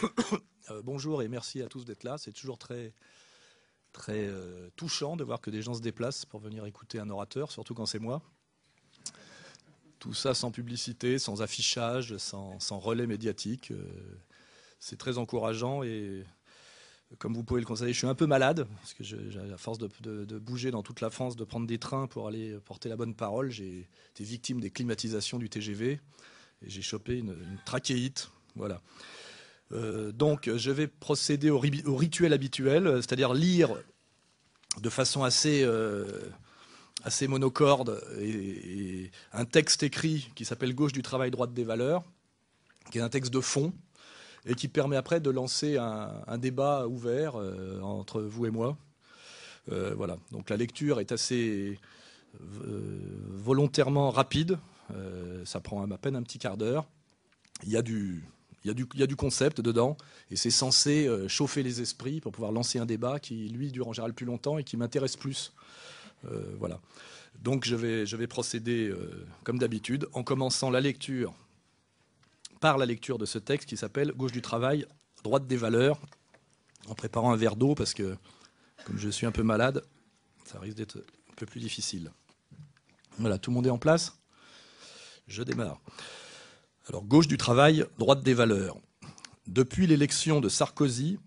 Euh, bonjour et merci à tous d'être là. C'est toujours très, très euh, touchant de voir que des gens se déplacent pour venir écouter un orateur, surtout quand c'est moi. Tout ça sans publicité, sans affichage, sans, relais médiatique. Euh, c'est très encourageant et comme vous pouvez le constater, je suis un peu malade, parce que j'ai la force de, bouger dans toute la France, de prendre des trains pour aller porter la bonne parole, j'ai été victime des climatisations du TGV et j'ai chopé une, une trachéite. Voilà. Euh, donc, je vais procéder au, rituel habituel, c'est-à-dire lire de façon assez, euh, assez monocorde un texte écrit qui s'appelle Gauche du travail, droite des valeurs, qui est un texte de fond et qui permet après de lancer un, débat ouvert euh, entre vous et moi. voilà. Donc la lecture est assez volontairement rapide. ça prend à peine un petit quart d'heure. Il y a du, il y, a du, concept dedans, et c'est censé euh, chauffer les esprits pour pouvoir lancer un débat qui, lui, dure en général plus longtemps et qui m'intéresse plus. Euh, voilà. Donc je vais, procéder euh, comme d'habitude en commençant la lecture par la lecture de ce texte qui s'appelle Gauche du travail, droite des valeurs, en préparant un verre d'eau parce que comme je suis un peu malade, ça risque d'être un peu plus difficile. Voilà, tout le monde est en place. Je démarre. Alors gauche du travail, droite des valeurs. Depuis l'élection de Sarkozy,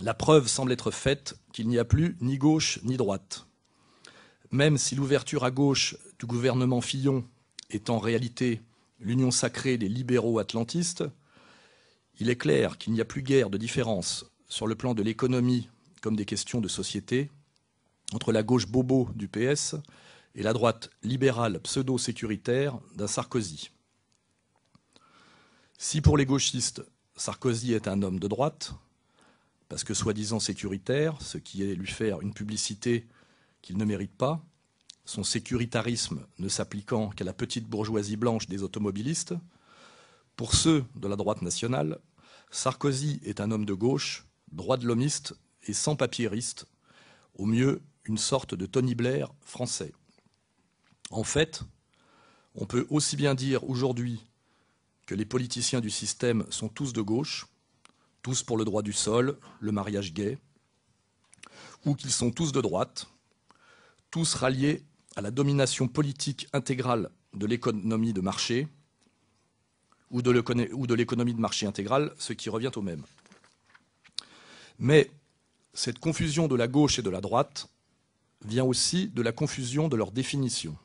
la preuve semble être faite qu'il n'y a plus ni gauche ni droite. Même si l'ouverture à gauche du gouvernement Fillon est en réalité l'union sacrée des libéraux atlantistes, il est clair qu'il n'y a plus guère de différence sur le plan de l'économie comme des questions de société entre la gauche bobo du PS et la droite libérale pseudo-sécuritaire d'un Sarkozy. Si pour les gauchistes, Sarkozy est un homme de droite, parce que soi-disant sécuritaire, ce qui est lui faire une publicité qu'il ne mérite pas, son sécuritarisme ne s'appliquant qu'à la petite bourgeoisie blanche des automobilistes, pour ceux de la droite nationale, Sarkozy est un homme de gauche, droit de l'homiste et sans papieriste, au mieux une sorte de Tony Blair français. En fait, on peut aussi bien dire aujourd'hui que les politiciens du système sont tous de gauche, tous pour le droit du sol, le mariage gay, ou qu'ils sont tous de droite, tous ralliés à la domination politique intégrale de l'économie de marché, ou de l'économie de marché intégrale, ce qui revient au même. Mais cette confusion de la gauche et de la droite vient aussi de la confusion de leur définition.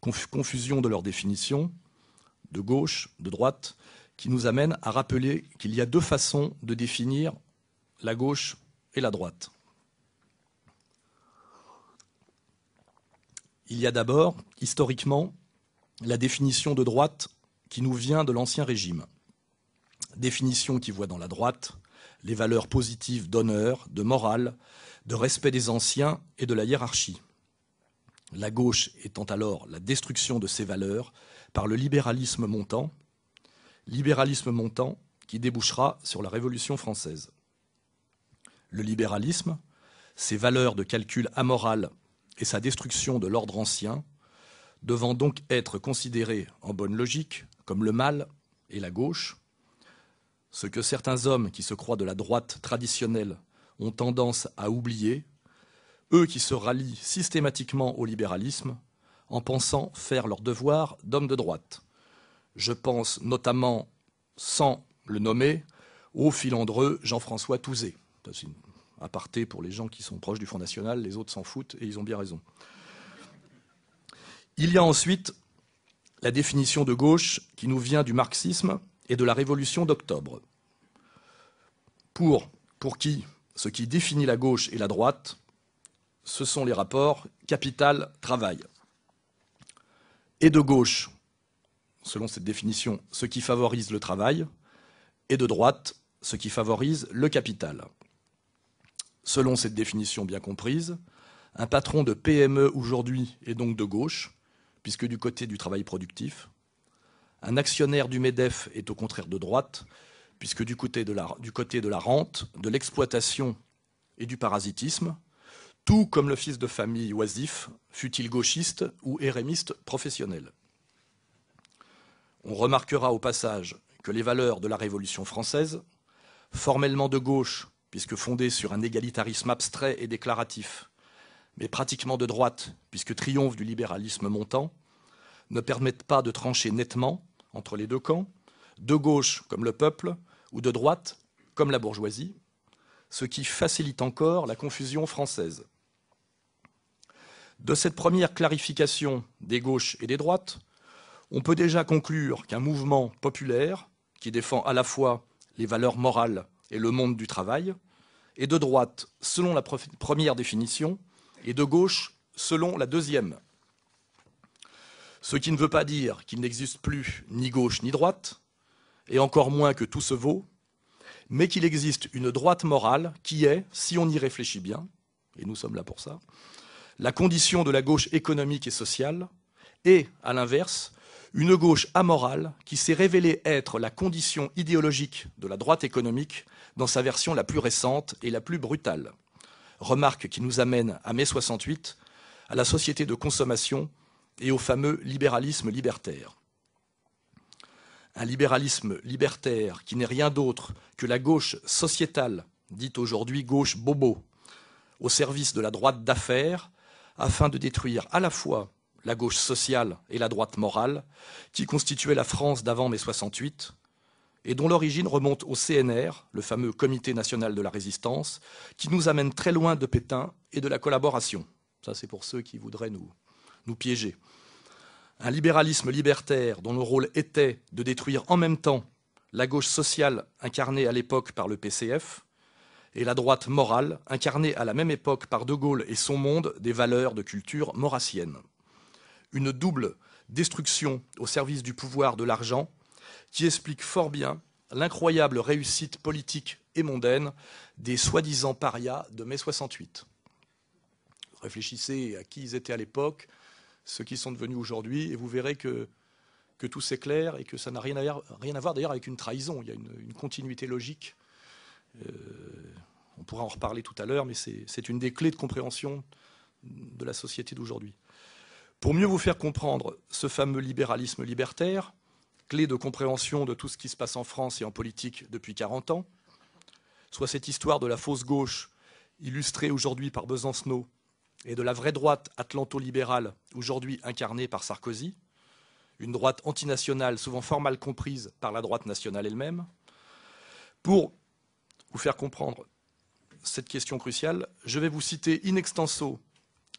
confusion de leur définition, de gauche, de droite, qui nous amène à rappeler qu'il y a deux façons de définir la gauche et la droite. Il y a d'abord, historiquement, la définition de droite qui nous vient de l'Ancien Régime. Définition qui voit dans la droite les valeurs positives d'honneur, de morale, de respect des anciens et de la hiérarchie la gauche étant alors la destruction de ses valeurs par le libéralisme montant, libéralisme montant qui débouchera sur la Révolution française. Le libéralisme, ses valeurs de calcul amoral et sa destruction de l'ordre ancien, devant donc être considérés en bonne logique comme le mal et la gauche, ce que certains hommes qui se croient de la droite traditionnelle ont tendance à oublier eux qui se rallient systématiquement au libéralisme en pensant faire leur devoir d'hommes de droite. Je pense notamment, sans le nommer, au filandreux Jean-François Touzé. C'est une aparté pour les gens qui sont proches du Front National, les autres s'en foutent et ils ont bien raison. Il y a ensuite la définition de gauche qui nous vient du marxisme et de la révolution d'octobre. Pour, pour qui ce qui définit la gauche et la droite, ce sont les rapports capital-travail. Et de gauche, selon cette définition, ce qui favorise le travail, et de droite, ce qui favorise le capital. Selon cette définition bien comprise, un patron de PME aujourd'hui est donc de gauche, puisque du côté du travail productif. Un actionnaire du MEDEF est au contraire de droite, puisque du côté de la, du côté de la rente, de l'exploitation et du parasitisme, tout comme le fils de famille oisif, fut-il gauchiste ou hérémiste professionnel. On remarquera au passage que les valeurs de la Révolution française, formellement de gauche, puisque fondées sur un égalitarisme abstrait et déclaratif, mais pratiquement de droite, puisque triomphe du libéralisme montant, ne permettent pas de trancher nettement entre les deux camps, de gauche comme le peuple, ou de droite comme la bourgeoisie, ce qui facilite encore la confusion française. De cette première clarification des gauches et des droites, on peut déjà conclure qu'un mouvement populaire, qui défend à la fois les valeurs morales et le monde du travail, est de droite selon la première définition, et de gauche selon la deuxième. Ce qui ne veut pas dire qu'il n'existe plus ni gauche ni droite, et encore moins que tout se vaut, mais qu'il existe une droite morale qui est, si on y réfléchit bien, et nous sommes là pour ça, la condition de la gauche économique et sociale, et, à l'inverse, une gauche amorale qui s'est révélée être la condition idéologique de la droite économique dans sa version la plus récente et la plus brutale. Remarque qui nous amène à mai 68, à la société de consommation et au fameux libéralisme libertaire. Un libéralisme libertaire qui n'est rien d'autre que la gauche sociétale, dite aujourd'hui gauche bobo, au service de la droite d'affaires afin de détruire à la fois la gauche sociale et la droite morale, qui constituaient la France d'avant mai 68, et dont l'origine remonte au CNR, le fameux Comité national de la résistance, qui nous amène très loin de Pétain et de la collaboration. Ça, c'est pour ceux qui voudraient nous, nous piéger. Un libéralisme libertaire dont le rôle était de détruire en même temps la gauche sociale incarnée à l'époque par le PCF, et la droite morale, incarnée à la même époque par De Gaulle et son monde des valeurs de culture maurassienne. Une double destruction au service du pouvoir de l'argent qui explique fort bien l'incroyable réussite politique et mondaine des soi-disant parias de mai 68. Réfléchissez à qui ils étaient à l'époque, ceux qui sont devenus aujourd'hui, et vous verrez que, que tout s'éclaire et que ça n'a rien à, voir d'ailleurs avec une trahison. Il y a une continuité logique euh, on pourra en reparler tout à l'heure, mais c'est une des clés de compréhension de la société d'aujourd'hui. Pour mieux vous faire comprendre ce fameux libéralisme libertaire, clé de compréhension de tout ce qui se passe en France et en politique depuis 40 ans, soit cette histoire de la fausse gauche illustrée aujourd'hui par Besancenot et de la vraie droite atlanto-libérale aujourd'hui incarnée par Sarkozy, une droite antinationale souvent fort mal comprise par la droite nationale elle-même, pour vous faire comprendre cette question cruciale, je vais vous citer in extenso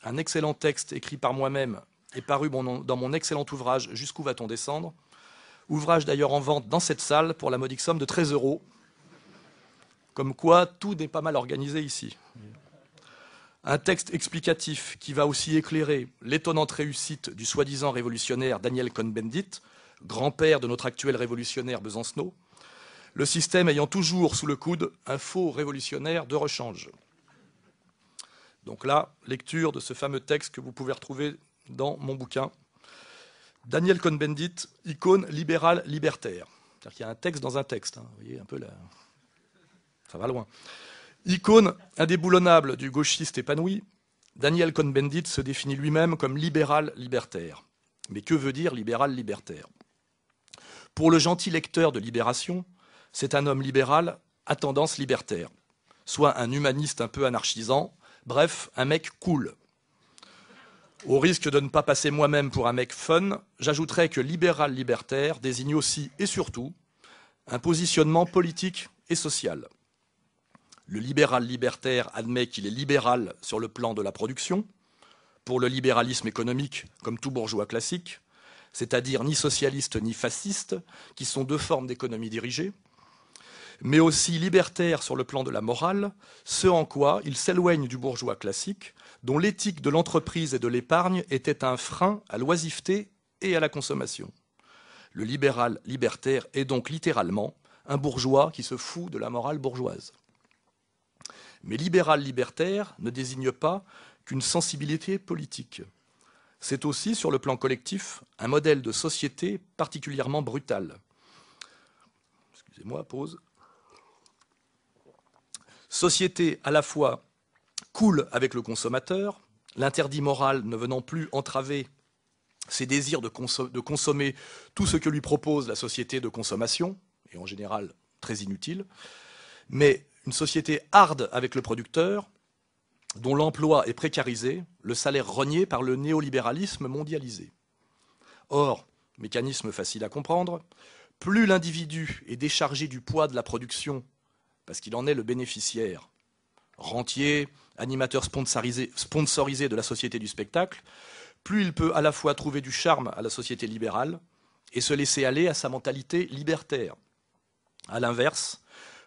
un excellent texte écrit par moi-même et paru dans mon excellent ouvrage Jusqu'où va-t-on descendre Ouvrage d'ailleurs en vente dans cette salle pour la modique somme de 13 euros. Comme quoi, tout n'est pas mal organisé ici. Un texte explicatif qui va aussi éclairer l'étonnante réussite du soi-disant révolutionnaire Daniel Cohn-Bendit, grand-père de notre actuel révolutionnaire Besancenot, le système ayant toujours sous le coude un faux révolutionnaire de rechange. Donc là, lecture de ce fameux texte que vous pouvez retrouver dans mon bouquin. Daniel Cohn-Bendit, icône libérale libertaire. C'est-à-dire qu'il y a un texte dans un texte. Hein. Vous voyez un peu là. Ça va loin. Icône indéboulonnable du gauchiste épanoui, Daniel Cohn-Bendit se définit lui-même comme libéral libertaire. Mais que veut dire libéral libertaire Pour le gentil lecteur de Libération, c'est un homme libéral à tendance libertaire, soit un humaniste un peu anarchisant, bref, un mec cool. Au risque de ne pas passer moi-même pour un mec fun, j'ajouterais que libéral-libertaire désigne aussi et surtout un positionnement politique et social. Le libéral-libertaire admet qu'il est libéral sur le plan de la production, pour le libéralisme économique comme tout bourgeois classique, c'est-à-dire ni socialiste ni fasciste, qui sont deux formes d'économie dirigée, mais aussi libertaire sur le plan de la morale, ce en quoi il s'éloigne du bourgeois classique, dont l'éthique de l'entreprise et de l'épargne était un frein à l'oisiveté et à la consommation. Le libéral libertaire est donc littéralement un bourgeois qui se fout de la morale bourgeoise. Mais libéral libertaire ne désigne pas qu'une sensibilité politique. C'est aussi, sur le plan collectif, un modèle de société particulièrement brutal. Excusez-moi, pause. Société à la fois cool avec le consommateur, l'interdit moral ne venant plus entraver ses désirs de, consommer tout ce que lui propose la société de consommation, et en général très inutile, mais une société harde avec le producteur, dont l'emploi est précarisé, le salaire renié par le néolibéralisme mondialisé. Or, mécanisme facile à comprendre, plus l'individu est déchargé du poids de la production parce qu'il en est le bénéficiaire, rentier, animateur sponsorisé, de la société du spectacle, plus il peut à la fois trouver du charme à la société libérale et se laisser aller à sa mentalité libertaire. À l'inverse,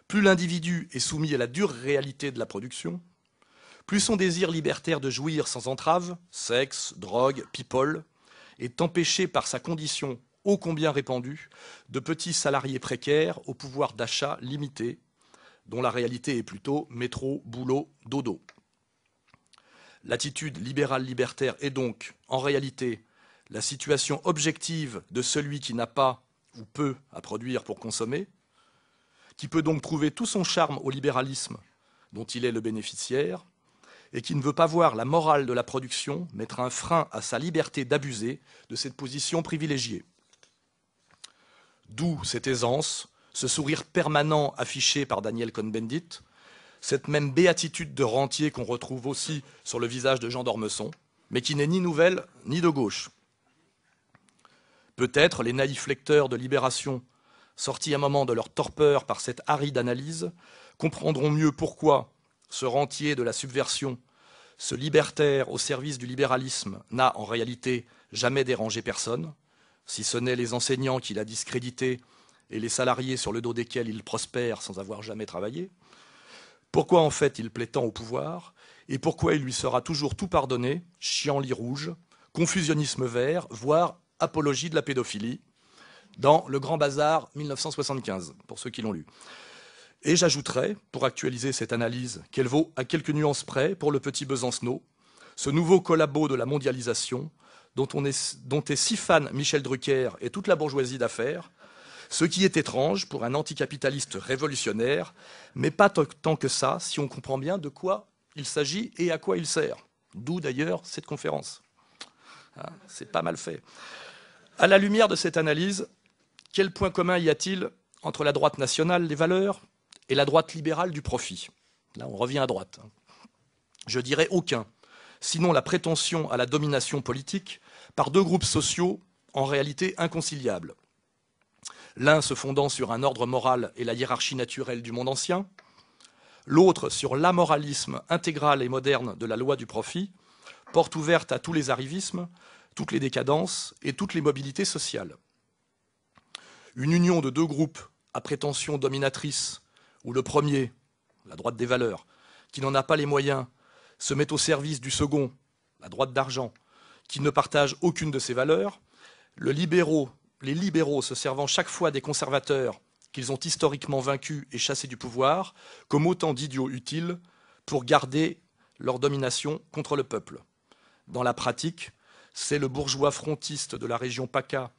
plus l'individu est soumis à la dure réalité de la production, plus son désir libertaire de jouir sans entrave, sexe, drogue, people, est empêché par sa condition ô combien répandue de petits salariés précaires au pouvoir d'achat limité dont la réalité est plutôt métro, boulot, dodo. L'attitude libérale-libertaire est donc, en réalité, la situation objective de celui qui n'a pas ou peu à produire pour consommer, qui peut donc trouver tout son charme au libéralisme dont il est le bénéficiaire, et qui ne veut pas voir la morale de la production mettre un frein à sa liberté d'abuser de cette position privilégiée. D'où cette aisance ce sourire permanent affiché par Daniel Cohn-Bendit, cette même béatitude de rentier qu'on retrouve aussi sur le visage de Jean d'Ormesson, mais qui n'est ni nouvelle ni de gauche. Peut-être les naïfs lecteurs de Libération, sortis un moment de leur torpeur par cette aride analyse, comprendront mieux pourquoi ce rentier de la subversion, ce libertaire au service du libéralisme, n'a en réalité jamais dérangé personne, si ce n'est les enseignants qui a discrédité, et les salariés sur le dos desquels il prospère sans avoir jamais travaillé Pourquoi en fait il plaît tant au pouvoir Et pourquoi il lui sera toujours tout pardonné, chiant lit rouge, confusionnisme vert, voire apologie de la pédophilie, dans Le Grand Bazar 1975, pour ceux qui l'ont lu. Et j'ajouterai, pour actualiser cette analyse, qu'elle vaut à quelques nuances près pour le petit Besancenot, ce nouveau collabo de la mondialisation dont, on est, dont est si fan Michel Drucker et toute la bourgeoisie d'affaires, ce qui est étrange pour un anticapitaliste révolutionnaire, mais pas tant que ça si on comprend bien de quoi il s'agit et à quoi il sert. D'où d'ailleurs cette conférence. Ah, c'est pas mal fait. À la lumière de cette analyse, quel point commun y a-t-il entre la droite nationale des valeurs et la droite libérale du profit Là, on revient à droite. Hein. Je dirais aucun, sinon la prétention à la domination politique par deux groupes sociaux en réalité inconciliables, l'un se fondant sur un ordre moral et la hiérarchie naturelle du monde ancien, l'autre sur l'amoralisme intégral et moderne de la loi du profit, porte ouverte à tous les arrivismes, toutes les décadences et toutes les mobilités sociales. Une union de deux groupes à prétention dominatrice, où le premier, la droite des valeurs, qui n'en a pas les moyens, se met au service du second, la droite d'argent, qui ne partage aucune de ses valeurs, le libéraux les libéraux se servant chaque fois des conservateurs qu'ils ont historiquement vaincus et chassés du pouvoir comme autant d'idiots utiles pour garder leur domination contre le peuple. Dans la pratique, c'est le bourgeois frontiste de la région PACA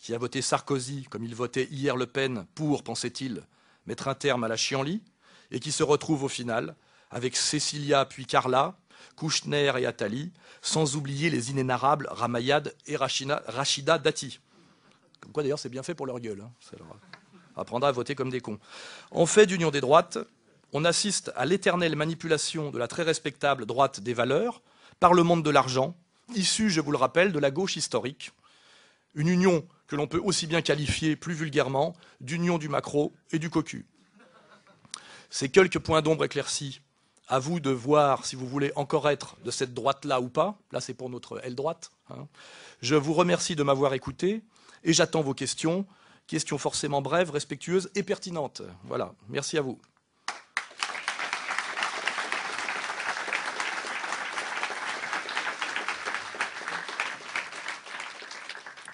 qui a voté Sarkozy, comme il votait hier Le Pen, pour, pensait-il, mettre un terme à la Chianli et qui se retrouve au final avec Cécilia puis Carla, Kouchner et Attali, sans oublier les inénarrables Ramayad et Rachida Dati d'ailleurs, c'est bien fait pour leur gueule. Hein. apprendra à voter comme des cons. En fait d'union des droites, on assiste à l'éternelle manipulation de la très respectable droite des valeurs par le monde de l'argent, issu, je vous le rappelle, de la gauche historique. Une union que l'on peut aussi bien qualifier, plus vulgairement, d'union du macro et du cocu. Ces quelques points d'ombre éclaircis, à vous de voir si vous voulez encore être de cette droite-là ou pas. Là, c'est pour notre L droite. Hein. Je vous remercie de m'avoir écouté. Et j'attends vos questions, questions forcément brèves, respectueuses et pertinentes. Voilà, merci à vous.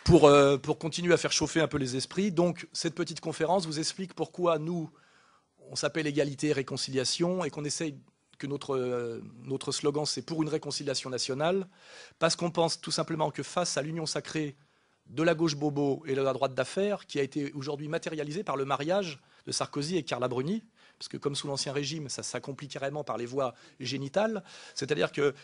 Pour, euh, pour, continuer à faire chauffer un peu les esprits, donc cette petite conférence vous explique pourquoi nous, on s'appelle égalité et réconciliation et qu'on essaye que notre, euh, notre slogan c'est pour une réconciliation nationale, parce qu'on pense tout simplement que face à l'union sacrée de la gauche bobo et de la droite d'affaires qui a été aujourd'hui matérialisée par le mariage de Sarkozy et Carla Bruni, parce que comme sous l'Ancien Régime, ça s'accomplit carrément par les voies génitales, c'est-à-dire que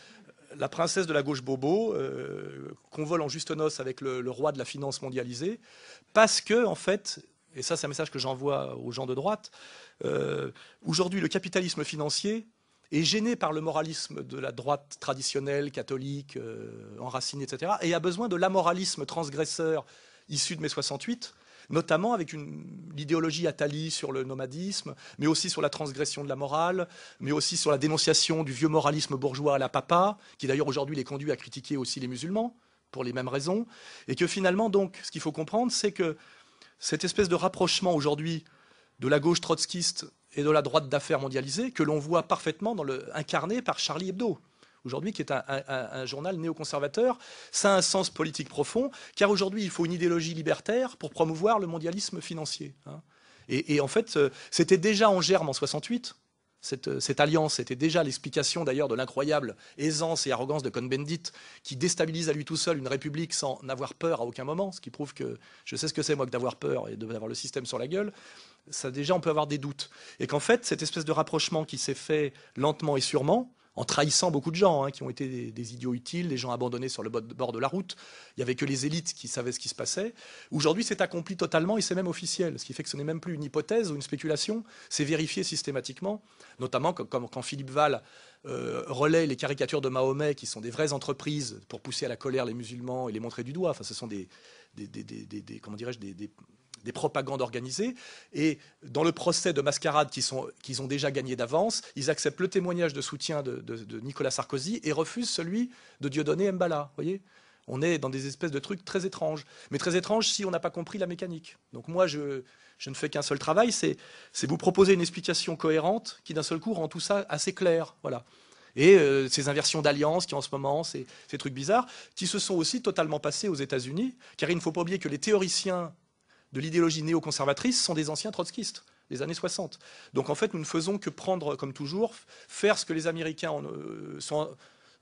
la princesse de la gauche bobo euh, qu'on vole en juste noce avec le, roi de la finance mondialisée, parce que, en fait, et ça c'est un message que j'envoie aux gens de droite, euh, aujourd'hui le capitalisme financier est gêné par le moralisme de la droite traditionnelle, catholique, euh, enracinée, etc., et a besoin de l'amoralisme transgresseur issu de mai 68, notamment avec l'idéologie Attali sur le nomadisme, mais aussi sur la transgression de la morale, mais aussi sur la dénonciation du vieux moralisme bourgeois à la papa, qui d'ailleurs aujourd'hui les conduit à critiquer aussi les musulmans pour les mêmes raisons, et que finalement donc ce qu'il faut comprendre c'est que cette espèce de rapprochement aujourd'hui de la gauche trotskiste et de la droite d'affaires mondialisée que l'on voit parfaitement dans incarné par Charlie Hebdo aujourd'hui, qui est un, journal néoconservateur. Ça a un sens politique profond, car aujourd'hui, il faut une idéologie libertaire pour promouvoir le mondialisme financier. Hein. Et, et, en fait, euh, c'était déjà en germe en 68. Euh, cette, alliance. était déjà l'explication d'ailleurs de l'incroyable aisance et arrogance de Cohn-Bendit, qui déstabilise à lui tout seul une république sans avoir peur à aucun moment, ce qui prouve que je sais ce que c'est moi que d'avoir peur et d'avoir le système sur la gueule. Ça déjà, on peut avoir des doutes. Et qu'en fait, cette espèce de rapprochement qui s'est fait lentement et sûrement, en trahissant beaucoup de gens hein, qui ont été des, idiots utiles, des gens abandonnés sur le bord de la route. Il n'y avait que les élites qui savaient ce qui se passait. Aujourd'hui, c'est accompli totalement et c'est même officiel, ce qui fait que ce n'est même plus une hypothèse ou une spéculation, c'est vérifié systématiquement, notamment quand, quand Philippe Val euh, relaie les caricatures de Mahomet, qui sont des vraies entreprises pour pousser à la colère les musulmans et les montrer du doigt. Enfin, ce sont des, des comment dirais-je, des des propagandes organisées. Et dans le procès de mascarade qu'ils ont déjà gagné d'avance, ils acceptent le témoignage de soutien de, Nicolas Sarkozy et refusent celui de Dieudonné Mbala. voyez on est dans des espèces de trucs très étranges. Mais très étranges si on n'a pas compris la mécanique. Donc moi, je, je ne fais qu'un seul travail, c'est vous proposer une explication cohérente qui d'un seul coup rend tout ça assez clair. Voilà. Et euh, ces inversions d'alliances qui en ce moment, c'est ces trucs bizarres, qui se sont aussi totalement passés aux États-Unis, car il ne faut pas oublier que les théoriciens de l'idéologie néoconservatrice sont des anciens trotskistes des années 60. Donc en fait, nous ne faisons que prendre, comme toujours, faire ce que les Américains euh,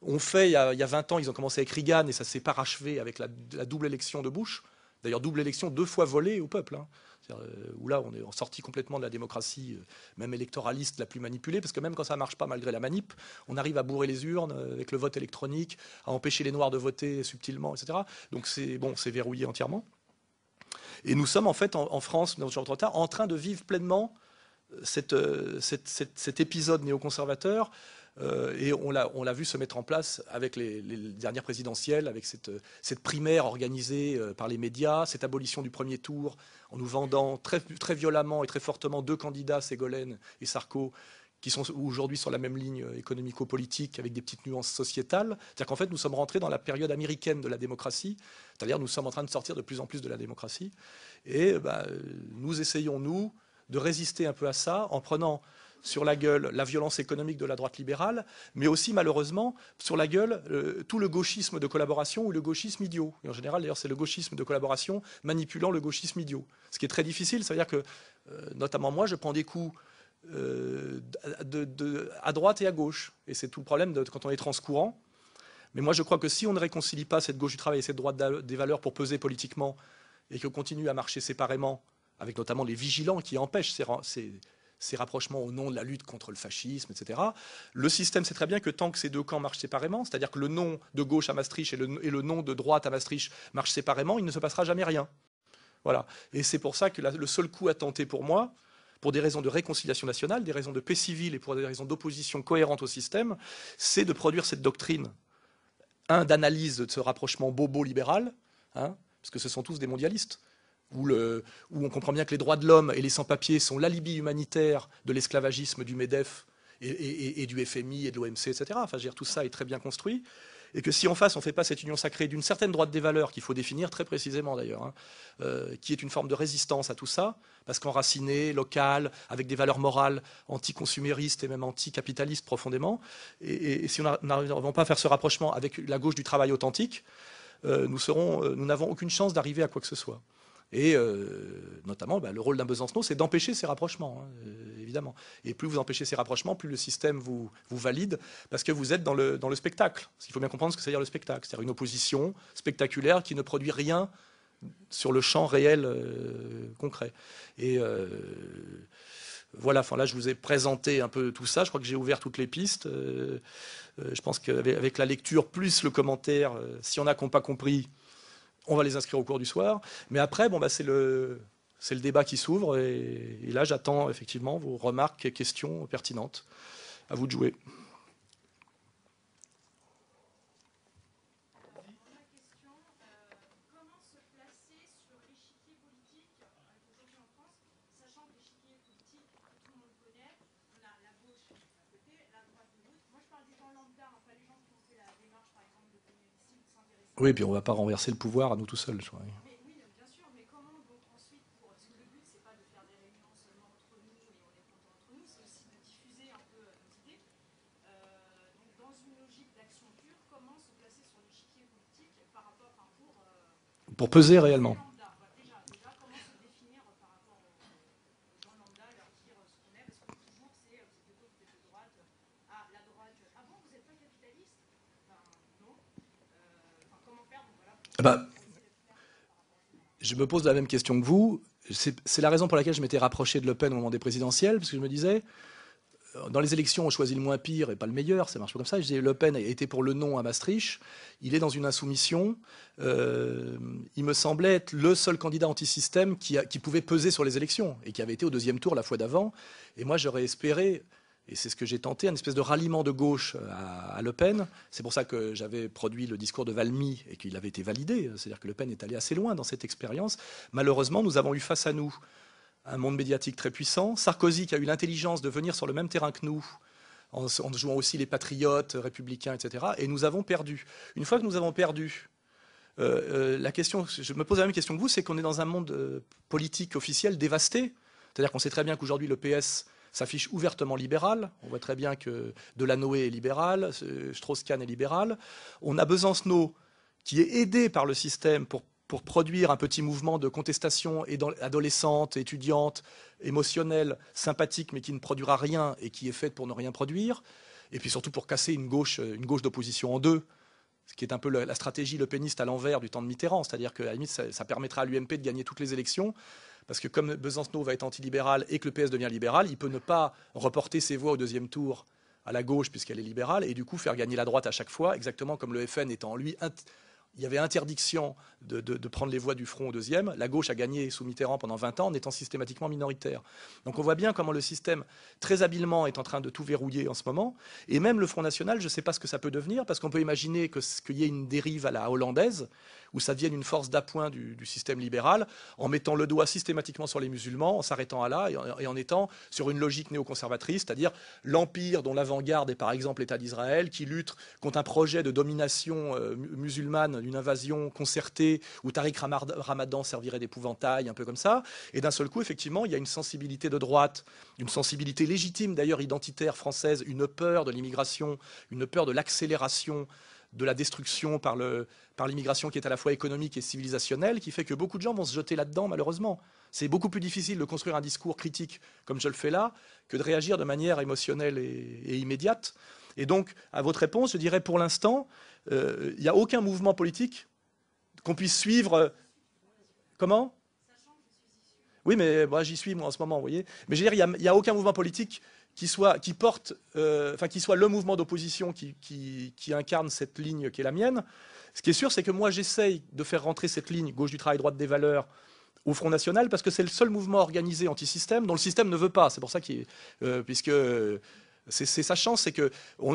ont, fait il y, a, 20 ans. Ils ont commencé avec Reagan et ça s'est parachevé avec la, double élection de Bush. D'ailleurs, double élection deux fois volée au peuple. Hein. Euh, où là, on est sorti complètement de la démocratie, euh, même électoraliste, la plus manipulée, parce que même quand ça ne marche pas, malgré la manip, on arrive à bourrer les urnes avec le vote électronique, à empêcher les Noirs de voter subtilement, etc. Donc c'est bon, c'est verrouillé entièrement. Et nous sommes en fait en, France, dans le retard, en train de vivre pleinement euh, euh, cet épisode néoconservateur. Euh, et on l'a vu se mettre en place avec les, dernières présidentielles, avec cette, primaire organisée par les médias, cette abolition du premier tour en nous vendant très, très violemment et très fortement deux candidats, Ségolène et Sarko, qui sont aujourd'hui sur la même ligne économico-politique avec des petites nuances sociétales. C'est-à-dire qu'en fait, nous sommes rentrés dans la période américaine de la démocratie, c'est-à-dire nous sommes en train de sortir de plus en plus de la démocratie. Et bah, nous essayons, nous, de résister un peu à ça en prenant sur la gueule la violence économique de la droite libérale, mais aussi malheureusement sur la gueule euh, tout le gauchisme de collaboration ou le gauchisme idiot. Et en général, d'ailleurs, c'est le gauchisme de collaboration manipulant le gauchisme idiot. Ce qui est très difficile, cest à dire que, euh, notamment moi, je prends des coups euh, à droite et à gauche. Et c'est tout le problème quand on est transcourant. Mais moi, je crois que si on ne réconcilie pas cette gauche du travail et cette droite des valeurs pour peser politiquement et qu'on continue à marcher séparément, avec notamment les vigilants qui empêchent ces, rapprochements au nom de la lutte contre le fascisme, etc., le système sait très bien que tant que ces deux camps marchent séparément, c'est-à-dire que le nom de gauche à Maastricht et le, nom de droite à Maastricht marchent séparément, il ne se passera jamais rien. Voilà. Et c'est pour ça que le seul coup à tenter pour moi, pour des raisons de réconciliation nationale, des raisons de paix civile et pour des raisons d'opposition cohérente au système, c'est de produire cette doctrine, un, d'analyse de ce rapprochement bobo-libéral, hein, parce que ce sont tous des mondialistes, où, on comprend bien que les droits de l'homme et les sans-papiers sont l'alibi humanitaire de l'esclavagisme du MEDEF et, et, du FMI et de l'OMC, etc. Enfin, je veux dire, tout ça est très bien construit et que si en face on ne fait pas cette union sacrée d'une certaine droite des valeurs qu'il faut définir très précisément d'ailleurs, hein, euh, qui est une forme de résistance à tout ça, parce qu'enracinée, locale, avec des valeurs morales anticonsuméristes et même anticapitalistes profondément, et, si on n'arrive pas à faire ce rapprochement avec la gauche du travail authentique, euh, euh, nous n'avons aucune chance d'arriver à quoi que ce soit. Et euh, notamment, bah, le rôle d'un besançon, c'est d'empêcher ces rapprochements, hein, euh, évidemment. Et plus vous empêchez ces rapprochements, plus le système vous, valide, parce que vous êtes dans le, spectacle. Il faut bien comprendre ce que cest veut dire le spectacle. C'est-à-dire une opposition spectaculaire qui ne produit rien sur le champ réel euh, concret. Et voilà, enfin là, je vous ai présenté un peu tout ça. Je crois que j'ai ouvert toutes les pistes. je pense qu'avec la lecture plus le commentaire, si on n'a pas compris, on va les inscrire au cours du soir. Mais après, bon, bah, c'est le, le, débat qui s'ouvre. Et, et là, j'attends effectivement vos remarques et questions pertinentes. À vous de jouer. Oui, puis on ne va pas renverser le pouvoir à nous tout seuls. Oui, bien sûr, mais comment donc ensuite, pour... parce que le but, ce n'est pas de faire des réunions seulement entre nous, et on est content entre nous, c'est aussi de diffuser un peu nos idées. Euh, euh dans une logique d'action pure, comment se placer sur le l'échiquier politique par rapport à un cours euh, Pour peser réellement. ben, je me pose la même question que vous. C'est la raison pour laquelle je m'étais rapproché de Le Pen au moment des présidentielles, parce que je me disais, euh, dans les élections, on choisit le moins pire et pas le meilleur, ça marche pas comme ça. Je disais, Le Pen a été pour le non à Maastricht, il est dans une insoumission. Euh, il me semblait être le seul candidat anti-système qui, qui, pouvait peser sur les élections et qui avait été au deuxième tour la fois d'avant. Et moi, j'aurais espéré et c'est ce que j'ai tenté, un espèce de ralliement de gauche euh, à, Le Pen. C'est pour ça que j'avais produit le discours de Valmy et qu'il avait été validé. C'est-à-dire que Le Pen est allé assez loin dans cette expérience. Malheureusement, nous avons eu face à nous un monde médiatique très puissant. Sarkozy qui a eu l'intelligence de venir sur le même terrain que nous en, jouant aussi les patriotes républicains, etc. Et nous avons perdu. Une fois que nous avons perdu, euh, euh, la question, je me pose la même question que vous, c'est qu'on est dans un monde politique officiel dévasté. C'est-à-dire qu'on sait très bien qu'aujourd'hui le PS s'affiche ouvertement libéral. On voit très bien que Delanoë est libéral, euh, Strauss-Kahn est libéral. On a Besancenot qui est aidé par le système pour, produire un petit mouvement de contestation adolescente, étudiante, émotionnelle, sympathique, mais qui ne produira rien et qui est faite pour ne rien produire. Et puis surtout pour casser une gauche, euh, d'opposition en deux, ce qui est un peu la, stratégie le péniste à l'envers du temps de Mitterrand, c'est-à-dire que ça permettra à l'UMP de gagner toutes les élections, parce que comme Besancenot va être antilibéral et que le PS devient libéral, il peut ne pas reporter ses voix au deuxième tour à la gauche puisqu'elle est libérale et du coup faire gagner la droite à chaque fois, exactement comme le FN étant en lui il y avait interdiction de, prendre les voix du front au deuxième. La gauche a gagné sous Mitterrand pendant 20 ans en étant systématiquement minoritaire. Donc on voit bien comment le système, très habilement, est en train de tout verrouiller en ce moment. Et même le Front National, je ne sais pas ce que ça peut devenir, parce qu'on peut imaginer qu'il y ait une dérive à la hollandaise, où ça devienne une force d'appoint du, système libéral, en mettant le doigt systématiquement sur les musulmans, en s'arrêtant à là et en, étant sur une logique néoconservatrice, c'est-à-dire l'empire dont l'avant-garde est par exemple l'État d'Israël, qui lutte contre un projet de domination euh, musulmane, d'une invasion concertée, où Tariq Ramadan servirait d'épouvantail, un peu comme ça. Et d'un seul coup, effectivement, il y a une sensibilité de droite, une sensibilité légitime d'ailleurs identitaire française, une peur de l'immigration, une peur de l'accélération de la destruction par l'immigration qui est à la fois économique et civilisationnelle, qui fait que beaucoup de gens vont se jeter là-dedans, malheureusement. C'est beaucoup plus difficile de construire un discours critique, comme je le fais là, que de réagir de manière émotionnelle et, immédiate. Et donc, à votre réponse, je dirais pour l'instant, euh, il n'y a aucun mouvement politique qu'on puisse suivre. comment Oui, mais moi, j'y suis, moi, en ce moment, vous voyez. Mais je veux dire, il n'y a, aucun mouvement politique qui soit, qui porte, euh, enfin, qui soit le mouvement d'opposition qui, incarne cette ligne qui est la mienne. Ce qui est sûr, c'est que moi, j'essaye de faire rentrer cette ligne gauche du travail, droite des valeurs au Front National, parce que c'est le seul mouvement organisé anti-système dont le système ne veut pas. C'est pour ça qu'il, euh, puisque c'est sa chance, c'est que on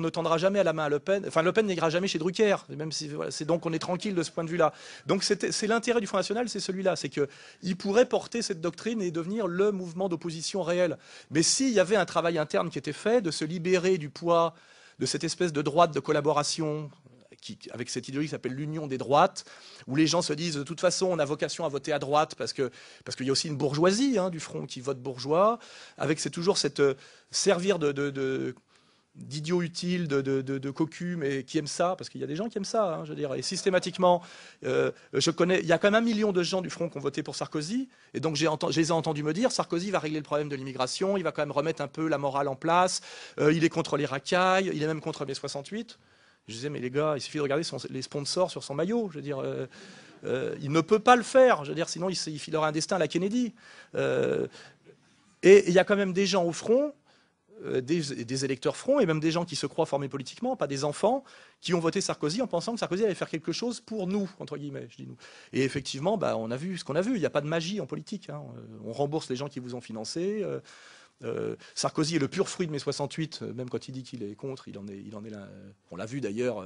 ne, tendra jamais à la main à Le Pen. Enfin, Le Pen n'ira jamais chez Drucker, même si donc on est tranquille de ce point de vue-là. Donc c'est l'intérêt du Front National, c'est celui-là, c'est qu'il pourrait porter cette doctrine et devenir le mouvement d'opposition réel. Mais s'il y avait un travail interne qui était fait de se libérer du poids de cette espèce de droite de collaboration avec cette idéologie qui s'appelle l'union des droites, où les gens se disent de toute façon on a vocation à voter à droite parce parce qu'il y a aussi une bourgeoisie hein, du front qui vote bourgeois, avec c'est toujours cette euh, servir d'idiot utile, de, de, cocu, mais qui aime ça, parce qu'il y a des gens qui aiment ça, hein, je veux dire. Et systématiquement, euh, je connais, il y a quand même un million de gens du Front qui ont voté pour Sarkozy, et donc j'ai je les ai entendus me dire, Sarkozy va régler le problème de l'immigration, il va quand même remettre un peu la morale en place, euh, il est contre les racailles, il est même contre mai 68. Je disais, mais les gars, il suffit de regarder les sponsors sur son maillot. Je veux dire, euh, euh, il ne peut pas le faire. Je veux dire, sinon, il, il filera un destin à la Kennedy. Euh, et il y a quand même des gens au front, des, électeurs front, et même des gens qui se croient formés politiquement, pas des enfants, qui ont voté Sarkozy en pensant que Sarkozy allait faire quelque chose pour nous, entre guillemets, je dis nous. Et effectivement, bah, on a vu ce qu'on a vu. Il n'y a pas de magie en politique. Hein. On rembourse les gens qui vous ont financé. Euh, Sarkozy est le pur fruit de mes 68, euh, même quand il dit qu'il est contre, il en est, il en est là. Euh, on l'a vu d'ailleurs.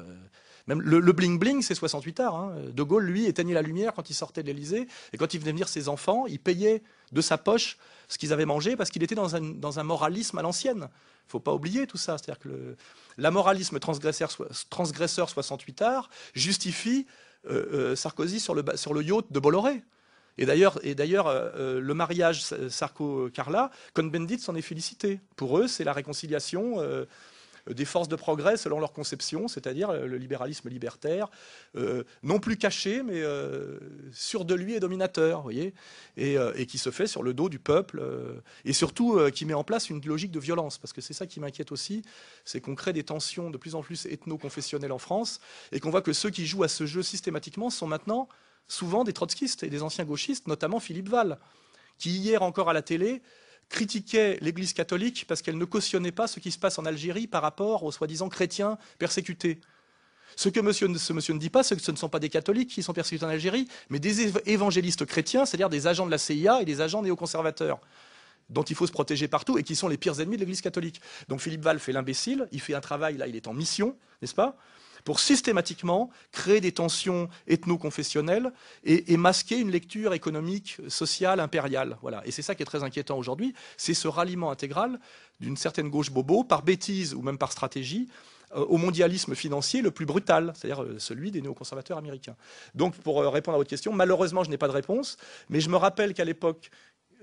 même le, bling bling, c'est 68 tard. Hein. De Gaulle, lui, éteignait la lumière quand il sortait de l'Elysée et quand il venait venir ses enfants, il payait de sa poche ce qu'ils avaient mangé parce qu'il était dans un, moralisme à l'ancienne. il Faut pas oublier tout ça. C'est-à-dire que le, la moralisme transgresseur, transgresseur 68 tard justifie Sarkozy sur le, sur le yacht de Bolloré. Et d'ailleurs, euh, euh, le mariage Sarko-Carla, Cohn-Bendit s'en est félicité. Pour eux, c'est la réconciliation euh, des forces de progrès selon leur conception, c'est-à-dire le libéralisme libertaire, non plus caché, mais sûr de lui et dominateur, et, et, qui se fait sur le dos du peuple, et surtout qui met en place une logique de violence, parce que c'est ça qui m'inquiète aussi, c'est qu'on crée des tensions de plus en plus ethno-confessionnelles en France, et qu'on voit que ceux qui jouent à ce jeu systématiquement sont maintenant souvent des trotskistes et des anciens gauchistes, notamment Philippe Val, qui hier encore à la télé critiquait l'Église catholique parce qu'elle ne cautionnait pas ce qui se passe en Algérie par rapport aux soi-disant chrétiens persécutés. Ce que monsieur, ce monsieur ne dit pas, c'est que ce ne sont pas des catholiques qui sont persécutés en Algérie, mais des évangélistes chrétiens, c'est-à-dire des agents de la CIA et des agents néoconservateurs dont il faut se protéger partout et qui sont les pires ennemis de l'Église catholique. Donc Philippe Val fait l'imbécile, il fait un travail, là il est en mission, n'est-ce pas pour systématiquement créer des tensions ethno-confessionnelles et, masquer une lecture économique, sociale, impériale. Voilà. Et c'est ça qui est très inquiétant aujourd'hui, c'est ce ralliement intégral d'une certaine gauche bobo, par bêtise ou même par stratégie, euh, au mondialisme financier le plus brutal, c'est-à-dire euh, celui des néoconservateurs américains. Donc, pour euh, répondre à votre question, malheureusement, je n'ai pas de réponse, mais je me rappelle qu'à l'époque,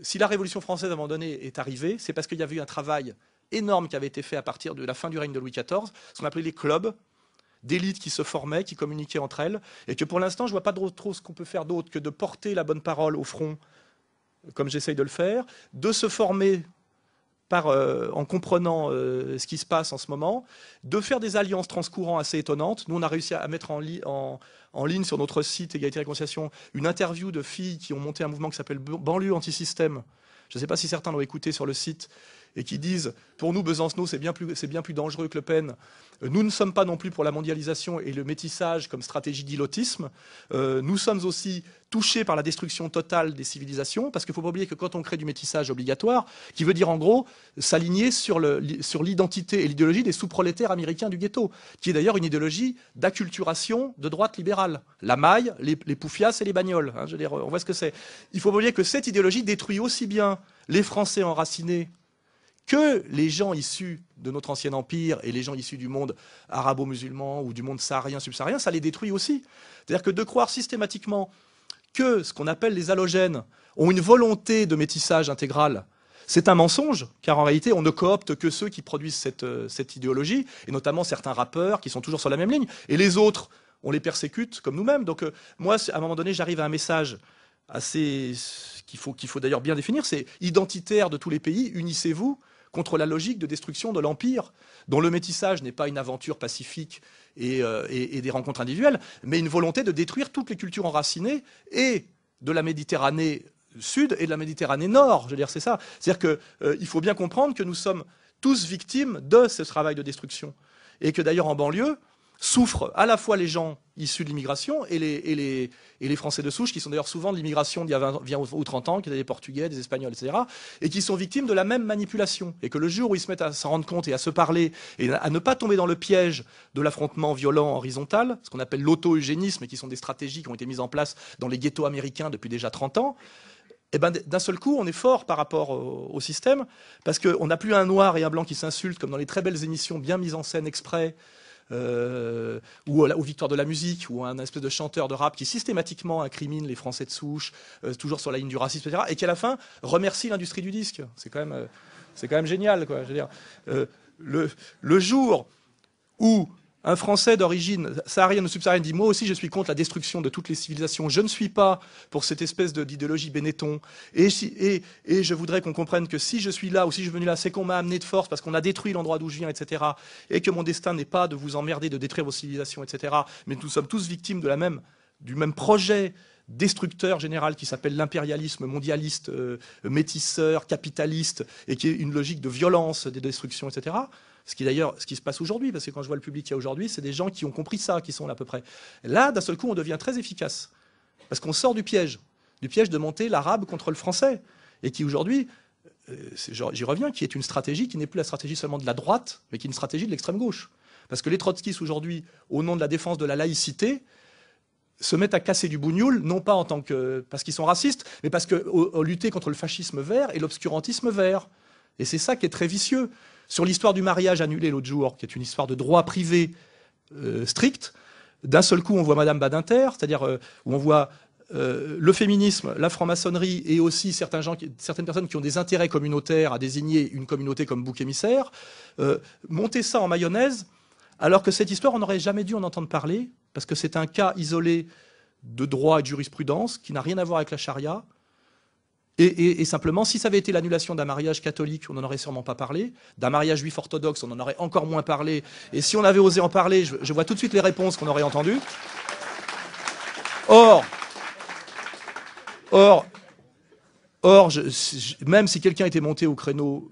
si la Révolution française, à un moment donné, est arrivée, c'est parce qu'il y avait eu un travail énorme qui avait été fait à partir de la fin du règne de Louis XIV, ce qu'on appelait les clubs, d'élites qui se formaient, qui communiquaient entre elles, et que pour l'instant, je ne vois pas trop ce qu'on peut faire d'autre que de porter la bonne parole au front, comme j'essaye de le faire, de se former euh, en comprenant euh, ce qui se passe en ce moment, de faire des alliances transcourants assez étonnantes. Nous, on a réussi à mettre en, ligne sur notre site Égalité et Réconciliation une interview de filles qui ont monté un mouvement qui s'appelle Banlieue Antisystème. Je ne sais pas si certains l'ont écouté sur le site, et qui disent pour nous Besancenot c'est bien, bien plus dangereux que Le Pen. Euh, nous ne sommes pas non plus pour la mondialisation et le métissage comme stratégie d'ilotisme. Euh, nous sommes aussi touchés par la destruction totale des civilisations parce qu'il faut pas oublier que quand on crée du métissage obligatoire, qui veut dire en gros s'aligner sur l'identité sur et l'idéologie des sous-prolétaires américains du ghetto, qui est d'ailleurs une idéologie d'acculturation de droite libérale. La maille, les, poufias et les bagnoles. Hein, je veux dire, on voit ce que c'est. Il faut pas oublier que cette idéologie détruit aussi bien les Français enracinés que les gens issus de notre ancien empire et les gens issus du monde arabo-musulman ou du monde saharien, subsaharien, ça les détruit aussi. C'est-à-dire que de croire systématiquement que ce qu'on appelle les halogènes ont une volonté de métissage intégral, c'est un mensonge, car en réalité, on ne coopte que ceux qui produisent cette, euh, idéologie, et notamment certains rappeurs qui sont toujours sur la même ligne, et les autres, on les persécute comme nous-mêmes. Donc euh, moi, à un moment donné, j'arrive à un message assez qu'il faut d'ailleurs bien définir, c'est identitaire de tous les pays, unissez-vous, contre la logique de destruction de l'Empire, dont le métissage n'est pas une aventure pacifique euh, et, des rencontres individuelles, mais une volonté de détruire toutes les cultures enracinées et de la Méditerranée sud et de la Méditerranée nord. Je veux dire, c'est ça. C'est-à-dire qu'il euh, faut bien comprendre que nous sommes tous victimes de ce travail de destruction. Et que d'ailleurs, en banlieue, souffrent à la fois les gens issus de l'immigration et les, Français de souche, qui sont d'ailleurs souvent de l'immigration d'il y a 20, ou 30 ans, qui étaient des Portugais, des Espagnols, etc., et qui sont victimes de la même manipulation. Et que le jour où ils se mettent à s'en rendre compte et à se parler, et à ne pas tomber dans le piège de l'affrontement violent horizontal, ce qu'on appelle l'auto-eugénisme, et qui sont des stratégies qui ont été mises en place dans les ghettos américains depuis déjà 30 ans, eh ben, d'un seul coup, on est fort par rapport au système, parce qu'on n'a plus un noir et un blanc qui s'insultent, comme dans les très belles émissions bien mises en scène exprès, euh, ou aux, de la musique, ou à un espèce de chanteur de rap qui systématiquement incrimine les Français de souche, euh, toujours sur la ligne du racisme, etc., et qui à la fin remercie l'industrie du disque. C'est quand même, euh, quand même génial, quoi. Je veux dire, le, le jour où un Français d'origine saharienne ou subsaharienne dit Moi aussi, je suis contre la destruction de toutes les civilisations. Je ne suis pas pour cette espèce d'idéologie Benetton. Et, je voudrais qu'on comprenne que si je suis là ou si je suis venu là, c'est qu'on m'a amené de force parce qu'on a détruit l'endroit d'où je viens, etc. Et que mon destin n'est pas de vous emmerder, de détruire vos civilisations, etc. Mais nous sommes tous victimes du même projet destructeur général qui s'appelle l'impérialisme mondialiste, euh, métisseur, capitaliste, et qui est une logique de violence, de destruction, etc. Ce qui d'ailleurs, ce qui se passe aujourd'hui, parce que quand je vois le public qu'il y a aujourd'hui, c'est des gens qui ont compris ça, qui sont là à peu près. Là, d'un seul coup, on devient très efficace. Parce qu'on sort du piège, du piège de monter l'arabe contre le français. Et qui aujourd'hui, euh, j'y reviens, qui est une stratégie qui n'est plus la stratégie seulement de la droite, mais qui est une stratégie de l'extrême gauche. Parce que les trotskistes aujourd'hui, au nom de la défense de la laïcité, se mettent à casser du bougnoul, non pas en tant que parce qu'ils sont racistes, mais parce que lutter contre le fascisme vert et l'obscurantisme vert. Et c'est ça qui est très vicieux. Sur l'histoire du mariage annulé l'autre jour, qui est une histoire de droit privé euh, strict, d'un seul coup, on voit Madame Badinter, c'est-à-dire euh, où on voit euh, le féminisme, la franc-maçonnerie et aussi certaines personnes qui ont des intérêts communautaires à désigner une communauté comme bouc émissaire, monter ça en mayonnaise, alors que cette histoire, on n'aurait jamais dû en entendre parler, parce que c'est un cas isolé de droit et de jurisprudence qui n'a rien à voir avec la charia, et, simplement, si ça avait été l'annulation d'un mariage catholique, on n'en aurait sûrement pas parlé. D'un mariage juif orthodoxe, on en aurait encore moins parlé. Et si on avait osé en parler, je, vois tout de suite les réponses qu'on aurait entendues. Or, or, or même si quelqu'un était monté au créneau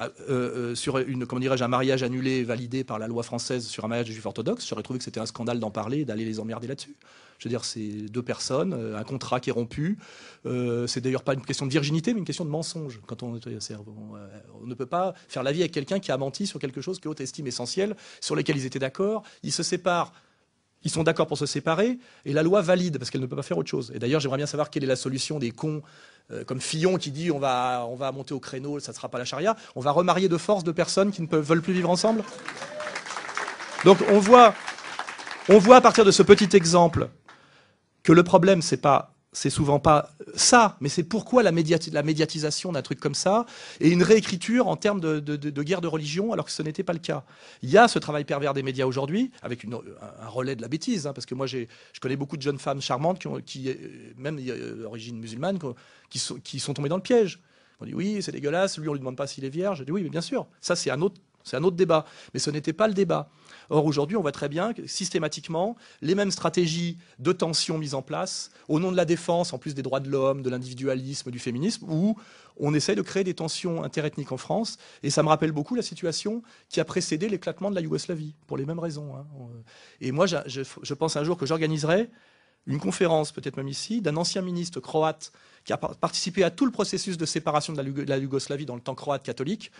euh, euh, sur une, comment dirais-je, un mariage annulé validé par la loi française sur un mariage juif orthodoxe, j'aurais trouvé que c'était un scandale d'en parler d'aller les emmerder là-dessus. Je veux dire, c'est deux personnes, euh, un contrat qui est rompu. c'est d'ailleurs pas une question de virginité, mais une question de mensonge. Quand on, on, on ne peut pas faire la vie avec quelqu'un qui a menti sur quelque chose que haute estime essentiel, sur lequel ils étaient d'accord. Ils se séparent ils sont d'accord pour se séparer et la loi valide parce qu'elle ne peut pas faire autre chose. Et d'ailleurs, j'aimerais bien savoir quelle est la solution des cons euh, comme Fillon qui dit on va, on va monter au créneau, ça ne sera pas la charia. On va remarier de force deux personnes qui ne peuvent, veulent plus vivre ensemble. Donc on voit, on voit à partir de ce petit exemple que le problème, c'est pas c'est souvent pas ça, mais c'est pourquoi la, médiatisation d'un truc comme ça et une réécriture en termes de, guerre de religion alors que ce n'était pas le cas. Il y a ce travail pervers des médias aujourd'hui avec un relais de la bêtise, hein, parce que moi je connais beaucoup de jeunes femmes charmantes qui, euh, même euh, d'origine musulmane, qui sont, tombées dans le piège. On dit oui, c'est dégueulasse, lui on lui demande pas s'il est vierge. Je dis oui, mais bien sûr, ça c'est un c'est un autre débat. Mais ce n'était pas le débat. Or, aujourd'hui, on voit très bien que systématiquement, les mêmes stratégies de tension mises en place, au nom de la défense, en plus des droits de l'homme, de l'individualisme, du féminisme, où on essaie de créer des tensions interethniques en France. Et ça me rappelle beaucoup la situation qui a précédé l'éclatement de la Yougoslavie, pour les mêmes raisons. Hein. Et moi, je pense un jour que j'organiserai une conférence, peut-être même ici, d'un ancien ministre croate qui a participé à tout le processus de séparation de la, Yougoslavie dans le temps croate catholique,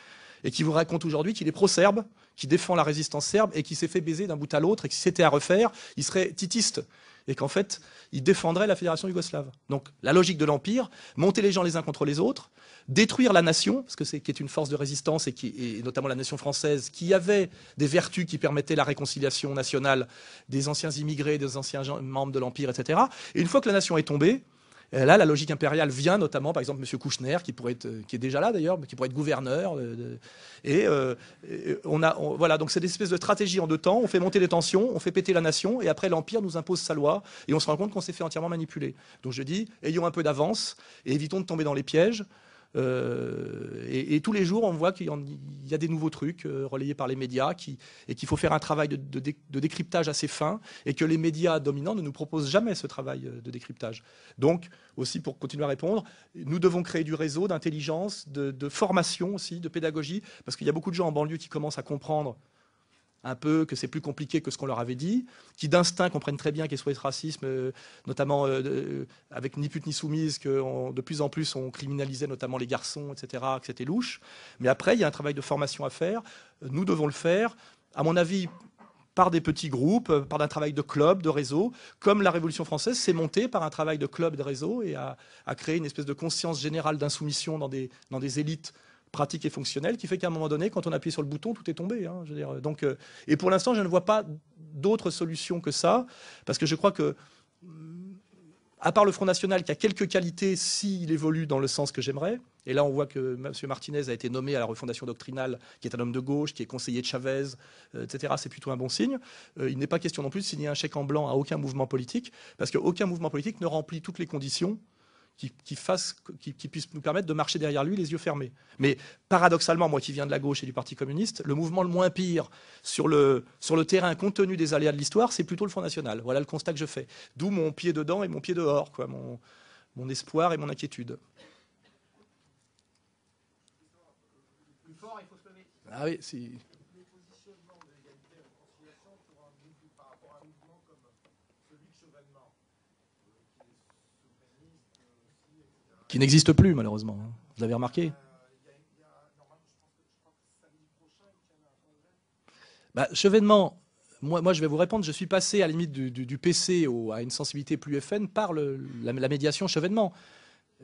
et qui vous raconte aujourd'hui qu'il est pro-serbe, qui défend la résistance serbe et qui s'est fait baiser d'un bout à l'autre et que si c'était à refaire, il serait titiste et qu'en fait, il défendrait la fédération yougoslave. Donc la logique de l'Empire, monter les gens les uns contre les autres, détruire la nation, parce que c'est qui est une force de résistance et, qui, et notamment la nation française, qui avait des vertus qui permettaient la réconciliation nationale des anciens immigrés, des anciens membres de l'Empire, etc. Et une fois que la nation est tombée, euh, là, la logique impériale vient notamment, par exemple, M. Kouchner, qui, pourrait euh, qui est déjà là d'ailleurs, mais qui pourrait être gouverneur. Euh, et, on a, voilà, donc c'est des espèces de stratégie en deux temps. On fait monter les tensions, on fait péter la nation, et après l'Empire nous impose sa loi, et on se rend compte qu'on s'est fait entièrement manipuler. Donc je dis, ayons un peu d'avance et évitons de tomber dans les pièges. Euh, et, tous les jours, on voit qu'il y a des nouveaux trucs euh, relayés par les médias et qu'il faut faire un travail de, décryptage assez fin et que les médias dominants ne nous proposent jamais ce travail euh, de décryptage. Donc, aussi pour continuer à répondre, nous devons créer du réseau d'intelligence, de formation aussi, de pédagogie, parce qu'il y a beaucoup de gens en banlieue qui commencent à comprendre un peu que c'est plus compliqué que ce qu'on leur avait dit, qui d'instinct comprennent très bien qu'il soit ce racisme, euh, notamment euh, euh, avec ni pute ni soumise, que de plus en plus on criminalisait notamment les garçons, etc., que c'était louche. Mais après, il y a un travail de formation à faire. Nous devons le faire. À mon avis, par des petits groupes, par un travail de club, de réseau, comme la Révolution française s'est montée par un travail de club, de réseau, et a, a créé une espèce de conscience générale d'insoumission dans des, dans des élites pratique et fonctionnelle qui fait qu'à un moment donné, quand on appuie sur le bouton, tout est tombé. Hein, je veux dire. Donc, euh, et pour l'instant, je ne vois pas d'autre solution que ça, parce que je crois que, à part le Front National, qui a quelques qualités s'il évolue dans le sens que j'aimerais, et là, on voit que M. Martinez a été nommé à la refondation doctrinale, qui est un homme de gauche, qui est conseiller de Chavez, euh, etc. C'est plutôt un bon signe. Euh, il n'est pas question non plus de signer un chèque en blanc à aucun mouvement politique, parce qu'aucun mouvement politique ne remplit toutes les conditions qui, qui, puisse nous permettre de marcher derrière lui les yeux fermés. Mais paradoxalement, moi qui viens de la gauche et du Parti communiste, le mouvement le moins pire sur le, sur le terrain, compte tenu des aléas de l'histoire, c'est plutôt le Front National. Voilà le constat que je fais. D'où mon pied dedans et mon pied dehors, quoi, mon, espoir et mon inquiétude. Plus fort, il faut se lever. Ah oui, c'est... qui n'existe plus malheureusement. Vous avez remarqué bah, Chevènement, moi, je vais vous répondre, je suis passé à la limite du, PC à une sensibilité plus FN par la, médiation Chevènement.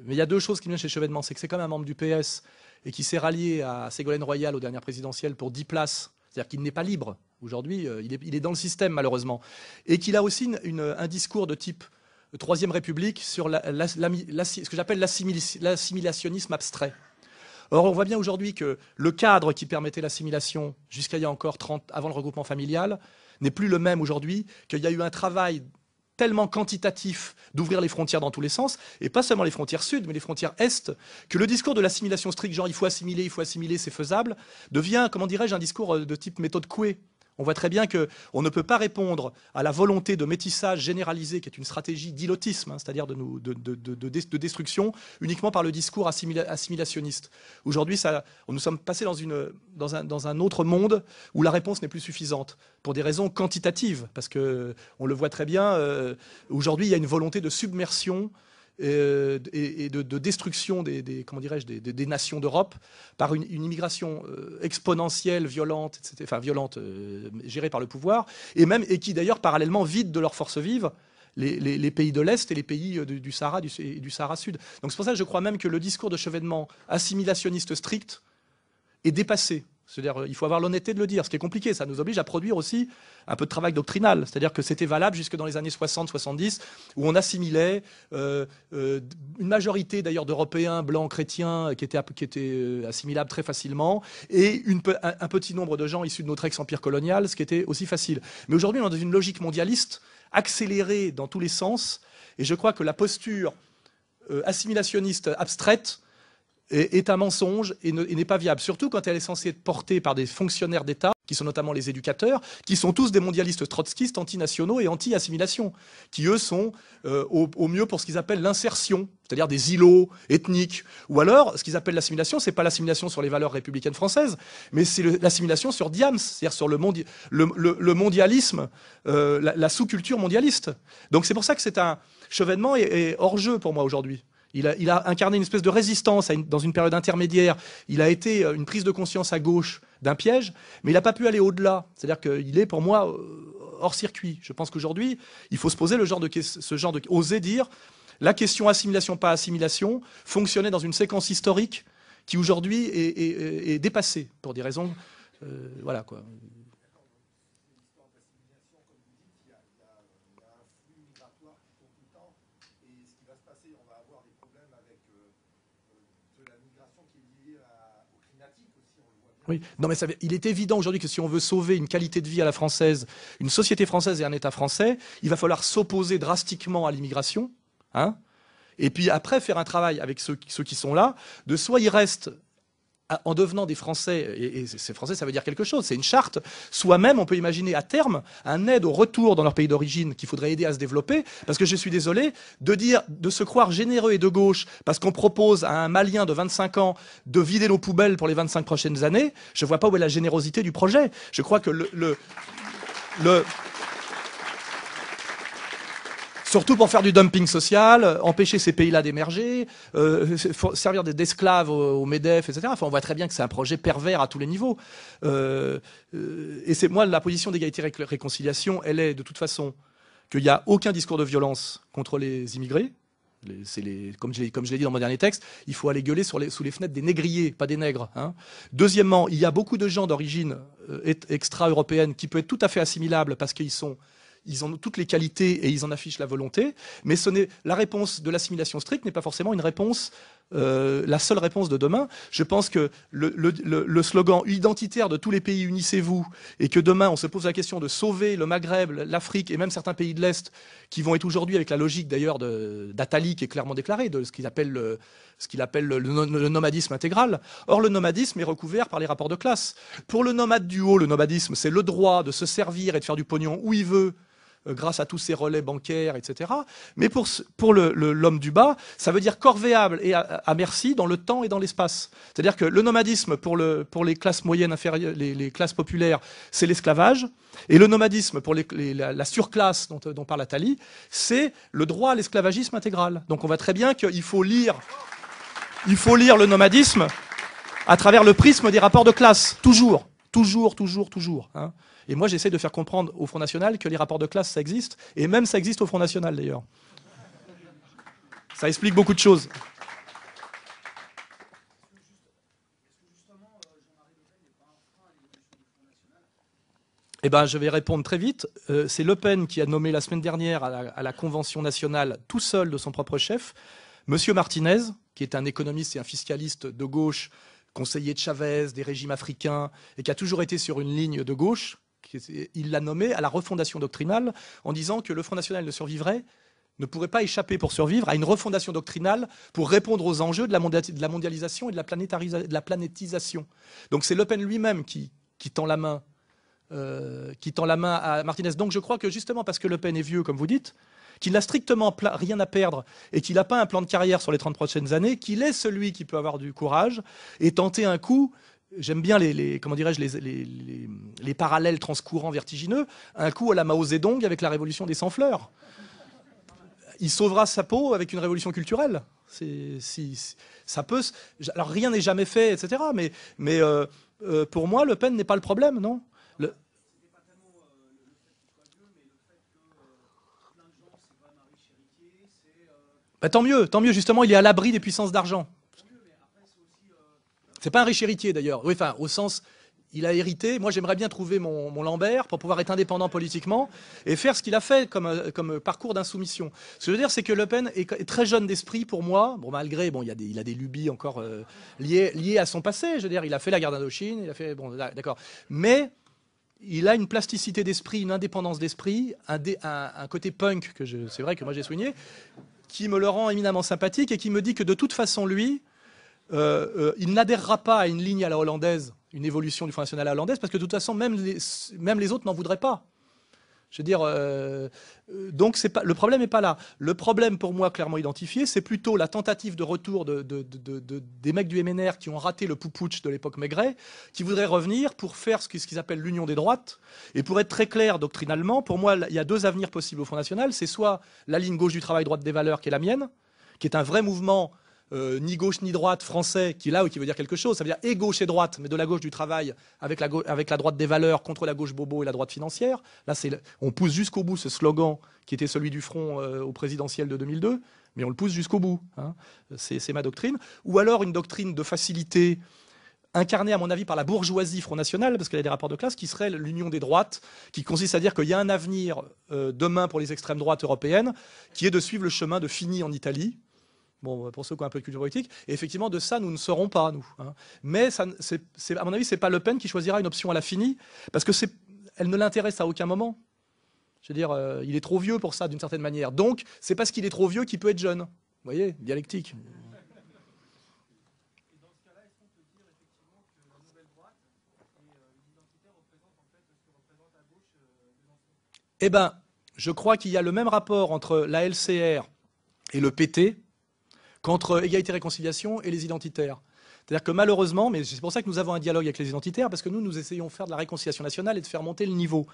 Mais il y a deux choses qui viennent chez Chevènement, c'est que c'est même un membre du PS et qui s'est rallié à Ségolène Royal aux dernières présidentielles pour 10 places, c'est-à-dire qu'il n'est pas libre aujourd'hui, euh, il est, dans le système malheureusement, et qu'il a aussi un discours de type Troisième République sur ce que j'appelle l'assimilationnisme abstrait. Or, on voit bien aujourd'hui que le cadre qui permettait l'assimilation jusqu'à il y a encore 30, avant le regroupement familial, n'est plus le même aujourd'hui, qu'il y a eu un travail tellement quantitatif d'ouvrir les frontières dans tous les sens, et pas seulement les frontières sud, mais les frontières est, que le discours de l'assimilation stricte, genre il faut assimiler, il faut assimiler, c'est faisable, devient, comment dirais-je, un discours euh, de type méthode couée. On voit très bien qu'on ne peut pas répondre à la volonté de métissage généralisé, qui est une stratégie d'ilotisme, hein, c'est-à-dire de, destruction, uniquement par le discours assimilationniste. Aujourd'hui, nous sommes passés dans, un, autre monde où la réponse n'est plus suffisante, pour des raisons quantitatives, parce qu'on le voit très bien, euh, aujourd'hui, il y a une volonté de submersion et, de, destruction des, dirais-je, des, nations d'Europe par une, immigration euh, exponentielle, violente, enfin violente, euh, gérée par le pouvoir, et, même, et qui d'ailleurs parallèlement vide de leurs forces vives les, pays de l'Est et les pays euh, du, Sahara du Sahara Sud. Donc c'est pour ça que je crois même que le discours de chevènement assimilationniste strict est dépassé cest dire euh, il faut avoir l'honnêteté de le dire, ce qui est compliqué. Ça nous oblige à produire aussi un peu de travail doctrinal. C'est-à-dire que c'était valable jusque dans les années 60-70, où on assimilait euh, euh, une majorité d'ailleurs d'Européens blancs chrétiens qui étaient, qui assimilables très facilement, et un, petit nombre de gens issus de notre ex-empire colonial, ce qui était aussi facile. Mais aujourd'hui, on est dans une logique mondialiste accélérée dans tous les sens, et je crois que la posture assimilationniste abstraite est, un mensonge et n'est pas viable, surtout quand elle est censée être portée par des fonctionnaires d'État, qui sont notamment les éducateurs, qui sont tous des mondialistes trotskistes, antinationaux et anti-assimilation, qui eux sont euh, au, mieux pour ce qu'ils appellent l'insertion, c'est-à-dire des îlots ethniques, ou alors ce qu'ils appellent l'assimilation, c'est pas l'assimilation sur les valeurs républicaines françaises, mais c'est l'assimilation sur Diams, c'est-à-dire sur le, mondialisme, euh, la, sous-culture mondialiste. Donc c'est pour ça que c'est un chevènement hors-jeu pour moi aujourd'hui. Il a, incarné une espèce de résistance dans une période intermédiaire. Il a été euh, une prise de conscience à gauche d'un piège, mais il n'a pas pu aller au-delà. C'est-à-dire qu'il est, pour moi, euh, hors circuit. Je pense qu'aujourd'hui, il faut se poser le genre de, ce genre de... Oser dire, la question assimilation, pas assimilation, fonctionnait dans une séquence historique qui, aujourd'hui, est, dépassée pour des raisons... Euh, voilà, quoi. Non, mais il est évident aujourd'hui que si on veut sauver une qualité de vie à la française, une société française et un État français, il va falloir s'opposer drastiquement à l'immigration. Hein, et puis après, faire un travail avec ceux, qui sont là, de soi, ils reste... Ah, en devenant des Français, et, et, ces Français, ça veut dire quelque chose, c'est une charte, soi-même, on peut imaginer à terme un aide au retour dans leur pays d'origine qu'il faudrait aider à se développer, parce que je suis désolé de dire, de se croire généreux et de gauche, parce qu'on propose à un Malien de 25 ans de vider nos poubelles pour les 25 prochaines années, je vois pas où est la générosité du projet. Je crois que le, le Surtout pour faire du dumping social, empêcher ces pays-là d'émerger, euh, servir d'esclaves au, MEDEF, etc. Enfin, on voit très bien que c'est un projet pervers à tous les niveaux. Euh, euh, et c'est moi, la position d'égalité et réconciliation, elle est de toute façon qu'il n'y a aucun discours de violence contre les immigrés. Les, les, comme je, l'ai dit dans mon dernier texte, il faut aller gueuler sur sous les fenêtres des négriers, pas des nègres. Hein. Deuxièmement, il y a beaucoup de gens d'origine extra-européenne qui peuvent être tout à fait assimilables parce qu'ils sont ils ont toutes les qualités et ils en affichent la volonté, mais ce la réponse de l'assimilation stricte n'est pas forcément une réponse euh, la seule réponse de demain. Je pense que le, slogan identitaire de tous les pays unissez-vous et que demain on se pose la question de sauver le Maghreb, l'Afrique et même certains pays de l'Est qui vont être aujourd'hui avec la logique d'ailleurs d'Atali qui est clairement déclarée de ce qu'il appelle ce qu'il appelle le, nomadisme intégral. Or le nomadisme est recouvert par les rapports de classe. Pour le nomade du haut, le nomadisme c'est le droit de se servir et de faire du pognon où il veut euh, grâce à tous ces relais bancaires, etc. Mais pour, l'homme du bas, ça veut dire corvéable et à, merci dans le temps et dans l'espace. C'est-à-dire que le nomadisme pour, les classes moyennes inférieures, les, classes populaires, c'est l'esclavage. Et le nomadisme pour la, surclasse dont, parle Attali, c'est le droit à l'esclavagisme intégral. Donc on voit très bien qu'il faut lire, il faut lire le nomadisme à travers le prisme des rapports de classe, toujours, toujours, toujours, toujours. Hein. Et moi, j'essaie de faire comprendre au Front National que les rapports de classe, ça existe, et même ça existe au Front National d'ailleurs. Ça explique beaucoup de choses. Eh ben, je vais répondre très vite. Euh, c'est Le Pen qui a nommé la semaine dernière à la, à la, Convention nationale, tout seul de son propre chef, Monsieur Martinez, qui est un économiste et un fiscaliste de gauche, conseiller de Chavez, des régimes africains, et qui a toujours été sur une ligne de gauche, il l'a nommé à la refondation doctrinale en disant que le Front National ne survivrait ne pourrait pas échapper pour survivre à une refondation doctrinale pour répondre aux enjeux de la, mondialisation et de la, planétisation. Donc c'est Le Pen lui-même qui, qui, tend la main. Euh, qui tend la main à Martinez. Donc je crois que justement parce que Le Pen est vieux, comme vous dites, qu'il n'a strictement rien à perdre et qu'il n'a pas un plan de carrière sur les 30 prochaines années, qu'il est celui qui peut avoir du courage et tenter un coup j'aime bien les, comment dirais-je les, les, parallèles transcourants vertigineux. Un coup à la Mao Zedong avec la révolution des sans fleurs. Il sauvera sa peau avec une révolution culturelle. C'est, si, ça peut. Alors rien n'est jamais fait, etc. Mais, mais euh, euh, pour moi, Le Pen n'est pas le problème, non. Le, bah, tant mieux, tant mieux. Justement, il est à l'abri des puissances d'argent. C'est pas un riche héritier d'ailleurs. Oui, enfin, au sens, il a hérité. Moi, j'aimerais bien trouver mon, Lambert pour pouvoir être indépendant politiquement et faire ce qu'il a fait comme, euh, euh, parcours d'insoumission. Ce que je veux dire, c'est que Le Pen est, très jeune d'esprit pour moi. malgré, bon, il, y a des, lubies encore euh, liées, à son passé. Je veux dire, il a fait la guerre d'Indochine, il a fait, bon, d'accord. Mais il a une plasticité d'esprit, une indépendance d'esprit, un, côté punk que c'est vrai que moi j'ai soigné, qui me le rend éminemment sympathique et qui me dit que de toute façon, lui, euh, euh, il n'adhérera pas à une ligne à la hollandaise, une évolution du Front National à la hollandaise, parce que de toute façon, même les, même les autres n'en voudraient pas. Je veux dire, euh, donc le problème n'est pas là. Le problème pour moi clairement identifié, c'est plutôt la tentative de retour des mecs du MNR qui ont raté le poupouch de l'époque Maigret, qui voudraient revenir pour faire ce qu'ils appellent l'union des droites. Et pour être très clair doctrinalement, pour moi, il y a deux avenirs possibles au Front National. C'est soit la ligne gauche du travail, droite des valeurs, qui est la mienne, qui est un vrai mouvement euh, ni gauche ni droite français, qui est là ou qui veut dire quelque chose. Ça veut dire et gauche et droite, mais de la gauche du travail avec la, droite des valeurs contre la gauche bobo et la droite financière. Là, on pousse jusqu'au bout ce slogan qui était celui du front euh, au présidentiel de 2002, mais on le pousse jusqu'au bout. Hein. C'est, ma doctrine. Ou alors une doctrine de facilité incarnée, à mon avis, par la bourgeoisie Front National, parce qu'elle a des rapports de classe, qui serait l'union des droites, qui consiste à dire qu'il y a un avenir euh, demain pour les extrêmes droites européennes, qui est de suivre le chemin de Fini en Italie, Bon, bah, pour ceux qui ont un peu de culture politique, effectivement, de ça, nous ne serons pas, nous. Hein. Mais à mon avis, ce n'est pas Le Pen qui choisira une option à la finie, parce que elle ne l'intéresse à aucun moment. Je veux dire, euh, il est trop vieux pour ça, d'une certaine manière. Donc, c'est parce qu'il est trop vieux qu'il peut être jeune. Vous voyez, dialectique. Eh bien, je crois qu'il y a le même rapport entre la LCR et le PT qu'entre égalité réconciliation et les identitaires. C'est-à-dire que malheureusement, mais c'est pour ça que nous avons un dialogue avec les identitaires, parce que nous, nous essayons de faire de la réconciliation nationale et de faire monter le niveau.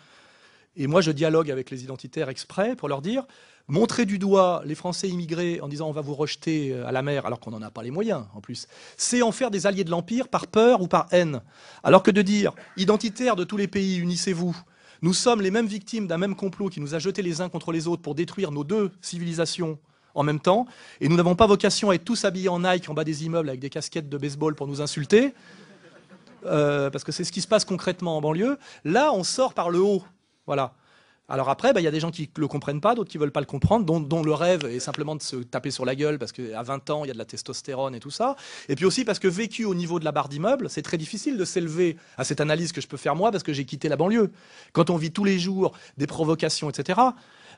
Et moi, je dialogue avec les identitaires exprès pour leur dire, montrer du doigt les Français immigrés en disant on va vous rejeter euh, à la mer, alors qu'on n'en a pas les moyens en plus, c'est en faire des alliés de l'Empire par peur ou par haine. Alors que de dire, identitaires de tous les pays, unissez-vous, nous sommes les mêmes victimes d'un même complot qui nous a jetés les uns contre les autres pour détruire nos deux civilisations, en même temps. Et nous n'avons pas vocation à être tous habillés en Nike en bas des immeubles avec des casquettes de baseball pour nous insulter. Euh, parce que c'est ce qui se passe concrètement en banlieue. Là, on sort par le haut. Voilà. Alors après, bah, il y a des gens qui ne le comprennent pas, d'autres qui ne veulent pas le comprendre, dont, le rêve est simplement de se taper sur la gueule parce qu'à 20 ans, il y a de la testostérone et tout ça. Et puis aussi parce que vécu au niveau de la barre d'immeuble, c'est très difficile de s'élever à cette analyse que je peux faire moi parce que j'ai quitté la banlieue. Quand on vit tous les jours des provocations, etc.,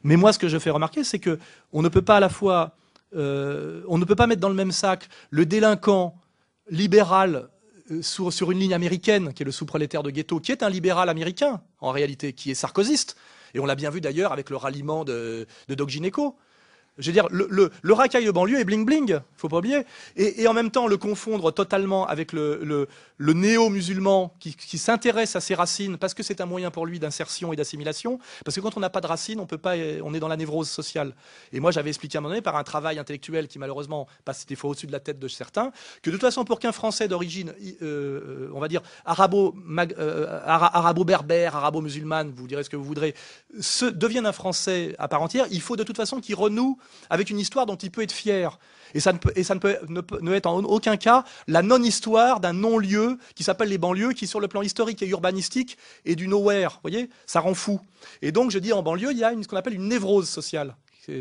mais moi, ce que je fais remarquer, c'est que on ne peut pas à la fois, euh, on ne peut pas mettre dans le même sac le délinquant libéral euh, sur, une ligne américaine, qui est le sous-prolétaire de ghetto, qui est un libéral américain en réalité, qui est sarkozyste. Et on l'a bien vu d'ailleurs avec le ralliement de, de Doc je veux dire, le, racaille de banlieue est bling-bling, faut pas oublier. Et, en même temps, le confondre totalement avec le, néo-musulman qui, s'intéresse à ses racines parce que c'est un moyen pour lui d'insertion et d'assimilation. Parce que quand on n'a pas de racines, on peut pas, on est dans la névrose sociale. Et moi, j'avais expliqué à un moment donné, par un travail intellectuel qui malheureusement passe des fois au-dessus de la tête de certains, que de toute façon, pour qu'un Français d'origine, euh, euh, on va dire, euh, arabo-berbère, arabo musulmane vous direz ce que vous voudrez, se, devienne un Français à part entière, il faut de toute façon qu'il renoue avec une histoire dont il peut être fier. Et ça ne peut, être en aucun cas la non-histoire d'un non-lieu qui s'appelle les banlieues, qui sur le plan historique et urbanistique est du nowhere. Vous voyez, ça rend fou. Et donc je dis en banlieue, il y a une, ce qu'on appelle une névrose sociale.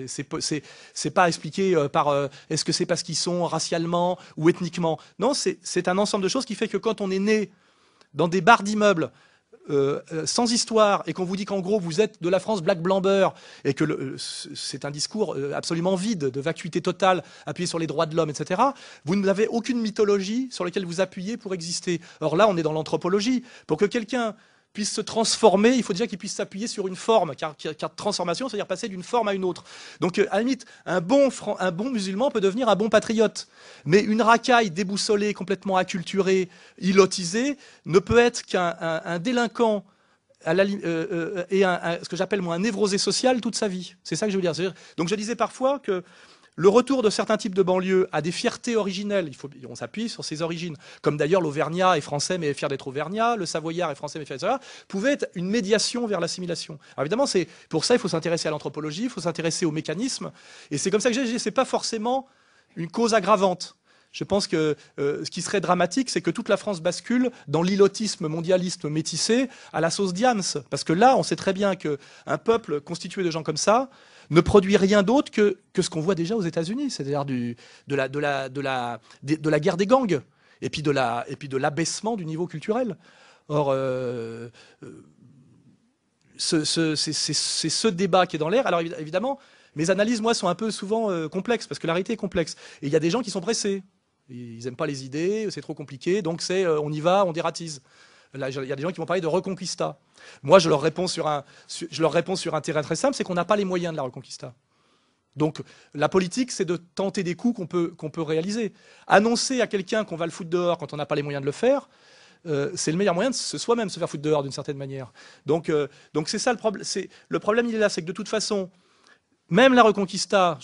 C'est pas expliqué euh, par euh, est-ce que c'est parce qu'ils sont racialement ou ethniquement. Non, c'est un ensemble de choses qui fait que quand on est né dans des barres d'immeubles euh, euh, sans histoire et qu'on vous dit qu'en gros vous êtes de la France black blamber et que euh, c'est un discours absolument vide, de vacuité totale, appuyé sur les droits de l'homme, etc., vous n'avez aucune mythologie sur laquelle vous appuyez pour exister. Or là, on est dans l'anthropologie. Pour que quelqu'un puisse se transformer, il faut déjà qu'il puisse s'appuyer sur une forme, car, transformation, c'est-à-dire passer d'une forme à une autre. Donc, euh, à la limite, un bon, un bon musulman peut devenir un bon patriote. Mais une racaille déboussolée, complètement acculturée, ilotisée, ne peut être qu'un délinquant à la, euh, euh, et ce que j'appelle moi un névrosé social toute sa vie. C'est ça que je veux dire. Donc je disais parfois que le retour de certains types de banlieues à des fiertés originelles, on s'appuie sur ces origines, comme d'ailleurs l'Auvergnat est français mais fier d'être Auvergnat, le Savoyard est français mais fier d'être pouvait être une médiation vers l'assimilation. évidemment, c'est pour ça il faut s'intéresser à l'anthropologie, il faut s'intéresser aux mécanismes, et c'est comme ça que j'ai dit, c'est pas forcément une cause aggravante. Je pense que euh, ce qui serait dramatique, c'est que toute la France bascule dans l'ilotisme mondialiste métissé à la sauce Diams. Parce que là, on sait très bien qu'un peuple constitué de gens comme ça, ne produit rien d'autre que, ce qu'on voit déjà aux États-Unis, c'est-à-dire de la, de, la, de, la, de la guerre des gangs et puis de la et puis de l'abaissement du niveau culturel. Or, euh, euh, c'est ce, débat qui est dans l'air. Alors évidemment, mes analyses moi sont un peu souvent euh, complexes parce que la réalité est complexe et il y a des gens qui sont pressés. Ils n'aiment pas les idées, c'est trop compliqué, donc c'est on y va, on dératise. Il y a des gens qui vont parler de Reconquista. Moi, je leur réponds sur un, je terrain très simple, c'est qu'on n'a pas les moyens de la Reconquista. Donc la politique, c'est de tenter des coups qu'on peut, réaliser. Annoncer à quelqu'un qu'on va le foutre dehors quand on n'a pas les moyens de le faire, euh, c'est le meilleur moyen de soi-même se faire foutre dehors d'une certaine manière. donc euh, c'est ça le problème. Le problème, il est là, c'est que de toute façon, même la Reconquista,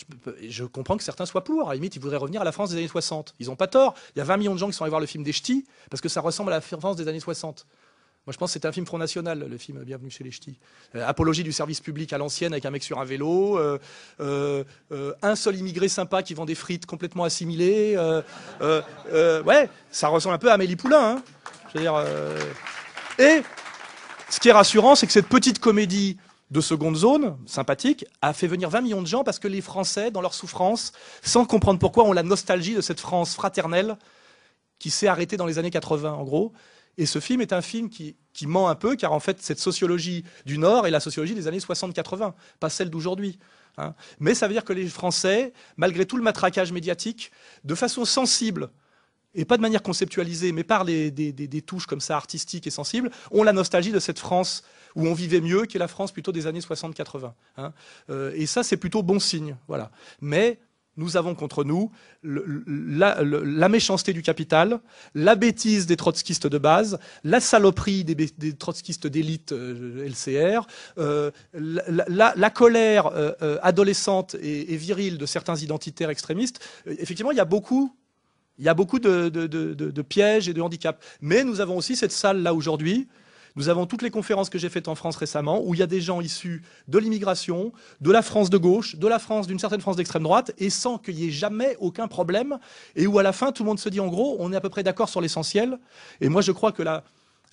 je, comprends que certains soient pour. À la limite, ils voudraient revenir à la France des années 60. Ils n'ont pas tort. Il y a 20 millions de gens qui sont allés voir le film des Ch'tis parce que ça ressemble à la France des années 60. Moi, je pense que c'est un film Front National, le film Bienvenue chez les Ch'tis. Euh, apologie du service public à l'ancienne avec un mec sur un vélo, euh, euh, un seul immigré sympa qui vend des frites complètement assimilés ouais, ça ressemble un peu à Amélie Poulain. Hein. et ce qui est rassurant, c'est que cette petite comédie de seconde zone, sympathique, a fait venir 20 millions de gens parce que les Français, dans leur souffrance, sans comprendre pourquoi, ont la nostalgie de cette France fraternelle qui s'est arrêtée dans les années 80, en gros. Et ce film est un film qui, ment un peu, car en fait, cette sociologie du Nord est la sociologie des années 60-80, pas celle d'aujourd'hui. Hein. Mais ça veut dire que les Français, malgré tout le matraquage médiatique, de façon sensible, et pas de manière conceptualisée, mais par des, touches comme ça artistiques et sensibles, ont la nostalgie de cette France où on vivait mieux, qui est la France plutôt des années 60-80. Hein. Euh, et ça, c'est plutôt bon signe. Voilà. Mais nous avons contre nous la, méchanceté du capital, la bêtise des trotskistes de base, la saloperie des, trotskistes d'élite euh, LCR, euh, la, colère adolescente et virile de certains identitaires extrémistes. Effectivement, il y a beaucoup il y a beaucoup de, pièges et de handicaps. Mais nous avons aussi cette salle-là aujourd'hui. Nous avons toutes les conférences que j'ai faites en France récemment, où il y a des gens issus de l'immigration, de la France de gauche, de la France, d'une certaine France d'extrême droite, et sans qu'il y ait jamais aucun problème, et où à la fin, tout le monde se dit en gros, on est à peu près d'accord sur l'essentiel. Et moi, je crois que la,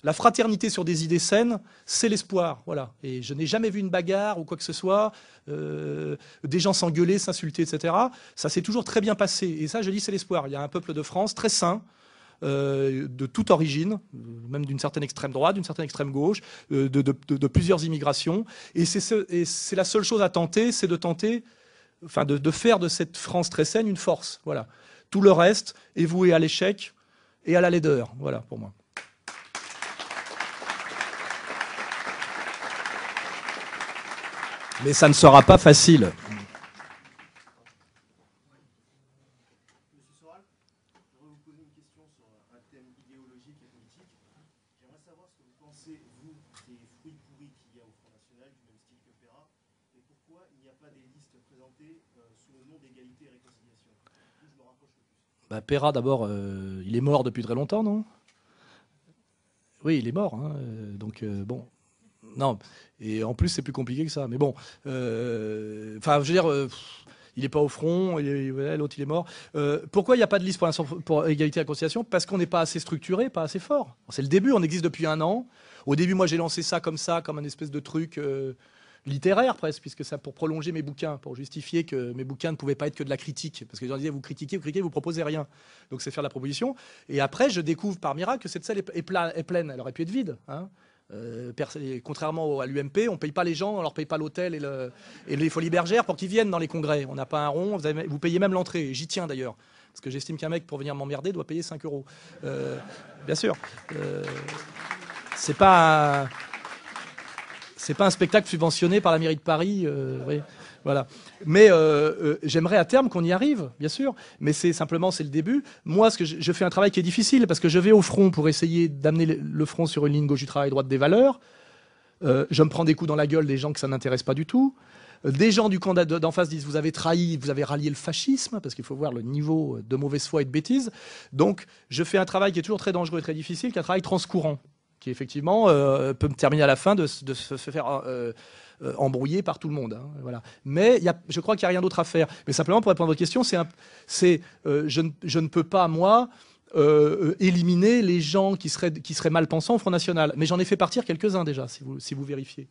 la fraternité sur des idées saines, c'est l'espoir. Voilà. Et je n'ai jamais vu une bagarre ou quoi que ce soit, euh, des gens s'engueuler, s'insulter, etc. Ça s'est toujours très bien passé. Et ça, je dis, c'est l'espoir. Il y a un peuple de France très sain, euh, de toute origine, même d'une certaine extrême droite, d'une certaine extrême gauche, euh, de, plusieurs immigrations. Et c'est la seule chose à tenter, c'est de tenter, enfin, de, faire de cette France très saine une force. Voilà. Tout le reste est voué à l'échec et à la laideur. Voilà pour moi. Mais ça ne sera pas facile. Monsieur Soral, je voudrais vous poser une question sur un thème idéologique et politique. J'aimerais savoir ce que vous pensez, vous, des fruits pourris qu'il y a au Front National, du même style que Péra Et pourquoi il n'y a pas des listes présentées euh, sous le nom d'égalité et réconciliation Bah d'abord, euh, il est mort depuis très longtemps, non Oui, il est mort, hein, euh, Donc bon non. Et en plus, c'est plus compliqué que ça. Mais bon, euh, enfin, je veux dire. Euh, il n'est pas au front, l'autre il est mort. Euh, pourquoi il n'y a pas de liste pour, pour égalité et conciliation Parce qu'on n'est pas assez structuré, pas assez fort. C'est le début, on existe depuis un an. Au début, moi j'ai lancé ça comme ça, comme un espèce de truc littéraire presque, puisque ça pour prolonger mes bouquins, pour justifier que mes bouquins ne pouvaient pas être que de la critique. Parce que les gens disaient, vous critiquez, vous critiquez, vous proposez rien. Donc c'est faire la proposition. Et après, je découvre par miracle que cette salle est, pleine. Elle aurait pu être vide. Hein euh, contrairement à l'UMP, on ne paye pas les gens, on ne leur paye pas l'hôtel et, les folies bergères pour qu'ils viennent dans les congrès. On n'a pas un rond, vous, payez même l'entrée, j'y tiens d'ailleurs. Parce que j'estime qu'un mec, pour venir m'emmerder, doit payer 5 euros. Euh, bien sûr. Euh, c'est pas... Un... C'est pas un spectacle subventionné par la mairie de Paris. Euh, voilà. Mais euh, euh, j'aimerais à terme qu'on y arrive, bien sûr. Mais c'est simplement c'est le début. Moi, ce que je, fais un travail qui est difficile parce que je vais au front pour essayer d'amener le, front sur une ligne gauche du travail droite des valeurs. je me prends des coups dans la gueule des gens que ça n'intéresse pas du tout. Des gens du camp d'en face disent vous avez trahi, vous avez rallié le fascisme, parce qu'il faut voir le niveau de mauvaise foi et de bêtise. Donc je fais un travail qui est toujours très dangereux et très difficile, qui est un travail transcourant qui effectivement euh, peut me terminer à la fin de, se faire euh, euh, embrouiller par tout le monde. Hein, voilà. Mais je crois qu'il n'y a rien d'autre à faire. Mais simplement pour répondre à votre question, c'est je, ne peux pas, moi, éliminer les gens qui seraient, mal pensants au Front National. Mais j'en ai fait partir quelques-uns déjà, si vous vérifiez.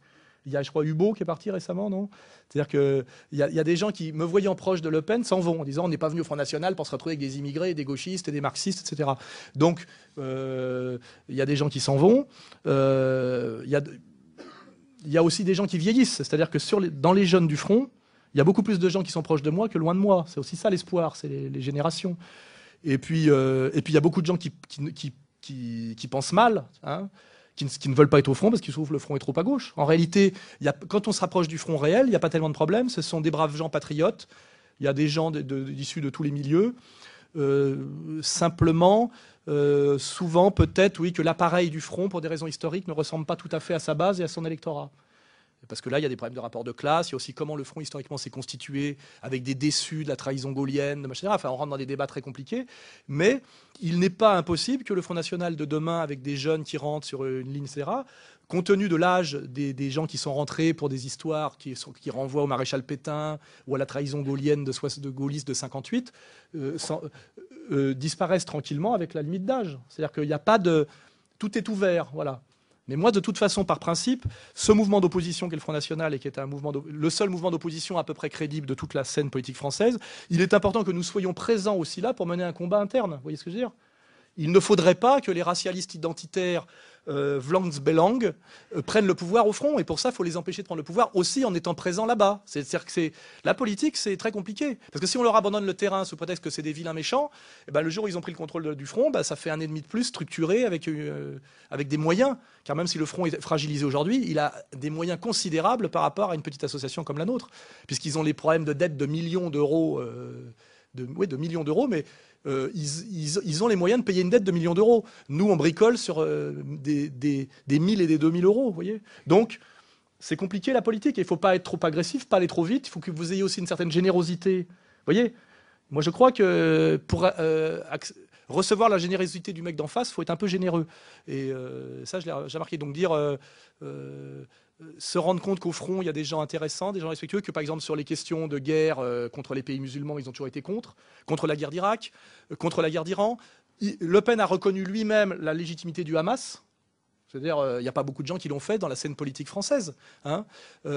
Il y a, je crois, Hubo qui est parti récemment, non C'est-à-dire qu'il y, a, y a des gens qui, me voyant proche de Le Pen, s'en vont en disant on n'est pas venu au Front National pour se retrouver avec des immigrés, des gauchistes, des marxistes, etc. Donc, euh, il y a des gens qui s'en vont. Euh, il y, a, aussi des gens qui vieillissent. C'est-à-dire que sur dans les jeunes du Front, il y a beaucoup plus de gens qui sont proches de moi que loin de moi. C'est aussi ça l'espoir, c'est les, générations. Et puis, euh, et puis il y a beaucoup de gens qui, qui, pensent mal. Hein qui ne, veulent pas être au front parce qu'ils trouvent que le front est trop à gauche. En réalité, quand on se rapproche du front réel, il n'y a pas tellement de problèmes. Ce sont des braves gens patriotes. Il y a des gens de, de, issus de tous les milieux. Euh, simplement, euh, souvent peut-être, oui, que l'appareil du front, pour des raisons historiques, ne ressemble pas tout à fait à sa base et à son électorat. Parce que là, il y a des problèmes de rapport de classe, il y a aussi comment le front historiquement s'est constitué, avec des déçus de la trahison gaulienne, etc. Enfin, on rentre dans des débats très compliqués. Mais il n'est pas impossible que le Front National de demain, avec des jeunes qui rentrent sur une ligne serra, compte tenu de l'âge des, gens qui sont rentrés pour des histoires qui, sont, qui, renvoient au maréchal Pétain ou à la trahison gaulienne de, de gaulliste de 58, euh, euh, disparaissent tranquillement avec la limite d'âge. C'est-à-dire qu'il n'y a pas de... Tout est ouvert, voilà. Mais moi, de toute façon, par principe, ce mouvement d'opposition qu'est le Front National et qui est un mouvement le seul mouvement d'opposition à peu près crédible de toute la scène politique française, il est important que nous soyons présents aussi là pour mener un combat interne. Vous voyez ce que je veux dire il ne faudrait pas que les racialistes identitaires euh, Belang, euh, prennent le pouvoir au front. Et pour ça, il faut les empêcher de prendre le pouvoir aussi en étant présents là-bas. C'est-à-dire que la politique, c'est très compliqué. Parce que si on leur abandonne le terrain sous prétexte que c'est des vilains méchants, eh ben, le jour où ils ont pris le contrôle du front, bah, ça fait un ennemi de plus structuré euh, avec, des moyens. Car même si le front est fragilisé aujourd'hui, il a des moyens considérables par rapport à une petite association comme la nôtre. Puisqu'ils ont les problèmes de dette de millions d'euros. Euh, de millions d'euros, mais euh, ils, ont les moyens de payer une dette de millions d'euros. Nous, on bricole sur euh, des, des, 1000 et des 2000 euros, vous voyez. Donc, c'est compliqué la politique. Il ne faut pas être trop agressif, pas aller trop vite. Il faut que vous ayez aussi une certaine générosité. Vous voyez Moi, je crois que pour euh, recevoir la générosité du mec d'en face, il faut être un peu généreux. Et ça, je l'ai remarqué. Donc, dire se rendre compte qu'au front, il y a des gens intéressants, des gens respectueux, que par exemple sur les questions de guerre euh, contre les pays musulmans, ils ont toujours été contre, contre la guerre d'Irak, euh, contre la guerre d'Iran. Le Pen a reconnu lui-même la légitimité du Hamas. C'est-à-dire, euh, il n'y a pas beaucoup de gens qui l'ont fait dans la scène politique française. Hein. Il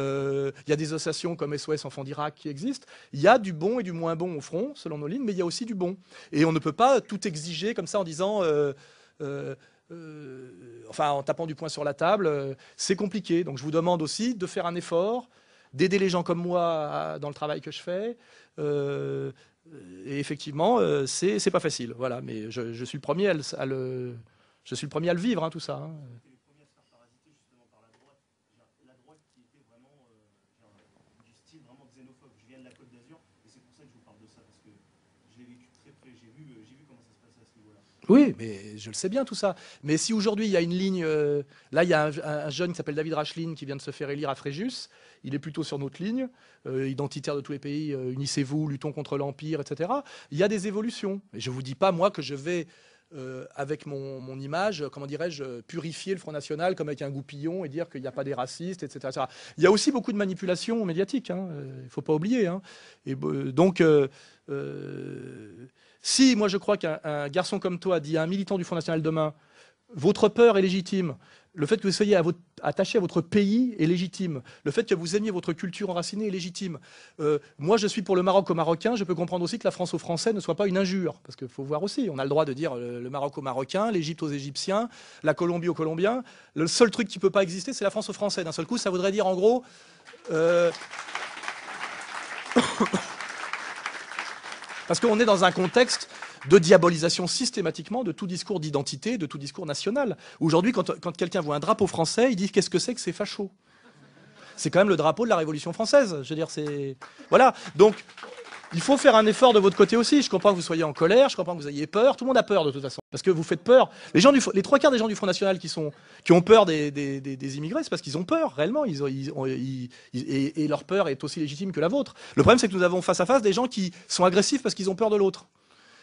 y a des associations comme SOS Enfants d'Irak qui existent. Il y a du bon et du moins bon au front, selon nos lignes, mais il y a aussi du bon. Et on ne peut pas tout exiger comme ça en disant... Euh, enfin en tapant du poing sur la table, euh, c'est compliqué. Donc je vous demande aussi de faire un effort, d'aider les gens comme moi dans le travail que je fais. Euh, et effectivement, c'est pas facile. Voilà, mais je, suis le premier à le, vivre, hein, tout ça. Hein. Oui, mais je le sais bien tout ça. Mais si aujourd'hui il y a une ligne, euh, là il y a un, jeune qui s'appelle David Racheline qui vient de se faire élire à Fréjus, il est plutôt sur notre ligne, euh, identitaire de tous les pays, euh, unissez-vous, luttons contre l'Empire, etc. Il y a des évolutions. Et je ne vous dis pas moi que je vais, avec mon, image, comment dirais-je, purifier le Front National comme avec un goupillon et dire qu'il n'y a pas des racistes, etc., Il y a aussi beaucoup de manipulations médiatiques, hein, il ne faut pas oublier. Hein. Et donc... Si moi je crois qu'un garçon comme toi dit à un militant du Front National demain, votre peur est légitime, le fait que vous soyez attaché à votre pays est légitime. Le fait que vous aimiez votre culture enracinée est légitime. Euh, moi, je suis pour le Maroc au Marocain. Je peux comprendre aussi que la France aux Français ne soit pas une injure. Parce qu'il faut voir aussi, on a le droit de dire euh, le, Maroc aux Marocains, l'Égypte aux Égyptiens, la Colombie aux Colombiens. Le seul truc qui ne peut pas exister, c'est la France aux Français. D'un seul coup, ça voudrait dire en gros... Euh, parce qu'on est dans un contexte de diabolisation systématiquement de tout discours d'identité, de tout discours national. Aujourd'hui, quand, quelqu'un voit un drapeau français, il dit qu'est-ce que c'est que ces fachos C'est quand même le drapeau de la Révolution française. Je veux dire, c'est. Voilà. Donc, il faut faire un effort de votre côté aussi. Je comprends que vous soyez en colère, je comprends que vous ayez peur. Tout le monde a peur de toute façon, parce que vous faites peur. Les, trois quarts des gens du Front National qui, ont peur des, immigrés, c'est parce qu'ils ont peur, réellement. Ils, et, leur peur est aussi légitime que la vôtre. Le problème, c'est que nous avons face à face des gens qui sont agressifs parce qu'ils ont peur de l'autre.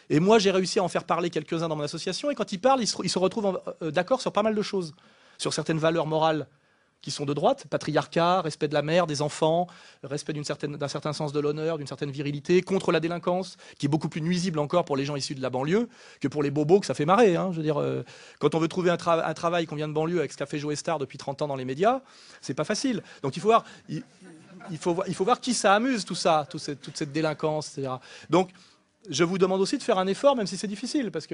Et moi, j'ai réussi à en faire parler quelques-uns dans mon association, et quand ils parlent, ils se retrouvent euh, d'accord sur pas mal de choses, sur certaines valeurs morales qui sont de droite, patriarcat, respect de la mère, des enfants, respect d'un certain sens de l'honneur, d'une certaine virilité, contre la délinquance, qui est beaucoup plus nuisible encore pour les gens issus de la banlieue que pour les bobos que ça fait marrer. Hein. Je veux dire, euh, quand on veut trouver un, travail, un, travail qu'on vient de banlieue avec ce qu'a fait Joe Star depuis 30 ans dans les médias, c'est pas facile. Donc il faut voir, il, faut, il faut voir qui ça amuse tout ça, toute cette délinquance, etc. Donc je vous demande aussi de faire un effort, même si c'est difficile, parce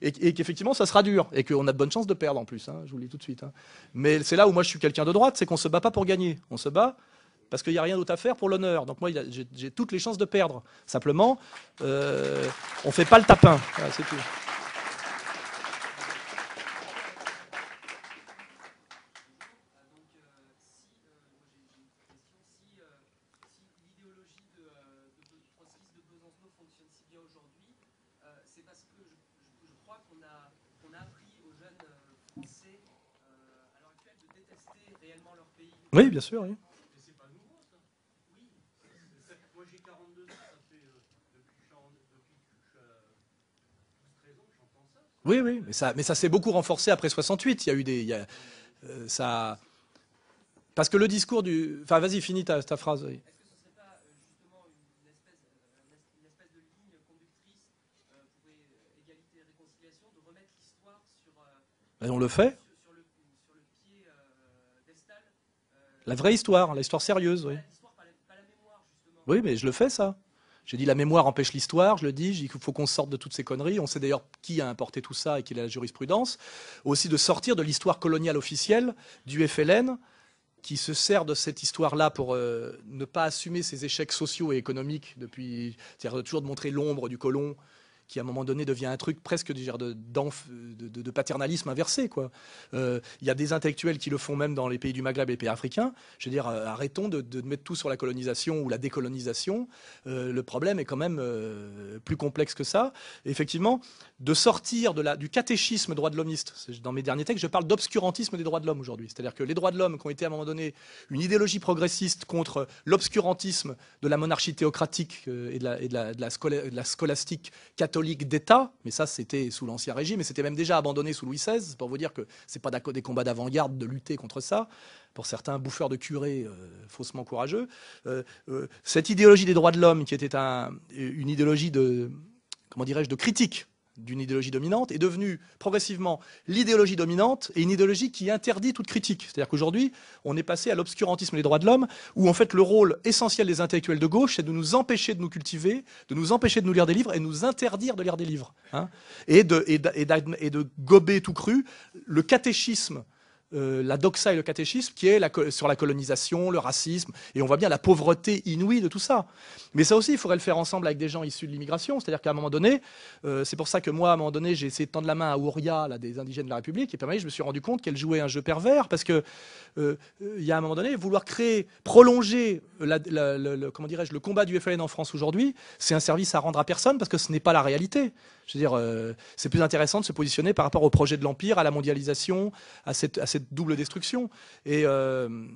et, qu'effectivement ça sera dur et qu'on a de bonnes chances de perdre en plus. Hein, je vous le dis tout de suite. Hein. Mais c'est là où moi je suis quelqu'un de droite, c'est qu'on se bat pas pour gagner, on se bat parce qu'il n'y a rien d'autre à faire pour l'honneur. Donc moi j'ai toutes les chances de perdre. Simplement, euh, on ne fait pas le tapin. c'est Oui, bien sûr. C'est pas nouveau ça. Oui. ça fait depuis Depuis j'entends ça. Oui, oui, mais ça mais ça s'est beaucoup renforcé après 68, il y a eu des euh, ça parce que le discours du enfin vas-y, finis ta phrase. Est-ce que ce n'est pas euh, justement une espèce euh, une espèce de ligne conductrice pour égalité et réconciliation, de remettre l'histoire sur ben, on le fait. La vraie histoire, l'histoire sérieuse, oui. Oui, mais je le fais, ça. J'ai dit la mémoire empêche l'histoire, je le dis, il faut qu'on sorte de toutes ces conneries. On sait d'ailleurs qui a importé tout ça et qui est la jurisprudence. Aussi de sortir de l'histoire coloniale officielle du FLN, qui se sert de cette histoire-là pour euh, ne pas assumer ses échecs sociaux et économiques depuis, c'est-à-dire toujours de montrer l'ombre du colon qui à un moment donné devient un truc presque du genre de, de, paternalisme inversé. Quoi. Il euh, y a des intellectuels qui le font même dans les pays du Maghreb et les pays africains. Je veux dire, euh, arrêtons de, mettre tout sur la colonisation ou la décolonisation. Euh, le problème est quand même plus complexe que ça. effectivement, de sortir de la, du catéchisme droit de l'hommiste. Dans mes derniers textes, je parle d'obscurantisme des droits de l'homme aujourd'hui. C'est-à-dire que les droits de l'homme qui ont été à un moment donné une idéologie progressiste contre l'obscurantisme de la monarchie théocratique et de la, de la scolastique catholique, d'État, mais ça c'était sous l'Ancien Régime, et c'était même déjà abandonné sous Louis XVI, pour vous dire que ce n'est pas des combats d'avant-garde de lutter contre ça, pour certains bouffeurs de curés euh, faussement courageux. Euh, euh, cette idéologie des droits de l'homme, qui était une idéologie de, comment dirais-je, de critique d'une idéologie dominante est devenue progressivement l'idéologie dominante et une idéologie qui interdit toute critique. C'est-à-dire qu'aujourd'hui, on est passé à l'obscurantisme des droits de l'homme, où en fait le rôle essentiel des intellectuels de gauche, c'est de nous empêcher de nous cultiver, de nous empêcher de nous lire des livres et de nous interdire de lire des livres. Hein. et, et de gober tout cru le catéchisme euh, la doxa et le catéchisme, qui est sur la colonisation, le racisme, et on voit bien la pauvreté inouïe de tout ça. Mais ça aussi, il faudrait le faire ensemble avec des gens issus de l'immigration, c'est-à-dire qu'à un moment donné, euh, c'est pour ça que moi, à un moment donné, j'ai essayé de tendre la main à Ouria, des indigènes de la République, et puis je me suis rendu compte qu'elle jouait un jeu pervers, parce que euh, il y a un moment donné, vouloir créer, prolonger comment dirais-je, le combat du FLN en France aujourd'hui, c'est un service à rendre à personne, parce que ce n'est pas la réalité. Je dire, euh, c'est plus intéressant de se positionner par rapport au projet de l'Empire, à la mondialisation, à cette, double destruction. Et, euh,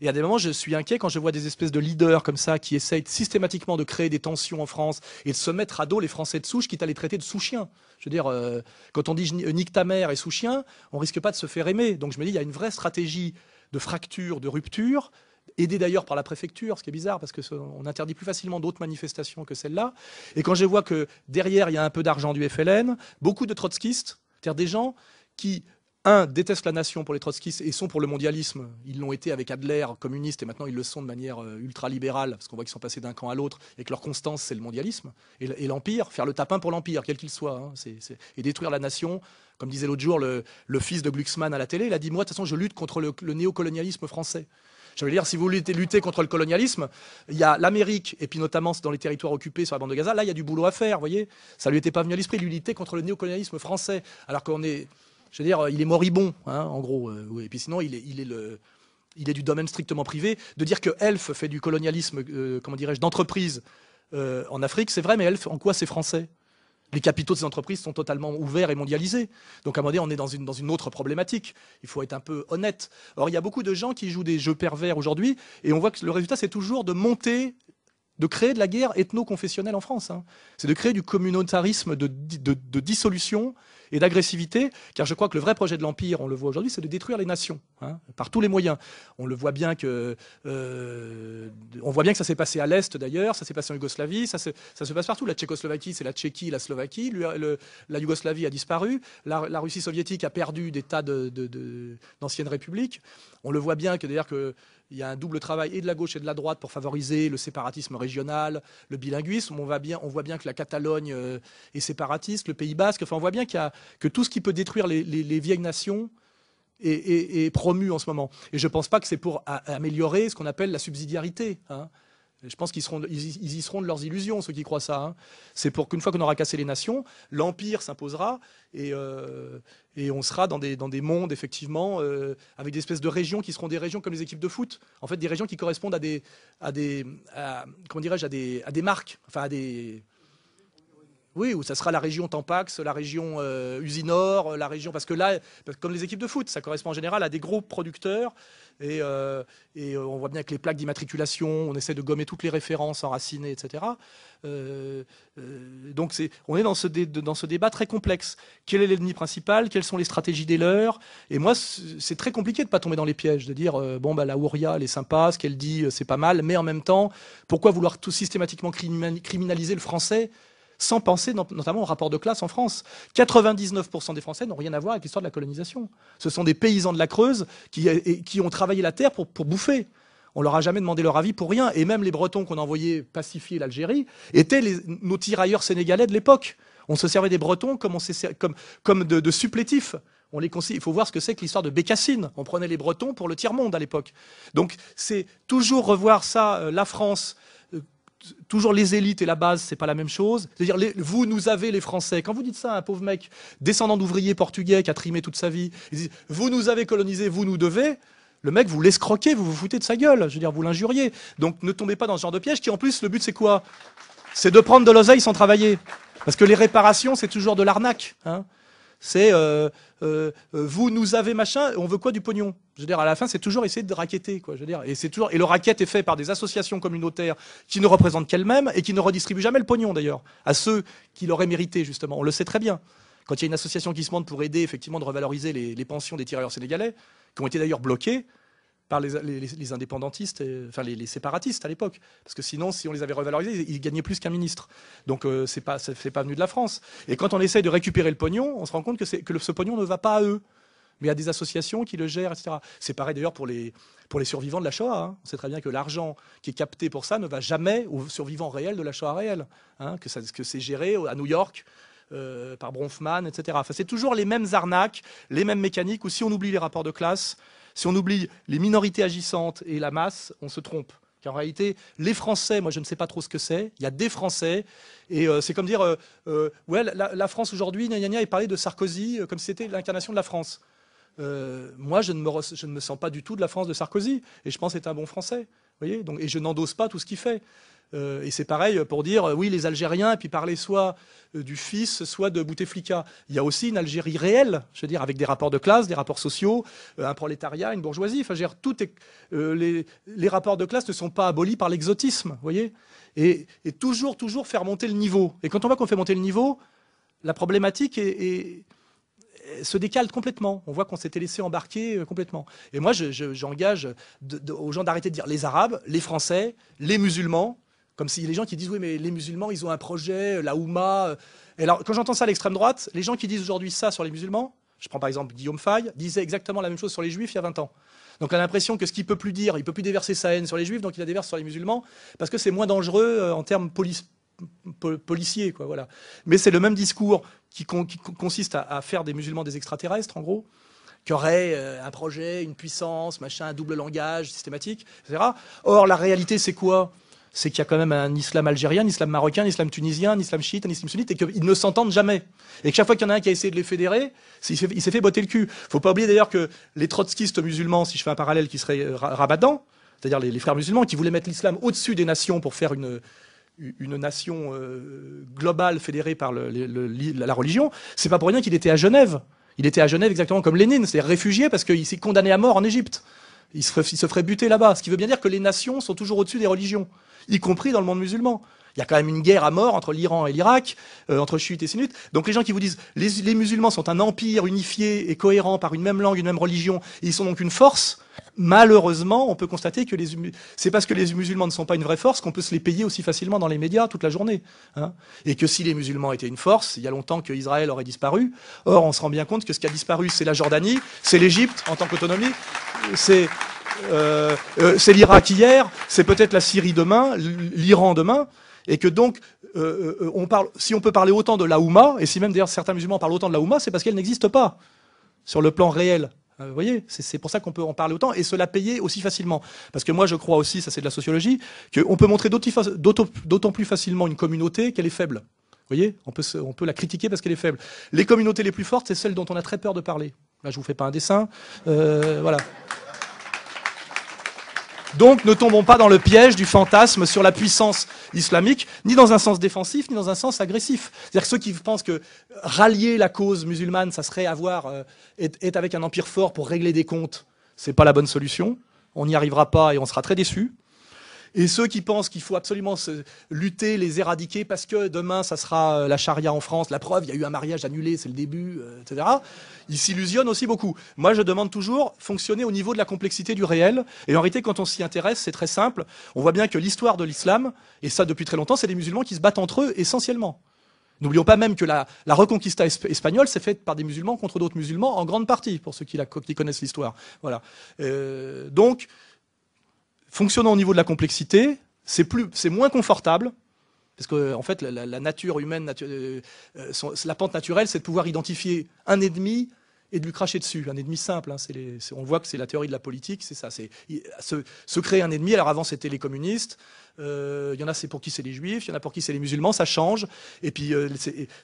et, à des moments, je suis inquiet quand je vois des espèces de leaders comme ça qui essayent systématiquement de créer des tensions en France et de se mettre à dos les Français de souche, quitte à les traiter de sous-chiens. Je veux dire, euh, quand on dit nique ta mère et sous-chien, on risque pas de se faire aimer. Donc je me dis, il y a une vraie stratégie de fracture, de rupture, aidé d'ailleurs par la préfecture, ce qui est bizarre parce que interdit plus facilement d'autres manifestations que celle-là. Et quand je vois que derrière il y a un peu d'argent du FLN, beaucoup de trotskistes, c'est-à-dire des gens qui un, détestent la nation pour les trotskistes et sont pour le mondialisme. Ils l'ont été avec Adler, communiste, et maintenant ils le sont de manière euh, ultra-libérale, parce qu'on voit qu'ils sont passés d'un camp à l'autre, et que leur constance, c'est le mondialisme. Et l'Empire, faire le tapin pour l'Empire, quel qu'il soit, hein, et détruire la nation. Comme disait l'autre jour le, fils de Glucksmann à la télé, il a dit, moi, de toute façon, je lutte contre le néocolonialisme français. Je veux dire, si vous voulez lutter contre le colonialisme, il y a l'Amérique, et puis notamment dans les territoires occupés sur la bande de Gaza, là, il y a du boulot à faire, vous voyez. Ça lui était pas venu à l'esprit, de lutter contre le néocolonialisme français, alors qu'on est, je veux dire, il est moribond, hein, en gros. Euh, et puis sinon, il est, du domaine strictement privé, de dire que Elf fait du colonialisme, euh, comment dirais-je, d'entreprise euh, en Afrique, c'est vrai, mais Elf, en quoi c'est français les capitaux de ces entreprises sont totalement ouverts et mondialisés. Donc à un moment donné, on est dans une, autre problématique. Il faut être un peu honnête. Or, il y a beaucoup de gens qui jouent des jeux pervers aujourd'hui, et on voit que le résultat, c'est toujours de monter de créer de la guerre ethno-confessionnelle en France. Hein. C'est de créer du communautarisme de, de dissolution et d'agressivité, car je crois que le vrai projet de l'Empire, on le voit aujourd'hui, c'est de détruire les nations, hein, par tous les moyens. On le voit bien que, euh, on voit bien que ça s'est passé à l'Est d'ailleurs, ça s'est passé en Yougoslavie, ça se, passe partout. La Tchécoslovaquie, c'est la Tchéquie, la Slovaquie, la Yougoslavie a disparu, la, Russie soviétique a perdu des tas d'anciennes de, républiques. On le voit bien que d'ailleurs que il y a un double travail et de la gauche et de la droite pour favoriser le séparatisme régional, le bilinguisme. On, bien, on voit bien que la Catalogne euh, est séparatiste, le Pays basque. Enfin, on voit bien qu'il y a que tout ce qui peut détruire les, vieilles nations est, promu en ce moment. Et je ne pense pas que c'est pour améliorer ce qu'on appelle la subsidiarité. Hein. Je pense qu'ils y seront de leurs illusions, ceux qui croient ça. Hein. C'est pour qu'une fois qu'on aura cassé les nations, l'empire s'imposera et, euh, on sera dans des, mondes, effectivement, euh, avec des espèces de régions qui seront des régions comme les équipes de foot. En fait, des régions qui correspondent à des, comment à des marques, enfin à des, oui, ou ça sera la région Tampax, la région euh, Usinor, euh, la région. Parce que là, comme les équipes de foot, ça correspond en général à des gros producteurs. Et, euh, on voit bien que les plaques d'immatriculation, on essaie de gommer toutes les références enracinées, etc. donc on est dans ce, débat très complexe. Quel est l'ennemi principal Quelles sont les stratégies des leurs Et moi, c'est très compliqué de ne pas tomber dans les pièges, de dire, bon, bah, la Ouria, elle est sympa, ce qu'elle dit, c'est pas mal, mais en même temps, pourquoi vouloir tout systématiquement criminaliser le français sans penser notamment au rapport de classe en France. 99% des Français n'ont rien à voir avec l'histoire de la colonisation. Ce sont des paysans de la Creuse qui, euh, ont travaillé la terre pour, bouffer. On leur a jamais demandé leur avis pour rien. Et même les Bretons qu'on envoyait pacifier l'Algérie étaient nos tirailleurs sénégalais de l'époque. On se servait des Bretons comme, de, supplétifs. On les il faut voir ce que c'est que l'histoire de Bécassine. On prenait les Bretons pour le tiers-monde à l'époque. Donc c'est toujours revoir ça, euh, la France, toujours les élites et la base, c'est pas la même chose. C'est-à-dire, vous, nous avez les Français. Quand vous dites ça à un pauvre mec, descendant d'ouvriers portugais qui a trimé toute sa vie, dit, vous nous avez colonisés, vous nous devez. Le mec, vous l'escroquez, vous vous foutez de sa gueule. Je veux dire, vous l'injuriez. Donc, ne tombez pas dans ce genre de piège qui, en plus, le but, c'est quoi C'est de prendre de l'oseille sans travailler. Parce que les réparations, c'est toujours de l'arnaque. Hein. C'est euh, euh, euh, vous nous avez machin, on veut quoi du pognon Je veux dire, à la fin, c'est toujours essayer de raqueter, et le racket est fait par des associations communautaires qui ne représentent qu'elles-mêmes et qui ne redistribuent jamais le pognon d'ailleurs à ceux qui l'auraient mérité justement. On le sait très bien. Quand il y a une association qui se monte pour aider effectivement de revaloriser les, les pensions des tireurs sénégalais, qui ont été d'ailleurs bloquées, par les, indépendantistes, enfin les, séparatistes à l'époque. Parce que sinon, si on les avait revalorisés, ils, gagnaient plus qu'un ministre. Donc ce euh, c'est pas, pas venu de la France. Et quand on essaye de récupérer le pognon, on se rend compte que, ce pognon ne va pas à eux, mais à des associations qui le gèrent, etc. C'est pareil d'ailleurs pour les, pour les survivants de la Shoah. Hein. On sait très bien que l'argent qui est capté pour ça ne va jamais aux survivants réels de la Shoah réelle, hein. que, c'est géré à New York. Euh, par Bronfman, etc. c'est toujours les mêmes arnaques, les mêmes mécaniques, ou si on oublie les rapports de classe, si on oublie les minorités agissantes et la masse, on se trompe. Car en réalité, les Français, moi je ne sais pas trop ce que c'est, il y a des Français, et euh, c'est comme dire, euh, euh, ouais, la, France aujourd'hui, gna, gna, gna, parler de Sarkozy comme si c'était l'incarnation de la France. moi, je ne, me, sens pas du tout de la France de Sarkozy, et je pense que c'est un bon Français. Voyez Donc, et je n'endosse pas tout ce qu'il fait. Euh, et c'est pareil pour dire, euh, oui, les Algériens, et puis parler soit euh, du fils, soit de Bouteflika. Il y a aussi une Algérie réelle, je veux dire, avec des rapports de classe, des rapports sociaux, un prolétariat, une bourgeoisie. Enfin, je veux les, rapports de classe ne sont pas abolis par l'exotisme, vous voyez et, toujours, toujours faire monter le niveau. Et quand on voit qu'on fait monter le niveau, la problématique se décale complètement. On voit qu'on s'était laissé embarquer complètement. Et moi, j'engage aux gens d'arrêter de dire les Arabes, les Français, les musulmans, comme si les gens qui disent oui, mais les musulmans, ils ont un projet, euh, la Houma. Euh. Et alors, quand j'entends ça à l'extrême droite, les gens qui disent aujourd'hui ça sur les musulmans, je prends par exemple Guillaume Fay, disait exactement la même chose sur les juifs il y a 20 ans. Donc on a l'impression que ce qu'il peut plus dire, il peut plus déverser sa haine sur les juifs, donc il la déverse sur les musulmans, parce que c'est moins dangereux euh, en termes policiers. Quoi, voilà. Mais c'est le même discours qui, consiste à, faire des musulmans des extraterrestres, en gros, qui auraient un projet, une puissance, machin, un double langage systématique, etc. Or, la réalité, c'est quoi c'est qu'il y a quand même un islam algérien, un islam marocain, un islam tunisien, un islam chiite, un islam sunnite, et qu'ils ne s'entendent jamais. Et que chaque fois qu'il y en a un qui a essayé de les fédérer, il s'est fait, botter le cul. Faut pas oublier d'ailleurs que les trotskistes musulmans, si je fais un parallèle qui serait euh, rabadan, c'est-à-dire les, frères musulmans qui voulaient mettre l'islam au-dessus des nations pour faire une, une nation euh, globale fédérée par la religion, c'est pas pour rien qu'il était à Genève. Il était à Genève exactement comme Lénine, c'est-à-dire réfugié parce qu'il s'est condamné à mort en Égypte. il se ferait buter là-bas, ce qui veut bien dire que les nations sont toujours au-dessus des religions y compris dans le monde musulman. Il y a quand même une guerre à mort entre l'Iran et l'Irak, euh, entre chiites et sunnites. Donc les gens qui vous disent les, les, musulmans sont un empire unifié et cohérent par une même langue, une même religion, et ils sont donc une force, malheureusement, on peut constater que les, c'est parce que les musulmans ne sont pas une vraie force qu'on peut se les payer aussi facilement dans les médias toute la journée. Hein. Et que si les musulmans étaient une force, il y a longtemps qu'Israël aurait disparu. Or, on se rend bien compte que ce qui a disparu, c'est la Jordanie, c'est l'Égypte en tant qu'autonomie, c'est euh, euh, c'est l'Irak hier, c'est peut-être la Syrie demain, l'Iran demain, et que donc euh, on parle, si on peut parler autant de la Houma, et si même d'ailleurs certains musulmans parlent autant de la Houma, c'est parce qu'elle n'existe pas sur le plan réel. Vous voyez, c'est pour ça qu'on peut en parler autant et se la payer aussi facilement. Parce que moi, je crois aussi, ça c'est de la sociologie, qu'on peut montrer d'autant plus facilement une communauté qu'elle est faible. Vous voyez, on peut, la critiquer parce qu'elle est faible. Les communautés les plus fortes, c'est celles dont on a très peur de parler. Là, je vous fais pas un dessin. voilà. Donc ne tombons pas dans le piège du fantasme sur la puissance islamique, ni dans un sens défensif, ni dans un sens agressif. C'est-à-dire que ceux qui pensent que rallier la cause musulmane, ça serait avoir, euh, avec un empire fort pour régler des comptes, c'est pas la bonne solution. On n'y arrivera pas et on sera très déçus. Et ceux qui pensent qu'il faut absolument se lutter, les éradiquer, parce que demain, ça sera euh, la charia en France, la preuve, il y a eu un mariage annulé, c'est le début, euh, etc. Ils s'illusionnent aussi beaucoup. Moi, je demande toujours fonctionner au niveau de la complexité du réel. Et en réalité, quand on s'y intéresse, c'est très simple. On voit bien que l'histoire de l'islam, et ça depuis très longtemps, c'est des musulmans qui se battent entre eux essentiellement. N'oublions pas même que la, reconquista espagnole s'est faite par des musulmans contre d'autres musulmans en grande partie, pour ceux qui, la, connaissent l'histoire. Voilà. Euh, donc, Fonctionnant au niveau de la complexité, c'est moins confortable. Parce que, en fait, la, nature humaine, euh, euh, la pente naturelle, c'est de pouvoir identifier un ennemi, et de lui cracher dessus. Un ennemi simple, hein, on voit que c'est la théorie de la politique, c'est ça. C'est se, créer un ennemi. Alors avant, c'était les communistes. Euh, il y en a, c'est pour qui c'est les juifs. Il y en a pour qui c'est les musulmans. Ça change. Et puis, euh,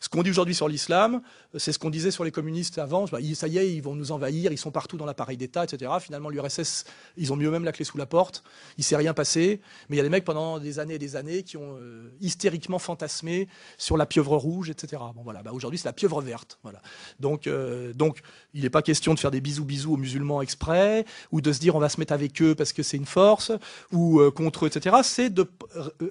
ce qu'on dit aujourd'hui sur l'islam, euh, c'est ce qu'on disait sur les communistes avant. Bah, ça y est, ils vont nous envahir. Ils sont partout dans l'appareil d'État, etc. Finalement, l'URSS, ils ont mis eux-mêmes la clé sous la porte. Il s'est rien passé. Mais il y a des mecs pendant des années et des années qui ont hystériquement fantasmé sur la pieuvre rouge, etc. Bon, voilà. Bah, aujourd'hui, c'est la pieuvre verte. Voilà. Donc, donc il n'est pas question de faire des bisous bisous aux musulmans exprès, ou de se dire on va se mettre avec eux parce que c'est une force, ou euh, contre eux, etc. C'est de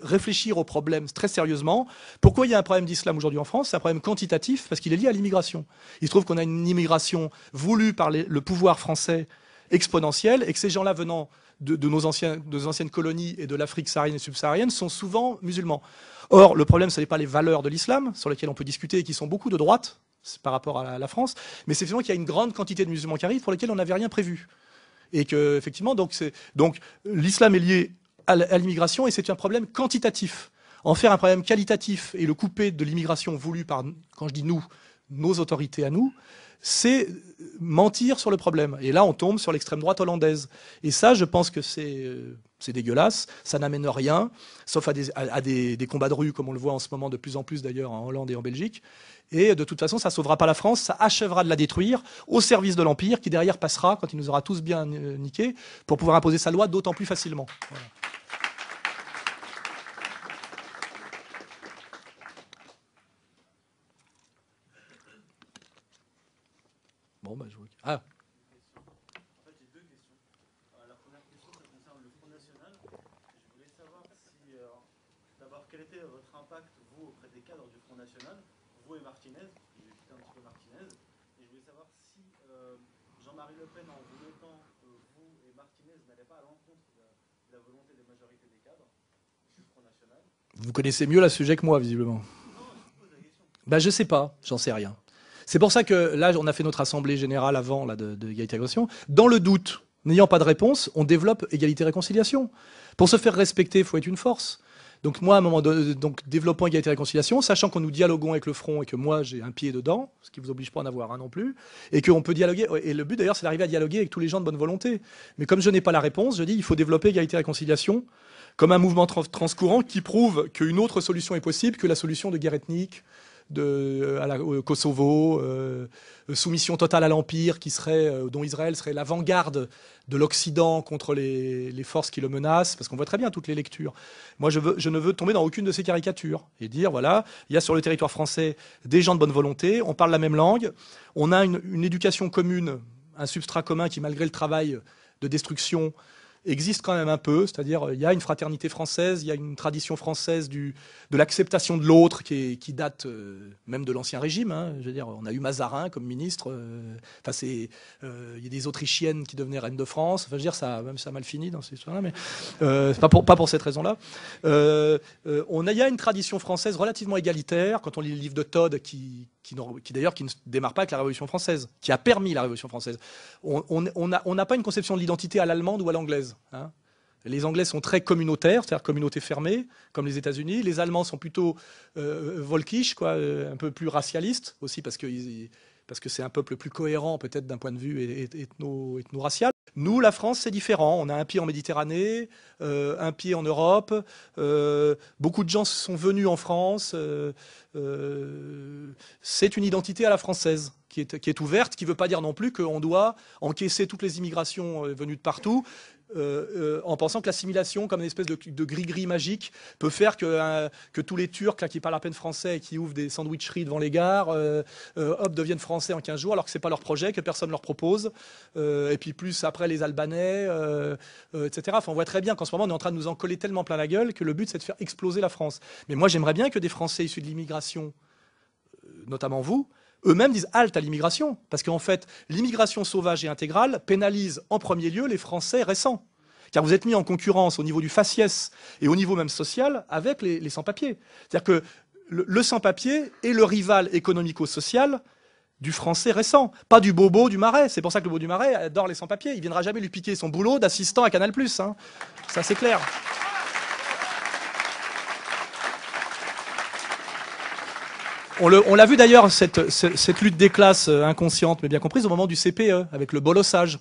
réfléchir au problème très sérieusement. Pourquoi il y a un problème d'islam aujourd'hui en France C'est un problème quantitatif parce qu'il est lié à l'immigration. Il se trouve qu'on a une immigration voulue par le pouvoir français exponentielle et que ces gens-là venant de, nos anciennes colonies et de l'Afrique saharienne et subsaharienne sont souvent musulmans. Or, le problème, ce n'est pas les valeurs de l'islam, sur lesquelles on peut discuter et qui sont beaucoup de droite, par rapport à la France, mais c'est effectivement qu'il y a une grande quantité de musulmans qui arrivent pour lesquels on n'avait rien prévu. Et que, effectivement, donc, donc l'islam est lié à l'immigration et c'est un problème quantitatif. En faire un problème qualitatif et le couper de l'immigration voulue par, quand je dis nous, nos autorités à nous, c'est mentir sur le problème. Et là, on tombe sur l'extrême droite hollandaise. Et ça, je pense que c'est euh, dégueulasse, ça n'amène rien, sauf à, des, combats de rue, comme on le voit en ce moment de plus en plus d'ailleurs en Hollande et en Belgique. Et de toute façon, ça ne sauvera pas la France, ça achèvera de la détruire au service de l'Empire, qui derrière passera, quand il nous aura tous bien euh, niqués, pour pouvoir imposer sa loi d'autant plus facilement. Bah, ah. En fait, j'ai deux questions. Euh, la première question le Front national. je vois. Ah euh, quel était votre impact, vous, auprès des cadres du Front National, vous et Martinez, j'ai écouté un petit peu Martinez, et je voulais savoir si euh, Jean-Marie Le Pen, en vous notant, euh, vous et Martinez n'allaient pas à l'encontre de, de, la volonté des majorités des cadres du Front National. Vous connaissez mieux le sujet que moi, visiblement. Non, je pose la question. Bah, je sais pas, j'en sais rien. C'est pour ça que là, on a fait notre assemblée générale avant là, de, de égalité réconciliation. Dans le doute, n'ayant pas de réponse, on développe égalité réconciliation. Pour se faire respecter, il faut être une force. Donc moi, à un moment donné, donc développant égalité réconciliation, sachant qu'on nous dialoguons avec le front et que moi j'ai un pied dedans, ce qui vous oblige pas à en avoir un non plus, et qu'on peut dialoguer. Et le but d'ailleurs, c'est d'arriver à dialoguer avec tous les gens de bonne volonté. Mais comme je n'ai pas la réponse, je dis qu'il faut développer égalité réconciliation comme un mouvement transcourant qui prouve qu'une autre solution est possible que la solution de guerre ethnique, de, euh, à la, Kosovo, euh, soumission totale à l'Empire, qui serait, euh, dont Israël serait l'avant-garde de l'Occident contre les, forces qui le menacent, parce qu'on voit très bien toutes les lectures. Moi, je, ne veux tomber dans aucune de ces caricatures et dire, voilà, il y a sur le territoire français des gens de bonne volonté, on parle la même langue, on a une éducation commune, un substrat commun qui, malgré le travail de destruction, existe quand même un peu, c'est-à-dire euh, il y a une fraternité française, il y a une tradition française du, de l'acceptation de l'autre qui, date euh, même de l'Ancien Régime. Hein. je veux dire, on a eu Mazarin comme ministre, euh, enfin il y a des Autrichiennes qui devenaient reines de France, je veux dire, ça, même ça a mal fini dans ces histoires-là, mais pas, pour, pas pour cette raison-là. on a, il y a une tradition française relativement égalitaire, quand on lit le livre de Todd qui qui, d'ailleurs qui ne démarre pas avec la Révolution française, qui a permis la Révolution française. On n'a pas une conception de l'identité à l'allemande ou à l'anglaise. Hein. Les Anglais sont très communautaires, c'est-à-dire communautés fermées, comme les États-Unis. Les Allemands sont plutôt euh, volkisch, quoi, euh, un peu plus racialistes aussi, parce que, parce que c'est un peuple plus cohérent peut-être d'un point de vue ethno-racial. Nous, la France, c'est différent. On a un pied en Méditerranée, euh, un pied en Europe. Euh, beaucoup de gens sont venus en France. Euh, c'est une identité à la française qui est ouverte, qui ne veut pas dire non plus qu'on doit encaisser toutes les immigrations venues de partout. Euh, euh, en pensant que l'assimilation, comme une espèce de gris-gris magique, peut faire que, euh, tous les Turcs qui parlent à peine français et qui ouvrent des sandwicheries devant les gares, deviennent français en 15 jours, alors que ce n'est pas leur projet, que personne ne leur propose. et puis plus après les Albanais, etc. Enfin, on voit très bien qu'en ce moment, on est en train de nous en coller tellement plein la gueule que le but, c'est de faire exploser la France. Mais moi, j'aimerais bien que des Français issus de l'immigration, notamment vous, eux-mêmes disent halte à l'immigration, parce qu'en fait, l'immigration sauvage et intégrale pénalise en premier lieu les Français récents car vous êtes mis en concurrence au niveau du faciès et au niveau même social avec les, sans-papiers. C'est-à-dire que le, sans-papier est le rival économico-social du français récent, pas du bobo du marais. C'est pour ça que le bobo du marais adore les sans-papiers. Il viendra jamais lui piquer son boulot d'assistant à Canal+. Hein. Ça, c'est clair. On l'a vu d'ailleurs, cette, lutte des classes euh, inconsciente, mais bien comprise, au moment du CPE, avec le bolossage.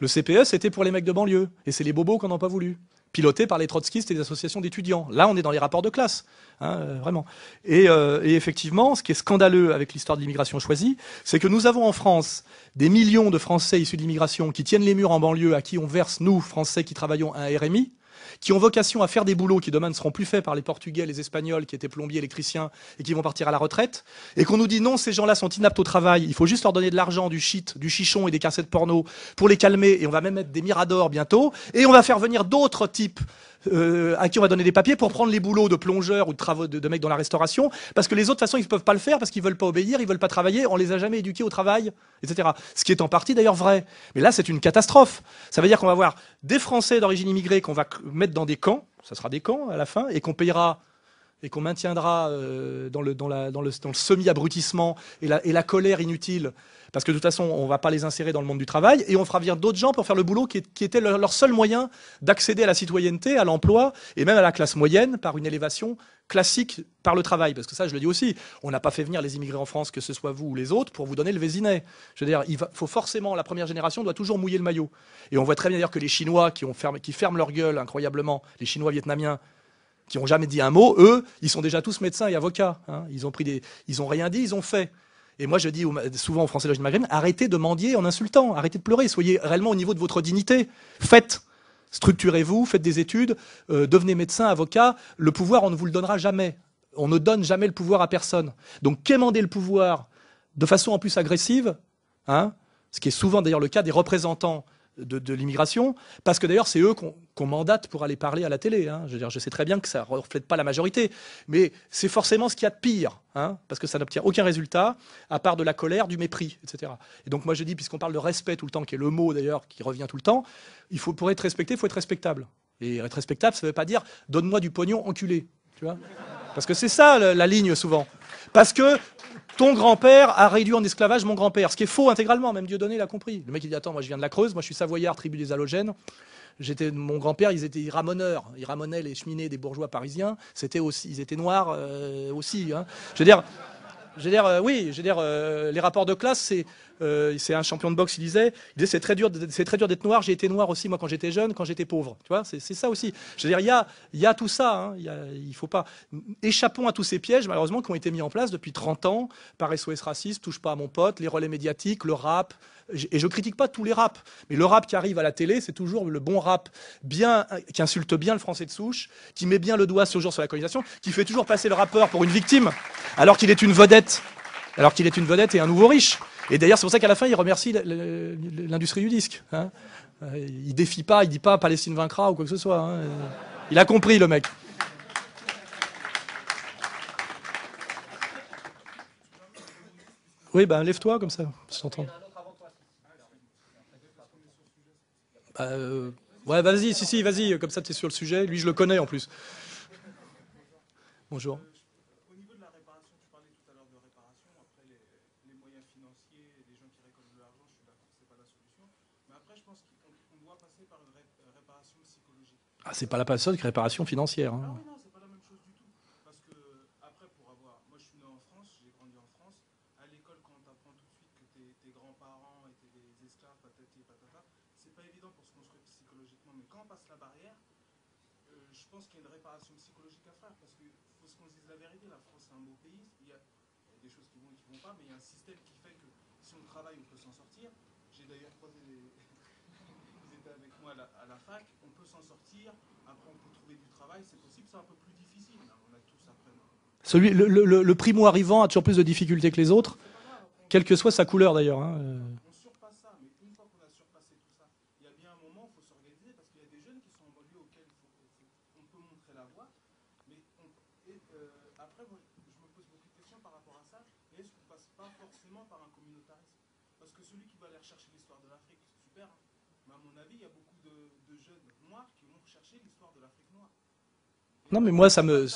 Le CPE, c'était pour les mecs de banlieue, et c'est les bobos qu'on n'en pas voulu. pilotés par les trotskistes et les associations d'étudiants. Là, on est dans les rapports de classe, hein, euh, vraiment. Et, euh, et effectivement, ce qui est scandaleux avec l'histoire de l'immigration choisie, c'est que nous avons en France des millions de Français issus de l'immigration qui tiennent les murs en banlieue, à qui on verse, nous, Français qui travaillons, un RMI, qui ont vocation à faire des boulots qui demain ne seront plus faits par les Portugais, les Espagnols qui étaient plombiers, électriciens et qui vont partir à la retraite, et qu'on nous dit non, ces gens-là sont inaptes au travail, il faut juste leur donner de l'argent, du shit, du chichon et des cassettes porno pour les calmer, et on va même mettre des miradors bientôt, et on va faire venir d'autres types euh, à qui on va donner des papiers pour prendre les boulots de plongeurs ou de travaux de, mecs dans la restauration, parce que les autres, de toute façon, ils ne peuvent pas le faire, parce qu'ils veulent pas obéir, ils veulent pas travailler, on les a jamais éduqués au travail, etc. Ce qui est en partie d'ailleurs vrai. Mais là, c'est une catastrophe. Ça veut dire qu'on va avoir des Français d'origine immigrée qu'on va mettre dans des camps, ça sera des camps à la fin, et qu'on payera et qu'on maintiendra euh, dans le, semi-abrutissement et la colère inutile parce que de toute façon, on ne va pas les insérer dans le monde du travail, et on fera venir d'autres gens pour faire le boulot qui, était leur, seul moyen d'accéder à la citoyenneté, à l'emploi, et même à la classe moyenne par une élévation classique par le travail, parce que ça, je le dis aussi, on n'a pas fait venir les immigrés en France, que ce soit vous ou les autres, pour vous donner le vésinet. Je veux dire, il faut forcément, la première génération doit toujours mouiller le maillot. Et on voit très bien d'ailleurs que les Chinois qui, ferment leur gueule incroyablement, les Chinois vietnamiens, qui n'ont jamais dit un mot, eux, ils sont déjà tous médecins et avocats. Hein. Ils n'ont rien dit, ils ont fait. Et moi, je dis souvent aux Français de l'origine arrêtez de mendier en insultant, arrêtez de pleurer, soyez réellement au niveau de votre dignité. Faites structurez-vous, faites des études, euh, devenez médecin, avocat. Le pouvoir, on ne vous le donnera jamais. On ne donne jamais le pouvoir à personne. Donc, quémander le pouvoir de façon en plus agressive, hein, ce qui est souvent d'ailleurs le cas des représentants de, l'immigration, parce que d'ailleurs, c'est eux qu'on mandate pour aller parler à la télé. Hein. Je, dire, je sais très bien que ça ne reflète pas la majorité, mais c'est forcément ce qu'il y a de pire, hein, parce que ça n'obtient aucun résultat, à part de la colère, du mépris, etc. Et donc, moi, je dis, puisqu'on parle de respect tout le temps, qui est le mot d'ailleurs qui revient tout le temps, il faut, pour être respecté, il faut être respectable. Et être respectable, ça ne veut pas dire donne-moi du pognon enculé, tu vois Parce que c'est ça la ligne souvent. Parce que ton grand-père a réduit en esclavage mon grand-père. Ce qui est faux intégralement, même donné l'a compris. Le mec, il dit Attends, moi je viens de la Creuse, moi je suis savoyard, tribu des halogènes. J'étais, mon grand-père, ils étaient ramoneurs. Ils ramonnaient les cheminées des bourgeois parisiens. C'était aussi, ils étaient noirs euh, aussi. Hein. Je veux dire, je veux dire, euh, oui, je veux dire, euh, les rapports de classe, euh, c'est un champion de boxe, il disait, il disait c'est très dur, c'est très dur d'être noir. J'ai été noir aussi moi quand j'étais jeune, quand j'étais pauvre. Tu vois, c'est ça aussi. Je veux dire, il y a, y a tout ça. Hein. il, faut pas échappons à tous ces pièges malheureusement qui ont été mis en place depuis 30 ans par SOS racisme, touche pas à mon pote, les relais médiatiques, le rap et je critique pas tous les raps, mais le rap qui arrive à la télé, c'est toujours le bon rap, bien, qui insulte bien le français de souche, qui met bien le doigt jour sur la colonisation, qui fait toujours passer le rappeur pour une victime, alors qu'il est une vedette, alors qu'il est une vedette et un nouveau riche. Et d'ailleurs, c'est pour ça qu'à la fin, il remercie l'industrie du disque. Hein. Euh, il défie pas, il dit pas Palestine vaincra ou quoi que ce soit. Hein. Il a compris, le mec. Oui, ben lève-toi comme ça, s'entendre. Euh, ouais, vas-y, si, si, vas-y, euh, comme ça, tu es sur le sujet. Lui, je le connais en plus. Bonjour. Au niveau de la réparation, tu parlais tout à l'heure de réparation. Après, les, moyens financiers, les gens qui récoltent de l'argent, je suis d'accord, ce n'est pas la solution. Mais après, je pense qu'on doit passer par une euh, réparation psychologique. Ah, ce n'est pas la personne qui réparation financière. Hein. Ah Celui, le, primo arrivant a toujours plus de difficultés que les autres, quelle que soit sa couleur d'ailleurs. Hein, euh. Non, mais moi, ça me.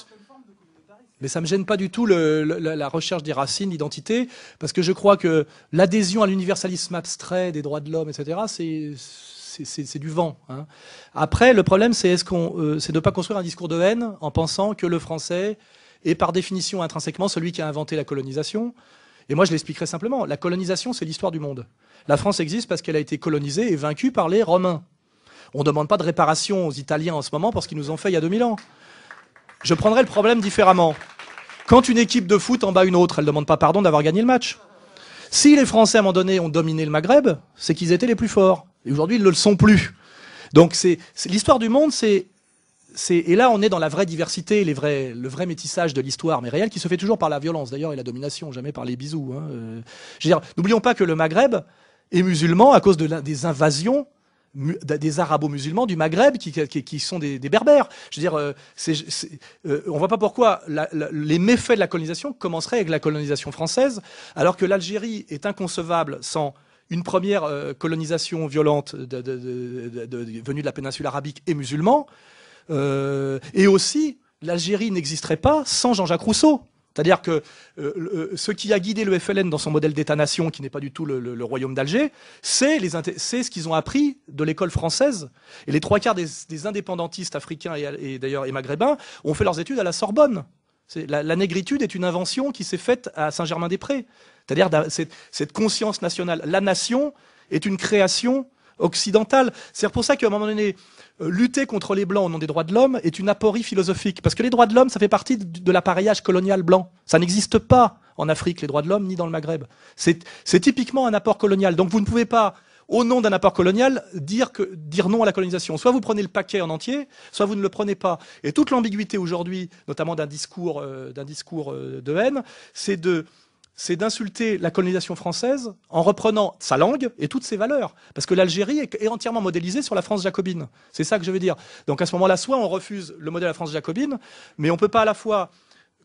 Mais ça me gêne pas du tout la recherche des racines, l'identité, parce que je crois que l'adhésion à l'universalisme abstrait des droits de l'homme, etc., c'est du vent. Hein. Après, le problème, c'est -ce euh, de ne pas construire un discours de haine en pensant que le français est par définition intrinsèquement celui qui a inventé la colonisation. Et moi, je l'expliquerai simplement. La colonisation, c'est l'histoire du monde. La France existe parce qu'elle a été colonisée et vaincue par les Romains. On ne demande pas de réparation aux Italiens en ce moment pour ce qu'ils nous ont fait il y a 2000 ans. Je prendrais le problème différemment. Quand une équipe de foot en bat une autre, elle ne demande pas pardon d'avoir gagné le match. Si les Français, à un moment donné, ont dominé le Maghreb, c'est qu'ils étaient les plus forts. Et aujourd'hui, ils ne le sont plus. Donc, c'est l'histoire du monde, c'est et là on est dans la vraie diversité, le vrai métissage de l'histoire, mais réel, qui se fait toujours par la violence d'ailleurs et la domination, jamais par les bisous. Hein. Euh. dire, n'oublions pas que le Maghreb est musulman à cause des invasions des arabo-musulmans du Maghreb qui, sont des, berbères. Je veux dire, euh, euh, on ne voit pas pourquoi les méfaits de la colonisation commenceraient avec la colonisation française, alors que l'Algérie est inconcevable sans une première euh, colonisation violente venue de la péninsule arabique et musulmane, et aussi l'Algérie n'existerait pas sans Jean-Jacques Rousseau. C'est-à-dire que euh, euh, ce qui a guidé le FLN dans son modèle d'État-nation, qui n'est pas du tout le, royaume d'Alger, c'est ce qu'ils ont appris de l'école française. Et les trois quarts des, indépendantistes africains et, d'ailleurs et maghrébins ont fait leurs études à la Sorbonne. La, négritude est une invention qui s'est faite à Saint-Germain-des-Prés. C'est-à-dire cette conscience nationale. La nation est une création occidentale. C'est pour ça qu'à un moment donné, euh, lutter contre les blancs au nom des droits de l'homme est une aporie philosophique. Parce que les droits de l'homme, ça fait partie de l'appareillage colonial blanc. Ça n'existe pas en Afrique, les droits de l'homme, ni dans le Maghreb. C'est typiquement un apport colonial. Donc vous ne pouvez pas, au nom d'un apport colonial, dire, que, dire non à la colonisation. Soit vous prenez le paquet en entier, soit vous ne le prenez pas. Et toute l'ambiguïté aujourd'hui, notamment d'un discours, euh, d'un discours euh, de haine, c'est de c'est d'insulter la colonisation française en reprenant sa langue et toutes ses valeurs. Parce que l'Algérie est, entièrement modélisée sur la France jacobine. C'est ça que je veux dire. Donc à ce moment-là, soit on refuse le modèle à la France jacobine, mais on ne peut pas à la fois,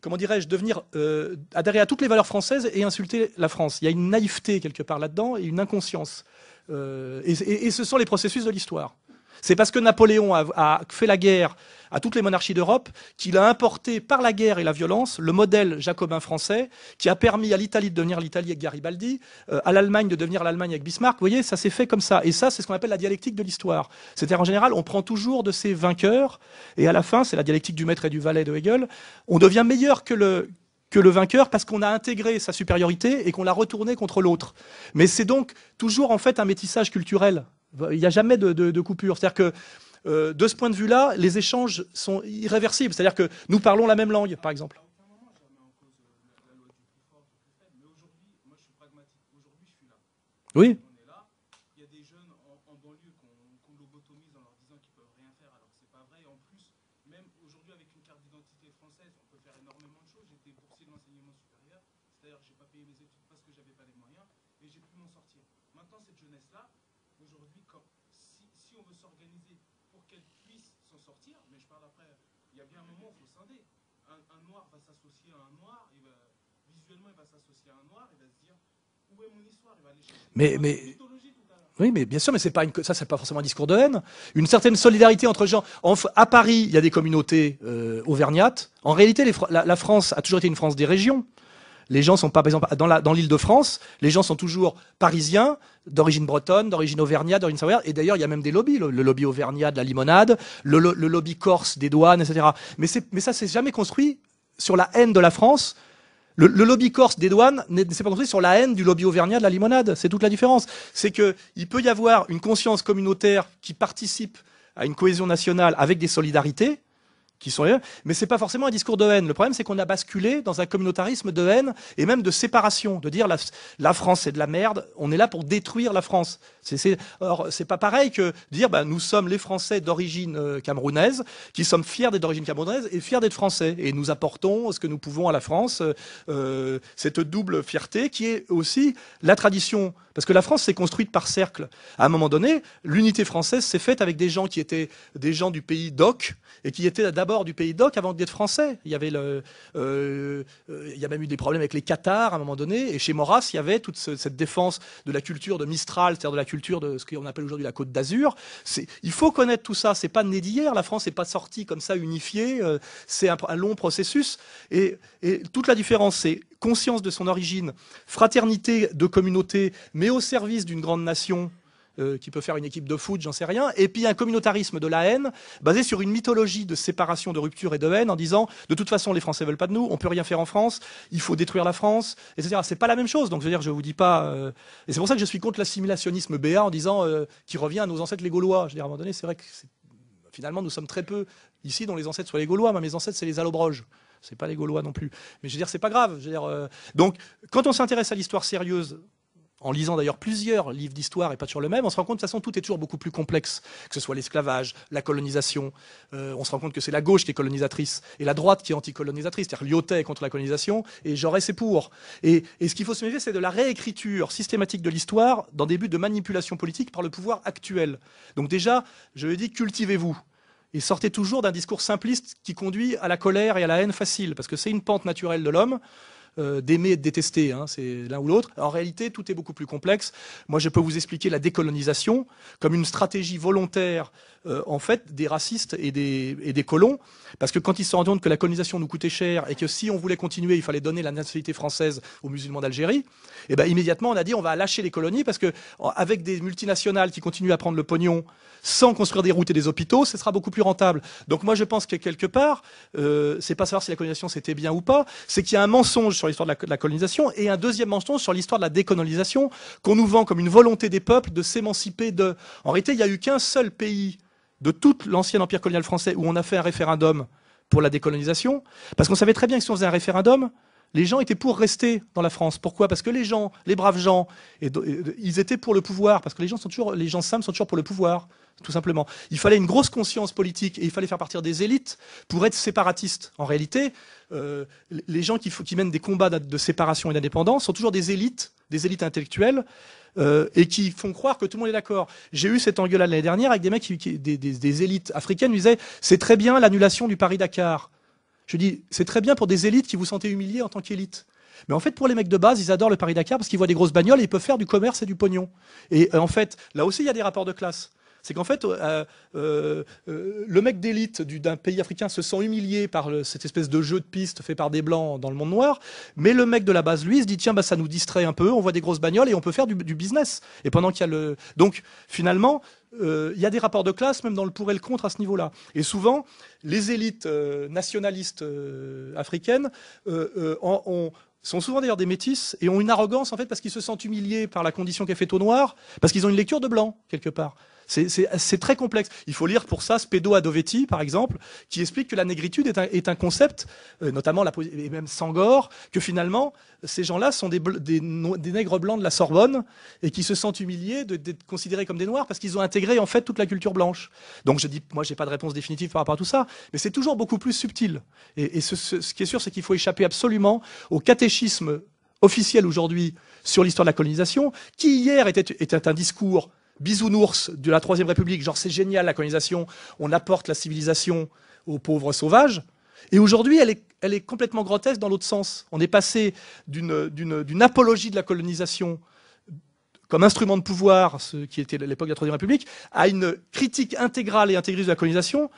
comment dirais-je, devenir euh, adhérer à toutes les valeurs françaises et insulter la France. Il y a une naïveté quelque part là-dedans et une inconscience. Euh, et ce sont les processus de l'histoire. C'est parce que Napoléon a, fait la guerre à toutes les monarchies d'Europe qu'il a importé par la guerre et la violence le modèle jacobin français qui a permis à l'Italie de devenir l'Italie avec Garibaldi, euh, à l'Allemagne de devenir l'Allemagne avec Bismarck. Vous voyez, ça s'est fait comme ça. Et ça, c'est ce qu'on appelle la dialectique de l'histoire. C'est-à-dire, en général, on prend toujours de ces vainqueurs et à la fin, c'est la dialectique du maître et du valet de Hegel, on devient meilleur que le, que le vainqueur parce qu'on a intégré sa supériorité et qu'on l'a retournée contre l'autre. Mais c'est donc toujours en fait un métissage culturel. Il n'y a jamais de, coupure. C'est-à-dire que euh, de ce point de vue-là, les échanges sont irréversibles. C'est-à-dire que nous parlons la même langue, par exemple. Oui. Mais, mais, oui, mais bien sûr, mais c'est pas une, pas forcément un discours de haine. Une certaine solidarité entre gens. à Paris, il y a des communautés euh, auvergnates. En réalité, la, France a toujours été une France des régions. Les gens sont pas, par exemple, dans, l'île de France, les gens sont toujours parisiens, d'origine bretonne, d'origine auvergnate, d'origine savoyarde. Et d'ailleurs, il y a même des lobbies, le, lobby auvergnat de la limonade, le, lobby corse des douanes, etc. Mais, mais ça, c'est jamais construit sur la haine de la France le, lobby corse des douanes s'est pas concentré sur la haine du lobby auvergnat de la limonade. C'est toute la différence. C'est qu'il peut y avoir une conscience communautaire qui participe à une cohésion nationale avec des solidarités, qui sont rien. mais c'est pas forcément un discours de haine. Le problème, c'est qu'on a basculé dans un communautarisme de haine et même de séparation, de dire la, la France est de la merde, on est là pour détruire la France. C'est, or, c'est pas pareil que dire, bah, nous sommes les Français d'origine euh, camerounaise, qui sommes fiers d'être d'origine camerounaise et fiers d'être Français. Et nous apportons ce que nous pouvons à la France, euh, euh, cette double fierté qui est aussi la tradition. Parce que la France s'est construite par cercle. À un moment donné, l'unité française s'est faite avec des gens qui étaient des gens du pays d'Oc et qui étaient d'abord du pays d'Oc avant d'être français. Il y avait le, il y a même eu des problèmes avec les Qatars à un moment donné. Et chez Maurras, il y avait toute cette défense de la culture de Mistral, c'est-à-dire de la culture de ce qu'on appelle aujourd'hui la Côte d'Azur. Il faut connaître tout ça. C'est pas né d'hier. La France n'est pas sortie comme ça unifiée. Euh, c'est un, long processus. et toute la différence, c'est conscience de son origine, fraternité de communauté, mais au service d'une grande nation euh, qui peut faire une équipe de foot, j'en sais rien, et puis un communautarisme de la haine basé sur une mythologie de séparation, de rupture et de haine en disant de toute façon les Français veulent pas de nous, on peut rien faire en France, il faut détruire la France, etc. C'est pas la même chose. Donc je veux dire, je vous dis pas. Euh, et c'est pour ça que je suis contre l'assimilationnisme BA en disant euh, qui revient à nos ancêtres les Gaulois. Je veux dire, à un moment donné, c'est vrai que finalement nous sommes très peu ici dont les ancêtres soient les Gaulois, mais mes ancêtres c'est les Allobroges c'est pas les Gaulois non plus. Mais je veux dire, c'est pas grave. donc, quand on s'intéresse à l'histoire sérieuse, en lisant d'ailleurs plusieurs livres d'histoire et pas toujours le même, on se rend compte de toute façon tout est toujours beaucoup plus complexe, que ce soit l'esclavage, la colonisation. Euh, on se rend compte que c'est la gauche qui est colonisatrice et la droite qui est anticolonisatrice, c'est-à-dire Lyotet contre la colonisation et Jaurès c'est pour. Et, ce qu'il faut se méfier, c'est de la réécriture systématique de l'histoire dans des buts de manipulation politique par le pouvoir actuel. Donc déjà, je ai dit, cultivez-vous et sortez toujours d'un discours simpliste qui conduit à la colère et à la haine facile, parce que c'est une pente naturelle de l'homme. Euh, d'aimer et de détester, hein, c'est l'un ou l'autre. En réalité, tout est beaucoup plus complexe. Moi, je peux vous expliquer la décolonisation comme une stratégie volontaire, euh, en fait, des racistes et des, colons, parce que quand ils se rendent compte que la colonisation nous coûtait cher et que si on voulait continuer, il fallait donner la nationalité française aux musulmans d'Algérie, et eh ben immédiatement, on a dit on va lâcher les colonies parce que avec des multinationales qui continuent à prendre le pognon sans construire des routes et des hôpitaux, ce sera beaucoup plus rentable. Donc moi, je pense que quelque part, euh, c'est pas savoir si la colonisation c'était bien ou pas, c'est qu'il y a un mensonge sur l'histoire de, de, la colonisation et un deuxième mensonge sur l'histoire de la décolonisation qu'on nous vend comme une volonté des peuples de s'émanciper de. En réalité, il n'y a eu qu'un seul pays de tout l'ancien empire colonial français où on a fait un référendum pour la décolonisation, parce qu'on savait très bien que si on faisait un référendum, les gens étaient pour rester dans la France. Pourquoi Parce que les gens, les braves gens, ils étaient pour le pouvoir. Parce que les gens sont toujours, les gens simples sont toujours pour le pouvoir, tout simplement. Il fallait une grosse conscience politique et il fallait faire partir des élites pour être séparatistes. En réalité, euh, les gens qui, mènent des combats de séparation et d'indépendance sont toujours des élites, des élites intellectuelles. Euh, et qui font croire que tout le monde est d'accord. J'ai eu cette engueulade l'année dernière avec des mecs, des, élites africaines, qui disaient c'est très bien l'annulation du Paris-Dakar. Je dis, c'est très bien pour des élites qui vous sentez humiliés en tant qu'élite. Mais en fait, pour les mecs de base, ils adorent le Paris-Dakar parce qu'ils voient des grosses bagnoles et ils peuvent faire du commerce et du pognon. Et euh, en fait, là aussi, il y a des rapports de classe. C'est qu'en fait, euh, euh, euh, le mec d'élite d'un pays africain se sent humilié par cette espèce de jeu de piste fait par des blancs dans le monde noir, mais le mec de la base, lui, se dit tiens, bah, ça nous distrait un peu, on voit des grosses bagnoles et on peut faire du, business. Et pendant qu'il y a le. Donc, finalement, il y a des rapports de classe, même dans le pour et le contre à ce niveau-là. Et souvent, les élites nationalistes africaines sont souvent d'ailleurs des métis et ont une arrogance en fait parce qu'ils se sentent humiliés par la condition qu'est faite au noir parce qu'ils ont une lecture de blanc quelque part. C'est très complexe. Il faut lire pour ça Spedo Adovetti, par exemple, qui explique que la négritude est un, concept, euh, notamment la, et même Sangor, que finalement, ces gens-là sont des, nègres blancs de la Sorbonne et qui se sentent humiliés d'être considérés comme des noirs parce qu'ils ont intégré en fait toute la culture blanche. Donc je dis, moi, je n'ai pas de réponse définitive par rapport à tout ça, mais c'est toujours beaucoup plus subtil. Et, ce, qui est sûr, c'est qu'il faut échapper absolument au catéchisme officiel aujourd'hui sur l'histoire de la colonisation, qui hier était un discours bisounours de la Troisième République, genre c'est génial la colonisation, on apporte la civilisation aux pauvres sauvages. Et aujourd'hui, elle est, complètement grotesque dans l'autre sens. On est passé d'une apologie de la colonisation comme instrument de pouvoir, ce qui était l'époque de la Troisième République, à une critique intégrale et intégriste de la colonisation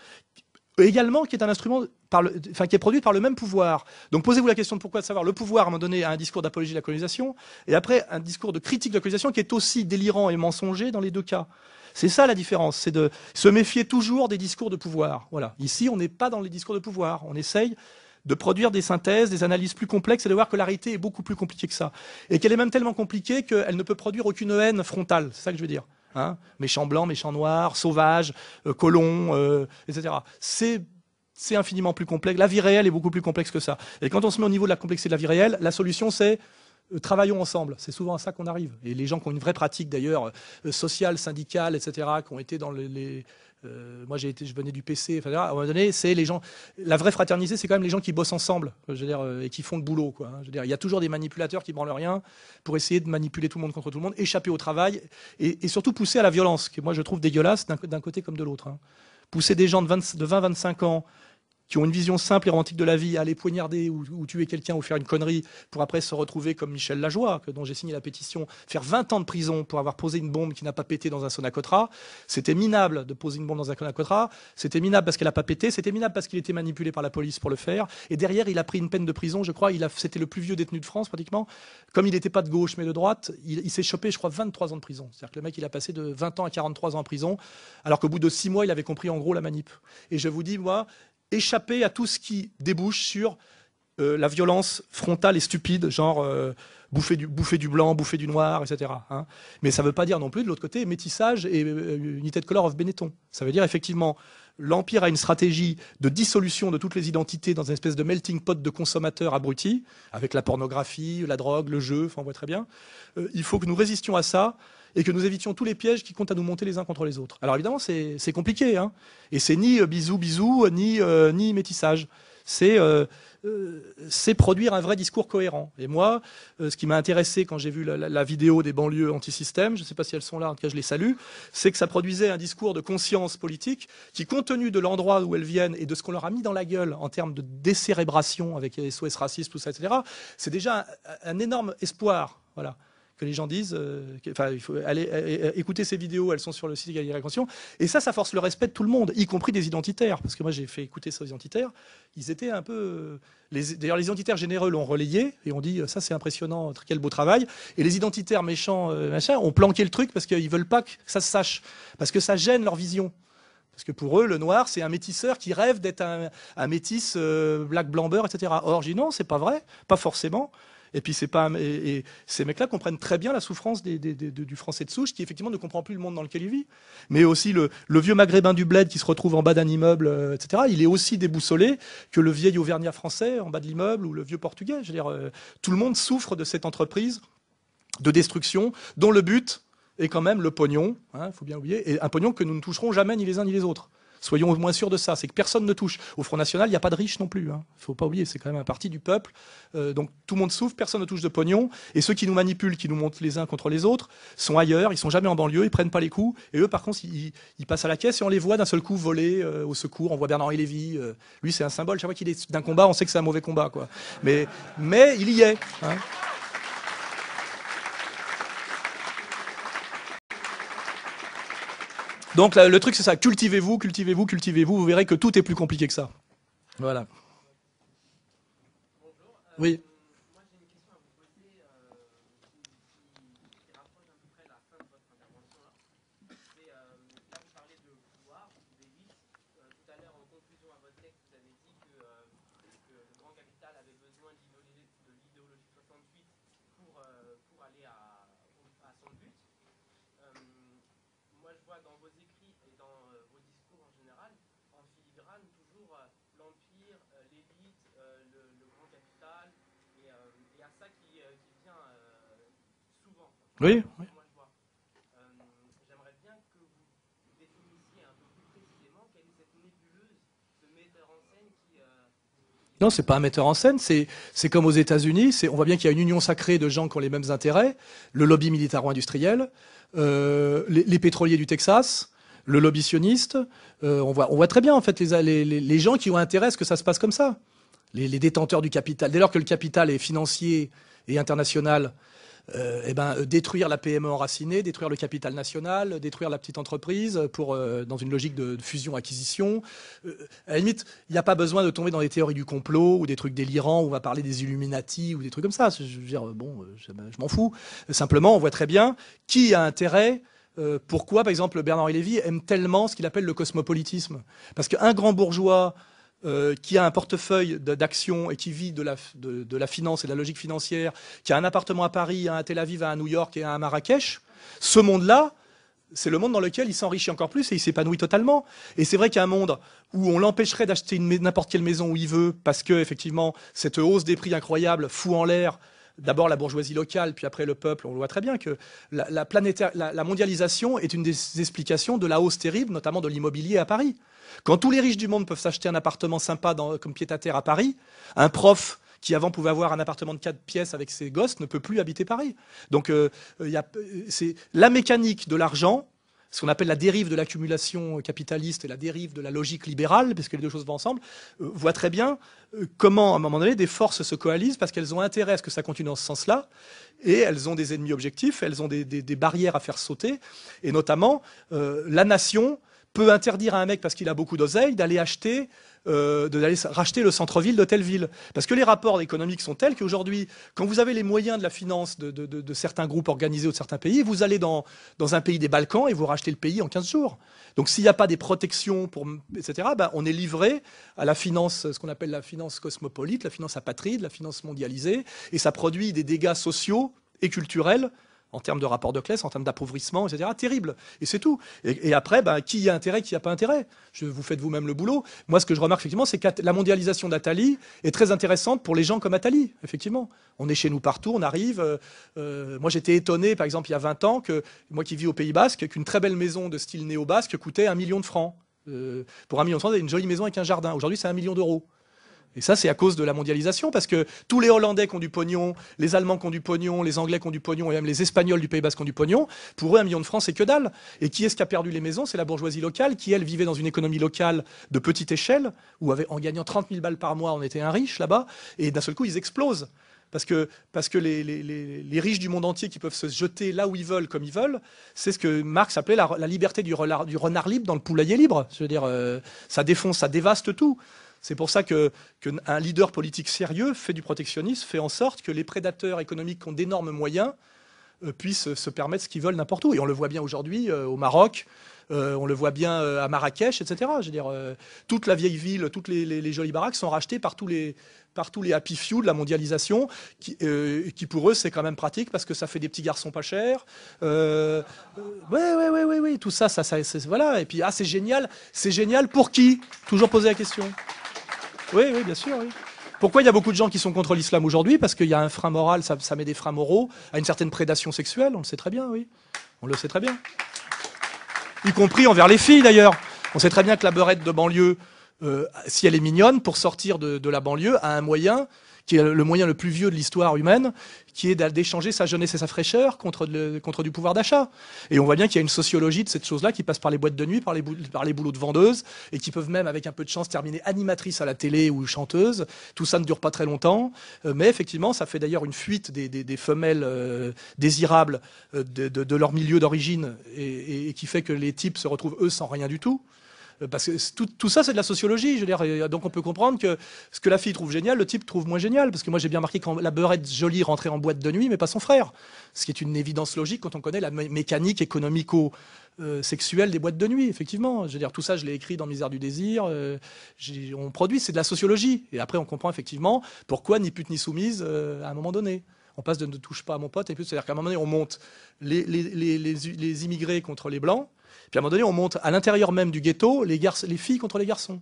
euh, également qui est un instrument qui est produit par le même pouvoir. Donc posez-vous la question de pourquoi de savoir le pouvoir à un donné un discours d'apologie de la colonisation et après un discours de critique de la colonisation qui est aussi délirant et mensonger dans les deux cas. C'est ça la différence, c'est de se méfier toujours des discours de pouvoir. Voilà. Ici, on n'est pas dans les discours de pouvoir. On essaye de produire des synthèses, des analyses plus complexes et de voir que la réalité est beaucoup plus compliquée que ça. Et qu'elle est même tellement compliquée qu'elle ne peut produire aucune haine frontale. C'est ça que je veux dire. Hein méchants blancs, méchants noirs, sauvages, euh, colons, euh, etc. C'est c'est infiniment plus complexe. La vie réelle est beaucoup plus complexe que ça. Et quand on se met au niveau de la complexité de la vie réelle, la solution c'est euh, travaillons ensemble. C'est souvent à ça qu'on arrive. Et les gens qui ont une vraie pratique d'ailleurs euh, sociale, syndicale, etc., qui ont été dans les, euh, moi, j'ai été, je venais du PC, etc. À un moment donné, c'est les gens. La vraie fraternité, c'est quand même les gens qui bossent ensemble, je veux dire, et qui font le boulot, hein. dire, il y a toujours des manipulateurs qui branlent rien pour essayer de manipuler tout le monde contre tout le monde, échapper au travail et, surtout pousser à la violence, que moi je trouve dégueulasse d'un côté comme de l'autre. Hein. Pousser des gens de, de 20-25 ans qui ont une vision simple et romantique de la vie, aller poignarder ou, tuer quelqu'un ou faire une connerie pour après se retrouver comme Michel Lajoie, que, dont j'ai signé la pétition, faire 20 ans de prison pour avoir posé une bombe qui n'a pas pété dans un sonacotra. C'était minable de poser une bombe dans un sonacotra. C'était minable parce qu'elle n'a pas pété. C'était minable parce qu'il était manipulé par la police pour le faire. Et derrière, il a pris une peine de prison, je crois. C'était le plus vieux détenu de France, pratiquement. Comme il n'était pas de gauche, mais de droite, il, il s'est chopé, je crois, 23 ans de prison. C'est-à-dire que le mec, il a passé de 20 ans à 43 ans en prison, alors qu'au bout de 6 mois, il avait compris en gros la manip. Et je vous dis, moi, échapper à tout ce qui débouche sur euh, la violence frontale et stupide, genre euh, bouffer, du, du blanc, bouffer du noir, etc. Hein. Mais ça ne veut pas dire non plus, de l'autre côté, métissage et euh, unité de color of Benetton. Ça veut dire effectivement l'Empire a une stratégie de dissolution de toutes les identités dans une espèce de melting pot de consommateurs abrutis, avec la pornographie, la drogue, le jeu, enfin, on voit très bien. Euh, il faut que nous résistions à ça et que nous évitions tous les pièges qui comptent à nous monter les uns contre les autres. Alors évidemment, c'est compliqué, hein et c'est ni euh, bisous, bisous, ni, euh, ni métissage. Euh, euh, c'est produire un vrai discours cohérent. Et moi, euh, ce qui m'a intéressé quand j'ai vu la, vidéo des banlieues anti je ne sais pas si elles sont là, en tout cas je les salue, c'est que ça produisait un discours de conscience politique qui, compte tenu de l'endroit où elles viennent et de ce qu'on leur a mis dans la gueule en termes de décérébration avec SOS racistes tout ça, etc., c'est déjà un, énorme espoir. Voilà que les gens disent, euh, enfin, il faut aller euh, euh, écouter ces vidéos, elles sont sur le site la Conscience. Et ça, ça force le respect de tout le monde, y compris des identitaires. Parce que moi, j'ai fait écouter ça aux identitaires. Ils étaient un peu. D'ailleurs, les identitaires généreux l'ont relayé et ont dit ça, c'est impressionnant, quel beau travail. Et les identitaires méchants, machin, ont planqué le truc parce qu'ils veulent pas que ça se sache. Parce que ça gêne leur vision. Parce que pour eux, le noir, c'est un métisseur qui rêve d'être un, métisse métis black blamber, etc. Or, dis « non, c'est pas vrai, pas forcément. Et puis pas ces mecs-là comprennent très bien la souffrance du français de souche qui effectivement ne comprend plus le monde dans lequel il vit. Mais aussi le, vieux maghrébin du bled qui se retrouve en bas d'un immeuble, euh, etc. Il est aussi déboussolé que le vieil auvergnat français en bas de l'immeuble ou le vieux portugais. Je veux dire, euh, tout le monde souffre de cette entreprise de destruction dont le but est quand même le pognon. Il hein, faut bien oublier et un pognon que nous ne toucherons jamais ni les uns ni les autres. Soyons au moins sûrs de ça, c'est que personne ne touche. Au Front National, il n'y a pas de riches non plus. Il hein. ne faut pas oublier, c'est quand même un parti du peuple. Euh, donc tout le monde souffre, personne ne touche de pognon. Et ceux qui nous manipulent, qui nous montent les uns contre les autres, sont ailleurs, ils sont jamais en banlieue, ils prennent pas les coups. Et eux, par contre, ils, passent à la caisse et on les voit d'un seul coup voler euh, au secours. On voit bernard et Lévy. Euh. lui, c'est un symbole. Chaque fois qu'il est d'un combat, on sait que c'est un mauvais combat. Mais, mais il y est. Hein. Donc le truc c'est ça, cultivez-vous, cultivez-vous, cultivez-vous, vous verrez que tout est plus compliqué que ça. Voilà. Oui. Oui, Non, c'est pas un metteur en scène, c'est comme aux États-Unis, on voit bien qu'il y a une union sacrée de gens qui ont les mêmes intérêts, le lobby militaro-industriel, euh, les, pétroliers du Texas, le lobby sioniste, euh, on, voit, on voit très bien en fait les, les, les, gens qui ont intérêt à ce que ça se passe comme ça. Les, détenteurs du capital, dès lors que le capital est financier et international, euh, eh ben, euh, détruire la PME enracinée, détruire le capital national, détruire la petite entreprise pour, euh, dans une logique de, fusion-acquisition. à la limite, il n'y a pas besoin de tomber dans les théories du complot ou des trucs délirants où on va parler des Illuminati ou des trucs comme ça. Je veux dire, bon, je, m'en fous. Simplement, on voit très bien qui a intérêt pourquoi, par exemple, Bernard-Henri Lévy aime tellement ce qu'il appelle le cosmopolitisme Parce qu'un grand bourgeois euh, qui a un portefeuille d'actions et qui vit de la, finance et de la logique financière, qui a un appartement à Paris, un à Tel Aviv, un à New York et un à Marrakech, ce monde-là, c'est le monde dans lequel il s'enrichit encore plus et il s'épanouit totalement. Et c'est vrai qu'un monde où on l'empêcherait d'acheter n'importe quelle maison où il veut, parce que, effectivement, cette hausse des prix incroyable fout en l'air d'abord la bourgeoisie locale, puis après le peuple. On voit très bien que la mondialisation est une des explications de la hausse terrible, notamment de l'immobilier à Paris. Quand tous les riches du monde peuvent s'acheter un appartement sympa comme pied-à-terre à Paris, un prof qui avant pouvait avoir un appartement de 4 pièces avec ses gosses ne peut plus habiter Paris. Donc euh, euh, euh, c'est la mécanique de l'argent, ce qu'on appelle la dérive de l'accumulation capitaliste et la dérive de la logique libérale, parce que les deux choses vont ensemble, voit très bien comment à un moment donné des forces se coalisent parce qu'elles ont intérêt à ce que ça continue dans ce sens-là, et elles ont des ennemis objectifs, elles ont des barrières à faire sauter, et notamment la nation peut interdire à un mec parce qu'il a beaucoup d'oseille d'aller acheter euh, d'aller racheter le centre-ville de telle ville. Parce que les rapports économiques sont tels qu'aujourd'hui, quand vous avez les moyens de la finance de, certains groupes organisés ou de certains pays, vous allez dans, un pays des Balkans et vous rachetez le pays en 15 jours. Donc s'il n'y a pas des protections, pour, etc., ben, on est livré à la finance, ce qu'on appelle la finance cosmopolite, la finance apatride, la finance mondialisée, et ça produit des dégâts sociaux et culturels en termes de rapport de classe, en termes d'appauvrissement, etc. Terrible. Et c'est tout. Et, après, ben, qui y a intérêt, qui n'y a pas intérêt je, Vous faites vous-même le boulot. Moi, ce que je remarque, effectivement, c'est que la mondialisation d'Atali est très intéressante pour les gens comme Atali, effectivement. On est chez nous partout, on arrive. Euh, euh, moi, j'étais étonné, par exemple, il y a 20 ans, que moi qui vis au Pays Basque, qu'une très belle maison de style néo-basque coûtait un million de francs. Euh, pour un million de francs, vous une jolie maison avec un jardin. Aujourd'hui, c'est un million d'euros. Et ça, c'est à cause de la mondialisation, parce que tous les Hollandais qui ont du pognon, les Allemands qui ont du pognon, les Anglais qui ont du pognon, et même les Espagnols du Pays Basque qui ont du pognon, pour eux, un million de francs, c'est que dalle. Et qui est-ce qui a perdu les maisons C'est la bourgeoisie locale, qui, elle, vivait dans une économie locale de petite échelle, où en gagnant 30 000 balles par mois, on était un riche là-bas, et d'un seul coup, ils explosent. Parce que, parce que les, riches du monde entier qui peuvent se jeter là où ils veulent, comme ils veulent, c'est ce que Marx appelait la, liberté du renard, libre dans le poulailler libre. Je veux dire, euh, ça défonce, ça dévaste tout. C'est pour ça qu'un leader politique sérieux fait du protectionnisme, fait en sorte que les prédateurs économiques qui ont d'énormes moyens euh, puissent se permettre ce qu'ils veulent n'importe où. Et on le voit bien aujourd'hui euh, au Maroc, euh, on le voit bien à Marrakech, etc. Je veux dire, toute la vieille ville, toutes les, les jolies baraques sont rachetées par tous les, par tous les happy few de la mondialisation, qui, euh, qui pour eux c'est quand même pratique parce que ça fait des petits garçons pas chers. Oui, oui, oui, oui, tout ça, ça, ça voilà. Et puis ah c'est génial, c'est génial pour qui Toujours poser la question. Oui, oui, bien sûr. Oui. Pourquoi il y a beaucoup de gens qui sont contre l'islam aujourd'hui Parce qu'il y a un frein moral, ça, ça, met des freins moraux à une certaine prédation sexuelle, on le sait très bien, oui. On le sait très bien. Y compris envers les filles d'ailleurs. On sait très bien que la beurette de banlieue, euh, si elle est mignonne, pour sortir de, la banlieue, à un moyen qui est le moyen le plus vieux de l'histoire humaine, qui est d'échanger sa jeunesse et sa fraîcheur contre, du pouvoir d'achat. Et on voit bien qu'il y a une sociologie de cette chose-là qui passe par les boîtes de nuit, par les, boulots de vendeuses, et qui peuvent même, avec un peu de chance, terminer animatrice à la télé ou chanteuse. Tout ça ne dure pas très longtemps, euh, mais effectivement, ça fait d'ailleurs une fuite des, femelles euh, désirables de, leur milieu d'origine, et qui fait que les types se retrouvent, eux, sans rien du tout. Euh, parce que tout, ça, c'est de la sociologie. Je veux euh, donc on peut comprendre que ce que la fille trouve génial, le type trouve moins génial. Parce que moi, j'ai bien marqué quand la beurrette jolie rentrait en boîte de nuit, mais pas son frère. Ce qui est une évidence logique quand on connaît la mécanique économico euh, sexuelle des boîtes de nuit, effectivement. Je veux dire, tout ça, je l'ai écrit dans Misère du désir. on produit, c'est de la sociologie. Et après, on comprend effectivement pourquoi ni pute ni soumise à un moment donné. On passe de ne touche pas à mon pote, et puis c'est-à-dire qu'à un moment donné, on monte les immigrés contre les blancs, puis à un moment donné, on monte à l'intérieur même du ghetto les, filles contre les garçons.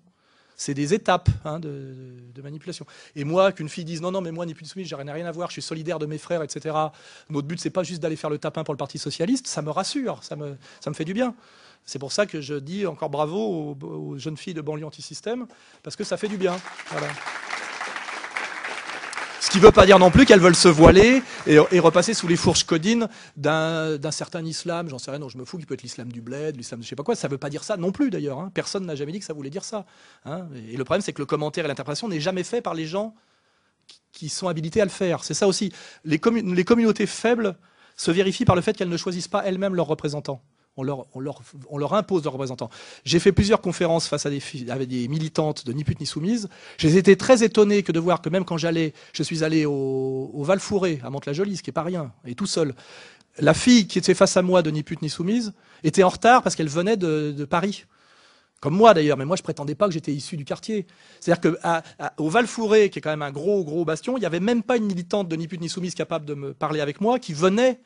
C'est des étapes hein, de, manipulation. Et moi, qu'une fille dise non, non, mais moi, ni plus de soumise, j'ai rien, rien à voir, je suis solidaire de mes frères, etc. Notre but, c'est pas juste d'aller faire le tapin pour le Parti Socialiste, ça me rassure, ça me, ça me fait du bien. C'est pour ça que je dis encore bravo aux, jeunes filles de banlieue anti-système, parce que ça fait du bien. Ce qui ne veut pas dire non plus qu'elles veulent se voiler et, repasser sous les fourches codines d'un certain islam, j'en sais rien, non, je me fous, qui peut être l'islam du bled, l'islam de je sais pas quoi. Ça ne veut pas dire ça non plus d'ailleurs. Hein. Personne n'a jamais dit que ça voulait dire ça. Hein. Et, le problème, c'est que le commentaire et l'interprétation n'est jamais fait par les gens qui, sont habilités à le faire. C'est ça aussi. les communautés faibles se vérifient par le fait qu'elles ne choisissent pas elles-mêmes leurs représentants on leur, impose de représentants. J'ai fait plusieurs conférences face à des, avec des militantes de Ni Pute Ni Soumise. J'ai été très étonné que de voir que même quand j'allais, je suis allé au, Val-Fouré, à Mantes-la-Jolie, ce qui n'est pas rien, et tout seul. La fille qui était face à moi de Ni Pute Ni Soumise était en retard parce qu'elle venait de, Paris. Comme moi d'ailleurs, mais moi je prétendais pas que j'étais issu du quartier. C'est-à-dire qu'au Val-Fouré, qui est quand même un gros, gros bastion, il n'y avait même pas une militante de Ni Pute Ni Soumise capable de me parler avec moi qui venait,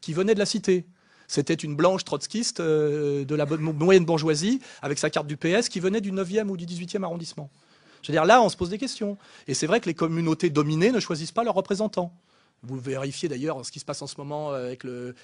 qui venait de la cité. C'était une blanche trotskiste euh, de la moyenne bourgeoisie, avec sa carte du PS, qui venait du 9e ou du 18e arrondissement. Je à dire, là, on se pose des questions. Et c'est vrai que les communautés dominées ne choisissent pas leurs représentants. Vous vérifiez d'ailleurs ce qui se passe en ce moment euh, avec le,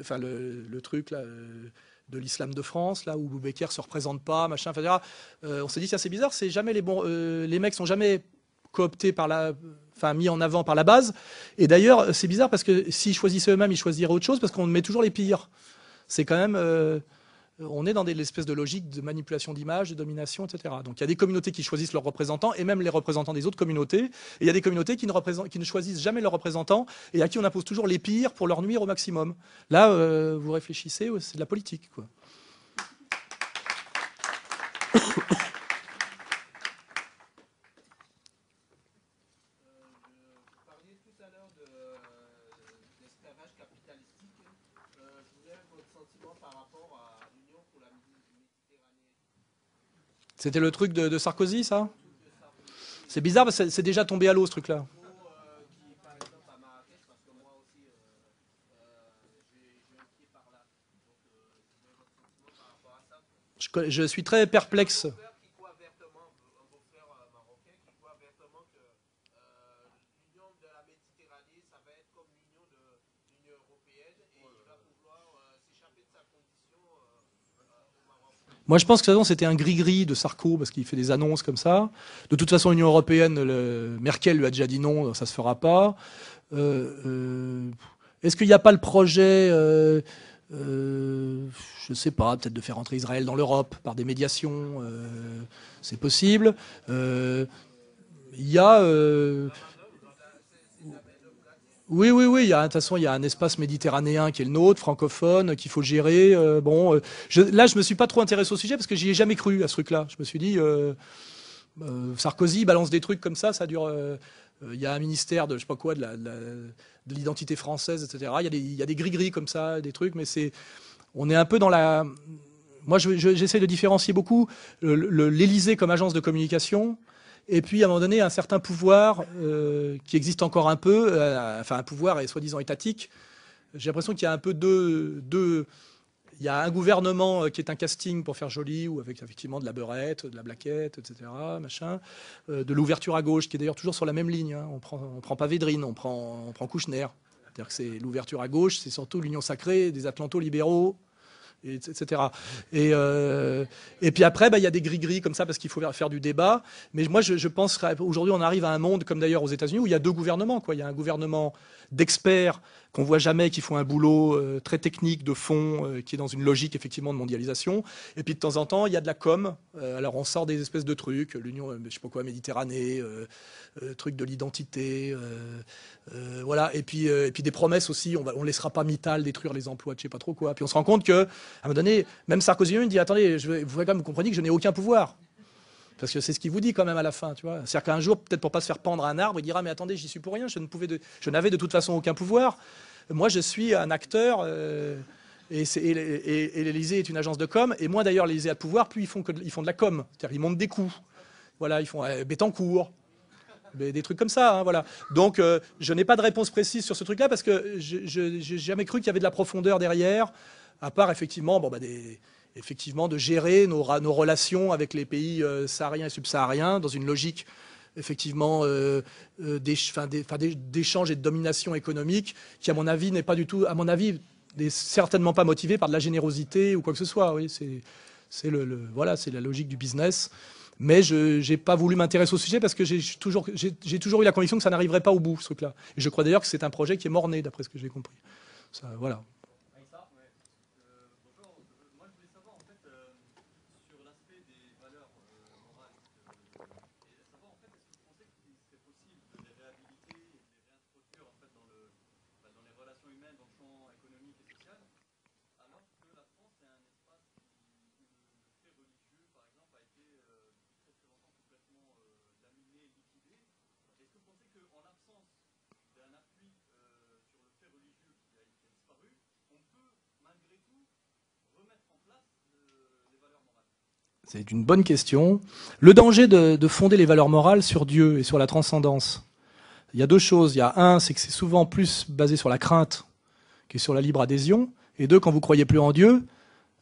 enfin, le, truc là, euh, de l'islam de France, là où Boubacar ne se représente pas, machin, etc. on s'est dit, c'est assez bizarre, c'est jamais les bons, les mecs sont jamais cooptés par la, enfin mis en avant par la base. Et d'ailleurs, c'est bizarre parce que s'ils choisissaient eux-mêmes, ils choisiraient autre chose parce qu'on met toujours les pires. C'est quand même. Euh, on est dans des, l'espèce de logique de manipulation d'image, de domination, etc. Donc il y a des communautés qui choisissent leurs représentants et même les représentants des autres communautés. Et il y a des communautés qui ne, choisissent jamais leurs représentants et à qui on impose toujours les pires pour leur nuire au maximum. Là, euh, vous réfléchissez, c'est de la politique. Quoi. C'était le truc de, Sarkozy, ça C'est bizarre, parce que c'est déjà tombé à l'eau, ce truc-là. je suis très perplexe Moi, je pense que c'était un gris-gris de Sarko parce qu'il fait des annonces comme ça. De toute façon, l'Union européenne, Merkel lui a déjà dit non, ça ne se fera pas. Euh, euh, est-ce qu'il n'y a pas le projet, euh, je ne sais pas, peut-être de faire entrer Israël dans l'Europe par des médiations C'est possible. Il y a oui, oui, oui. De toute façon, il y a un espace méditerranéen qui est le nôtre, francophone, qu'il faut gérer. Euh, bon, euh, là, je me suis pas trop intéressé au sujet parce que j'y ai jamais cru à ce truc-là. Je me suis dit, euh, Sarkozy balance des trucs comme ça, ça dure. il y a un ministère de je sais pas quoi, de l'identité française, etc. Il y a des gris-gris comme ça, des trucs, mais c'est, on est un peu dans la. Moi, j'essaie de différencier beaucoup l'Élysée comme agence de communication et puis, à un moment donné, un certain pouvoir euh, qui existe encore un peu, euh, enfin un pouvoir et soi-disant étatique. J'ai l'impression qu'il y a un peu deux, deux, Il y a un gouvernement euh, qui est un casting pour faire joli, ou avec effectivement de la beurette, de la blaquette, etc. Machin. de l'ouverture à gauche, qui est d'ailleurs toujours sur la même ligne. Hein. On prend, on prend pas Védrine, on prend, on prend Kouchner. C'est-à-dire que c'est l'ouverture à gauche, c'est surtout l'union sacrée des Atlanto-libéraux et, etc. Et, euh, et puis après, bah, il y a des gris-gris comme ça parce qu'il faut faire du débat. Mais moi, je, je pense aujourd'hui, on arrive à un monde, comme d'ailleurs aux États-Unis, où il y a deux gouvernements. Quoi. Il y a un gouvernement d'experts qu'on voit jamais, qu'ils font un boulot euh, très technique de fond, euh, qui est dans une logique effectivement de mondialisation. Et puis de temps en temps, il y a de la com. Euh, alors on sort des espèces de trucs, l'Union, je sais pas quoi, Méditerranée, truc de l'identité, voilà. Et puis, des promesses aussi. On, ne laissera pas Mittal détruire les emplois, je sais pas trop quoi. Puis on se rend compte que, à un moment donné, même Sarkozy dit attendez, je vais, vous quand même comprendre que je n'ai aucun pouvoir. Parce que c'est ce qu'il vous dit quand même à la fin, tu vois. C'est-à-dire qu'un jour, peut-être pour pas se faire pendre un arbre, il dira mais attendez, j'y suis pour rien, je n'avais de toute façon aucun pouvoir. Moi, je suis un acteur. Euh, et, l'Elysée l'Élysée est une agence de com. Et moi, d'ailleurs l'Elysée a le pouvoir, plus ils font, que, ils font de la com. C'est-à-dire ils montent des coups. Voilà, ils font euh, Bétancourt, des trucs comme ça. Hein, voilà. Donc, euh, je n'ai pas de réponse précise sur ce truc-là parce que je n'ai jamais cru qu'il y avait de la profondeur derrière, à part effectivement bon, bah, des, effectivement de gérer nos, relations avec les pays euh, sahariens et subsahariens dans une logique effectivement euh, euh d'échange et de domination économique qui, à mon avis, n'est pas du tout, à mon avis, n'est certainement pas motivée par de la générosité ou quoi que ce soit. Oui, c'est le, voilà, c'est la logique du business. Mais je n'ai pas voulu m'intéresser au sujet parce que j'ai toujours, toujours eu la conviction que ça n'arriverait pas au bout, ce truc-là. je crois d'ailleurs que c'est un projet qui est mort-né, d'après ce que j'ai compris. voilà. C'est une bonne question. Le danger de, fonder les valeurs morales sur Dieu et sur la transcendance. Il y a deux choses. Il y a un, c'est que c'est souvent plus basé sur la crainte que sur la libre adhésion. Et deux, quand vous croyez plus en Dieu,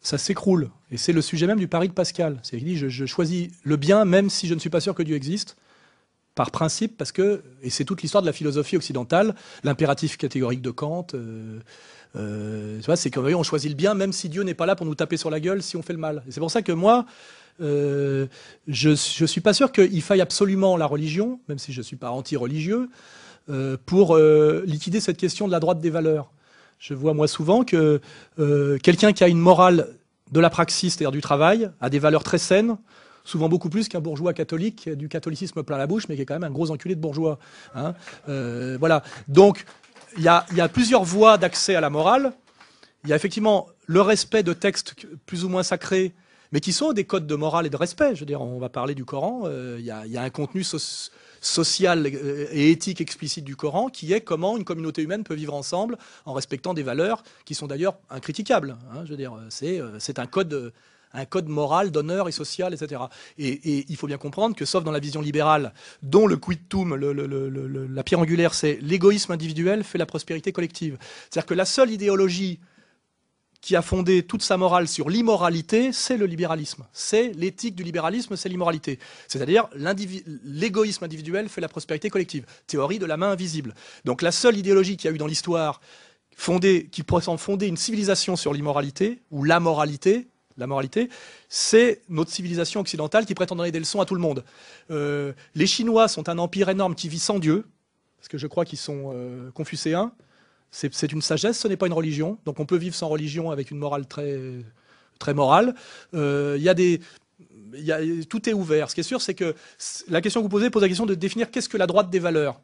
ça s'écroule. Et c'est le sujet même du pari de Pascal. C'est qu'il dit je, choisis le bien même si je ne suis pas sûr que Dieu existe, par principe, parce que, et c'est toute l'histoire de la philosophie occidentale, l'impératif catégorique de Kant, euh, euh vois, c'est qu'on choisit le bien même si Dieu n'est pas là pour nous taper sur la gueule si on fait le mal. Et c'est pour ça que moi, euh, je ne suis pas sûr qu'il faille absolument la religion, même si je ne suis pas anti-religieux, euh, pour euh, liquider cette question de la droite des valeurs. Je vois moi souvent que quelqu'un qui a une morale de la praxis, c'est-à-dire du travail, a des valeurs très saines, souvent beaucoup plus qu'un bourgeois catholique du catholicisme plein la bouche, mais qui est quand même un gros enculé de bourgeois. Hein. voilà. Donc, il y a plusieurs voies d'accès à la morale. Il y a effectivement le respect de textes plus ou moins sacrés mais qui sont des codes de morale et de respect. Je veux dire, on va parler du Coran, euh, il y, a un contenu social euh, et éthique explicite du Coran qui est comment une communauté humaine peut vivre ensemble en respectant des valeurs qui sont d'ailleurs incritiquables. Hein. je veux dire, euh, c'est un code un code moral, d'honneur et social, etc. Et, il faut bien comprendre que, sauf dans la vision libérale, dont le quid le, la pierre angulaire, c'est l'égoïsme individuel fait la prospérité collective. C'est-à-dire que la seule idéologie qui a fondé toute sa morale sur l'immoralité, c'est le libéralisme. C'est l'éthique du libéralisme, c'est l'immoralité. C'est-à-dire l'égoïsme individuel fait la prospérité collective. Théorie de la main invisible. Donc la seule idéologie qu'il y a eu dans l'histoire qui qui s'en fonder une civilisation sur l'immoralité ou la moralité, la moralité, c'est notre civilisation occidentale qui prétend donner des leçons à tout le monde. Euh, les Chinois sont un empire énorme qui vit sans Dieu, parce que je crois qu'ils sont euh, confucéens. C'est une sagesse, ce n'est pas une religion. Donc on peut vivre sans religion avec une morale très, très morale. Euh, il y a des, y a, tout est ouvert. Ce qui est sûr, c'est que la question que vous posez pose la question de définir qu'est-ce que la droite des valeurs.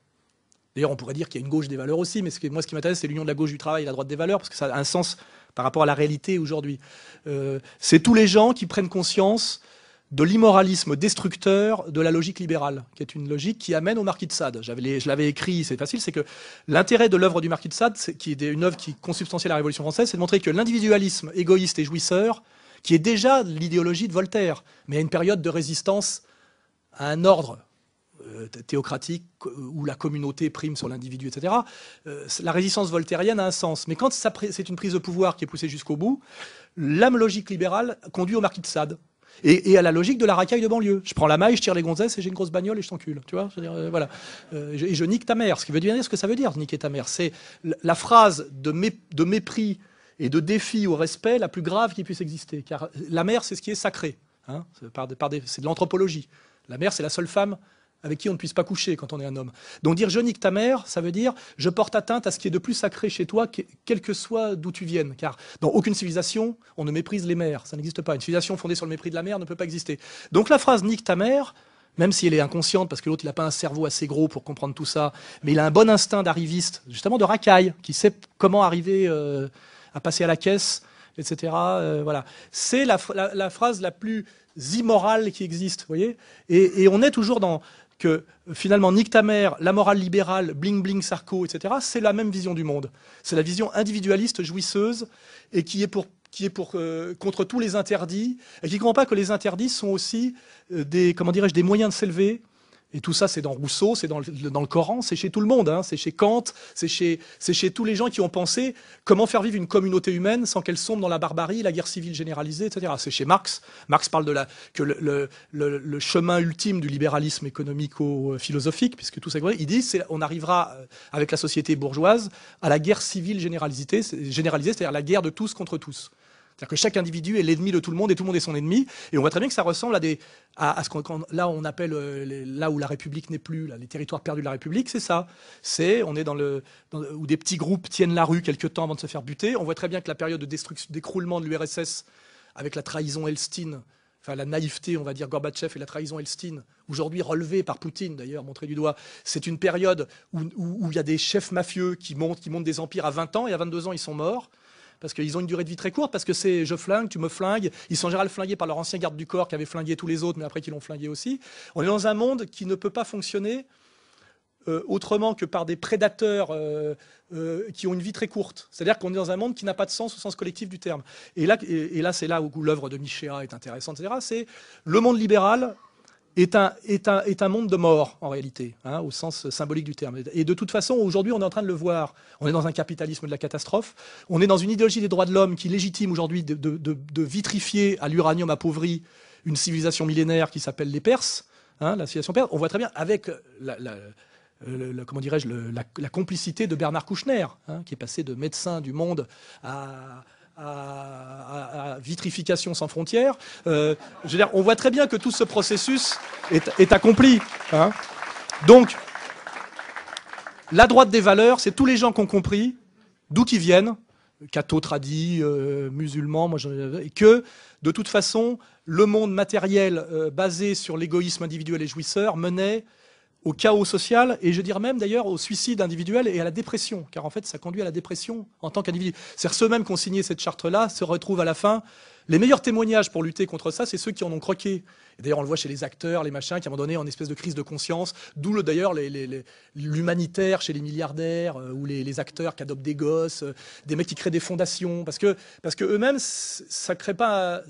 D'ailleurs, on pourrait dire qu'il y a une gauche des valeurs aussi, mais moi, ce qui m'intéresse, c'est l'union de la gauche du travail et la droite des valeurs, parce que ça a un sens par rapport à la réalité aujourd'hui. Euh, c'est tous les gens qui prennent conscience de l'immoralisme destructeur de la logique libérale, qui est une logique qui amène au Marquis de Sade. je l'avais écrit, c'est facile, c'est que l'intérêt de l'œuvre du Marquis de Sade, qui est une œuvre qui consubstantielle la Révolution française, c'est de montrer que l'individualisme égoïste et jouisseur, qui est déjà l'idéologie de Voltaire, mais à une période de résistance à un ordre euh, théocratique euh, où la communauté prime sur l'individu, etc. Euh, la résistance voltairienne a un sens. Mais quand c'est une prise de pouvoir qui est poussée jusqu'au bout, l'âme logique libérale conduit au marquis de Sade. Et, à la logique de la racaille de banlieue. Je prends la maille, je tire les gonzesses et j'ai une grosse bagnole et je t'encule. Tu euh, voilà. Euh, et, je, nique ta mère. Ce qui veut dire ce que ça veut dire, niquer ta mère. C'est la phrase de, mépris et de défi au respect la plus grave qui puisse exister. Car la mère, c'est ce qui est sacré. Hein, c'est de l'anthropologie. La mère, c'est la seule femme avec qui on ne puisse pas coucher quand on est un homme. Donc dire je nique ta mère, ça veut dire je porte atteinte à ce qui est de plus sacré chez toi, quel que soit d'où tu viennes. Car dans aucune civilisation, on ne méprise les mères. Ça n'existe pas. Une civilisation fondée sur le mépris de la mère ne peut pas exister. Donc la phrase nique ta mère, même si elle est inconsciente, parce que l'autre, n'a pas un cerveau assez gros pour comprendre tout ça, mais il a un bon instinct d'arriviste, justement de racaille, qui sait comment arriver euh, à passer à la caisse, etc. Euh, voilà. C'est la, phrase la plus immorale qui existe, voyez et, et on est toujours dans que finalement Nick Tamer, la morale libérale, Bling Bling Sarko, etc., c'est la même vision du monde. C'est la vision individualiste, jouisseuse, et qui est pour qui est pour euh, contre tous les interdits et qui ne comprend pas que les interdits sont aussi euh, des comment des moyens de s'élever, et tout ça, c'est dans Rousseau, c'est dans le, Coran, c'est chez tout le monde, hein. c'est chez Kant, c'est chez, tous les gens qui ont pensé comment faire vivre une communauté humaine sans qu'elle sombre dans la barbarie, la guerre civile généralisée, etc. C'est chez Marx. Marx parle de la, que le, chemin ultime du libéralisme économico-philosophique, puisque tout ça, il dit c'est, on arrivera euh, avec la société bourgeoise à la guerre civile généralisée c'est-à-dire la guerre de tous contre tous. C'est-à-dire que chaque individu est l'ennemi de tout le monde et tout le monde est son ennemi. Et on voit très bien que ça ressemble à, ce qu'on là on appelle euh, là où la République n'est plus, les territoires perdus de la République, c'est ça. C'est on est dans le où des petits groupes tiennent la rue quelques temps avant de se faire buter. On voit très bien que la période de destruction, d'écroulement de l'URSS avec la trahison Elstine, enfin la naïveté, on va dire, Gorbatchev et la trahison Elstine, aujourd'hui relevée par Poutine d'ailleurs, montrée du doigt, c'est une période où il y a des chefs mafieux qui montent, qui montent des empires à 20 ans et à 22 ans ils sont morts parce qu'ils ont une durée de vie très courte, parce que c'est je flingue, tu me flingues. Ils sont en général flingués par leur ancien garde du corps qui avait flingué tous les autres, mais après qui l'ont flingué aussi. On est dans un monde qui ne peut pas fonctionner euh, autrement que par des prédateurs euh, euh, qui ont une vie très courte. C'est-à-dire qu'on est dans un monde qui n'a pas de sens au sens collectif du terme. Et là, c'est là où l'œuvre de Michéa est intéressante, C'est le monde libéral est un, est un, monde de mort, en réalité, hein, au sens symbolique du terme. Et de toute façon, aujourd'hui, on est en train de le voir. On est dans un capitalisme de la catastrophe. On est dans une idéologie des droits de l'homme qui légitime aujourd'hui de, vitrifier à l'uranium appauvri une civilisation millénaire qui s'appelle les Perses, hein, la civilisation perse. On voit très bien avec la, comment dirais-je, la, complicité de Bernard Kouchner, hein, qui est passé de médecin du monde à, à, vitrification sans frontières. Euh, on voit très bien que tout ce processus est, accompli. Hein. Donc, la droite des valeurs, c'est tous les gens qui ont compris d'où qu'ils viennent, catho tradis, euh, musulmans, moi, et que de toute façon, le monde matériel euh, basé sur l'égoïsme individuel et jouisseur menait au chaos social et je dire même d'ailleurs au suicide individuel et à la dépression, car en fait ça conduit à la dépression en tant qu'individu. C'est-à-dire ceux-mêmes qui ont signé cette charte-là se retrouvent à la fin. Les meilleurs témoignages pour lutter contre ça, c'est ceux qui en ont croqué. D'ailleurs, on le voit chez les acteurs, les machins, qui à un moment donné, en espèce de crise de conscience, d'où d'ailleurs l'humanitaire chez les milliardaires euh, ou les, acteurs qui adoptent des gosses, euh, des mecs qui créent des fondations, parce que, parce que eux-mêmes, ça crée pas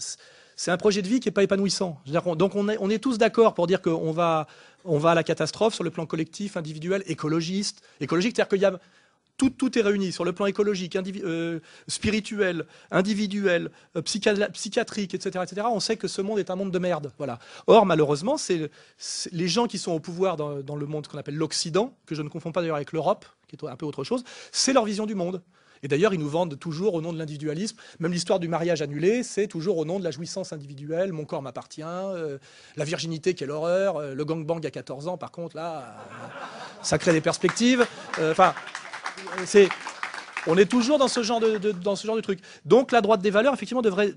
c'est un projet de vie qui n'est pas épanouissant. donc on est, on est tous d'accord pour dire qu'on va, on va à la catastrophe sur le plan collectif, individuel, écologiste. Écologique, c'est-à-dire que tout, tout, est réuni sur le plan écologique, euh, spirituel, individuel, euh, psychiatrique, etc., etc. On sait que ce monde est un monde de merde. Voilà. Or, malheureusement, c'est les gens qui sont au pouvoir dans le monde qu'on appelle l'Occident, que je ne confonds pas d'ailleurs avec l'Europe, qui est un peu autre chose, c'est leur vision du monde. Et d'ailleurs, ils nous vendent toujours au nom de l'individualisme. Même l'histoire du mariage annulé, c'est toujours au nom de la jouissance individuelle. Mon corps m'appartient, euh, la virginité, quelle horreur. Euh, le gangbang à 14 ans, par contre, là, euh, ça crée des perspectives. Enfin, c'est. On est toujours dans ce genre de, de, dans ce genre de truc. Donc la droite des valeurs, effectivement, devrait...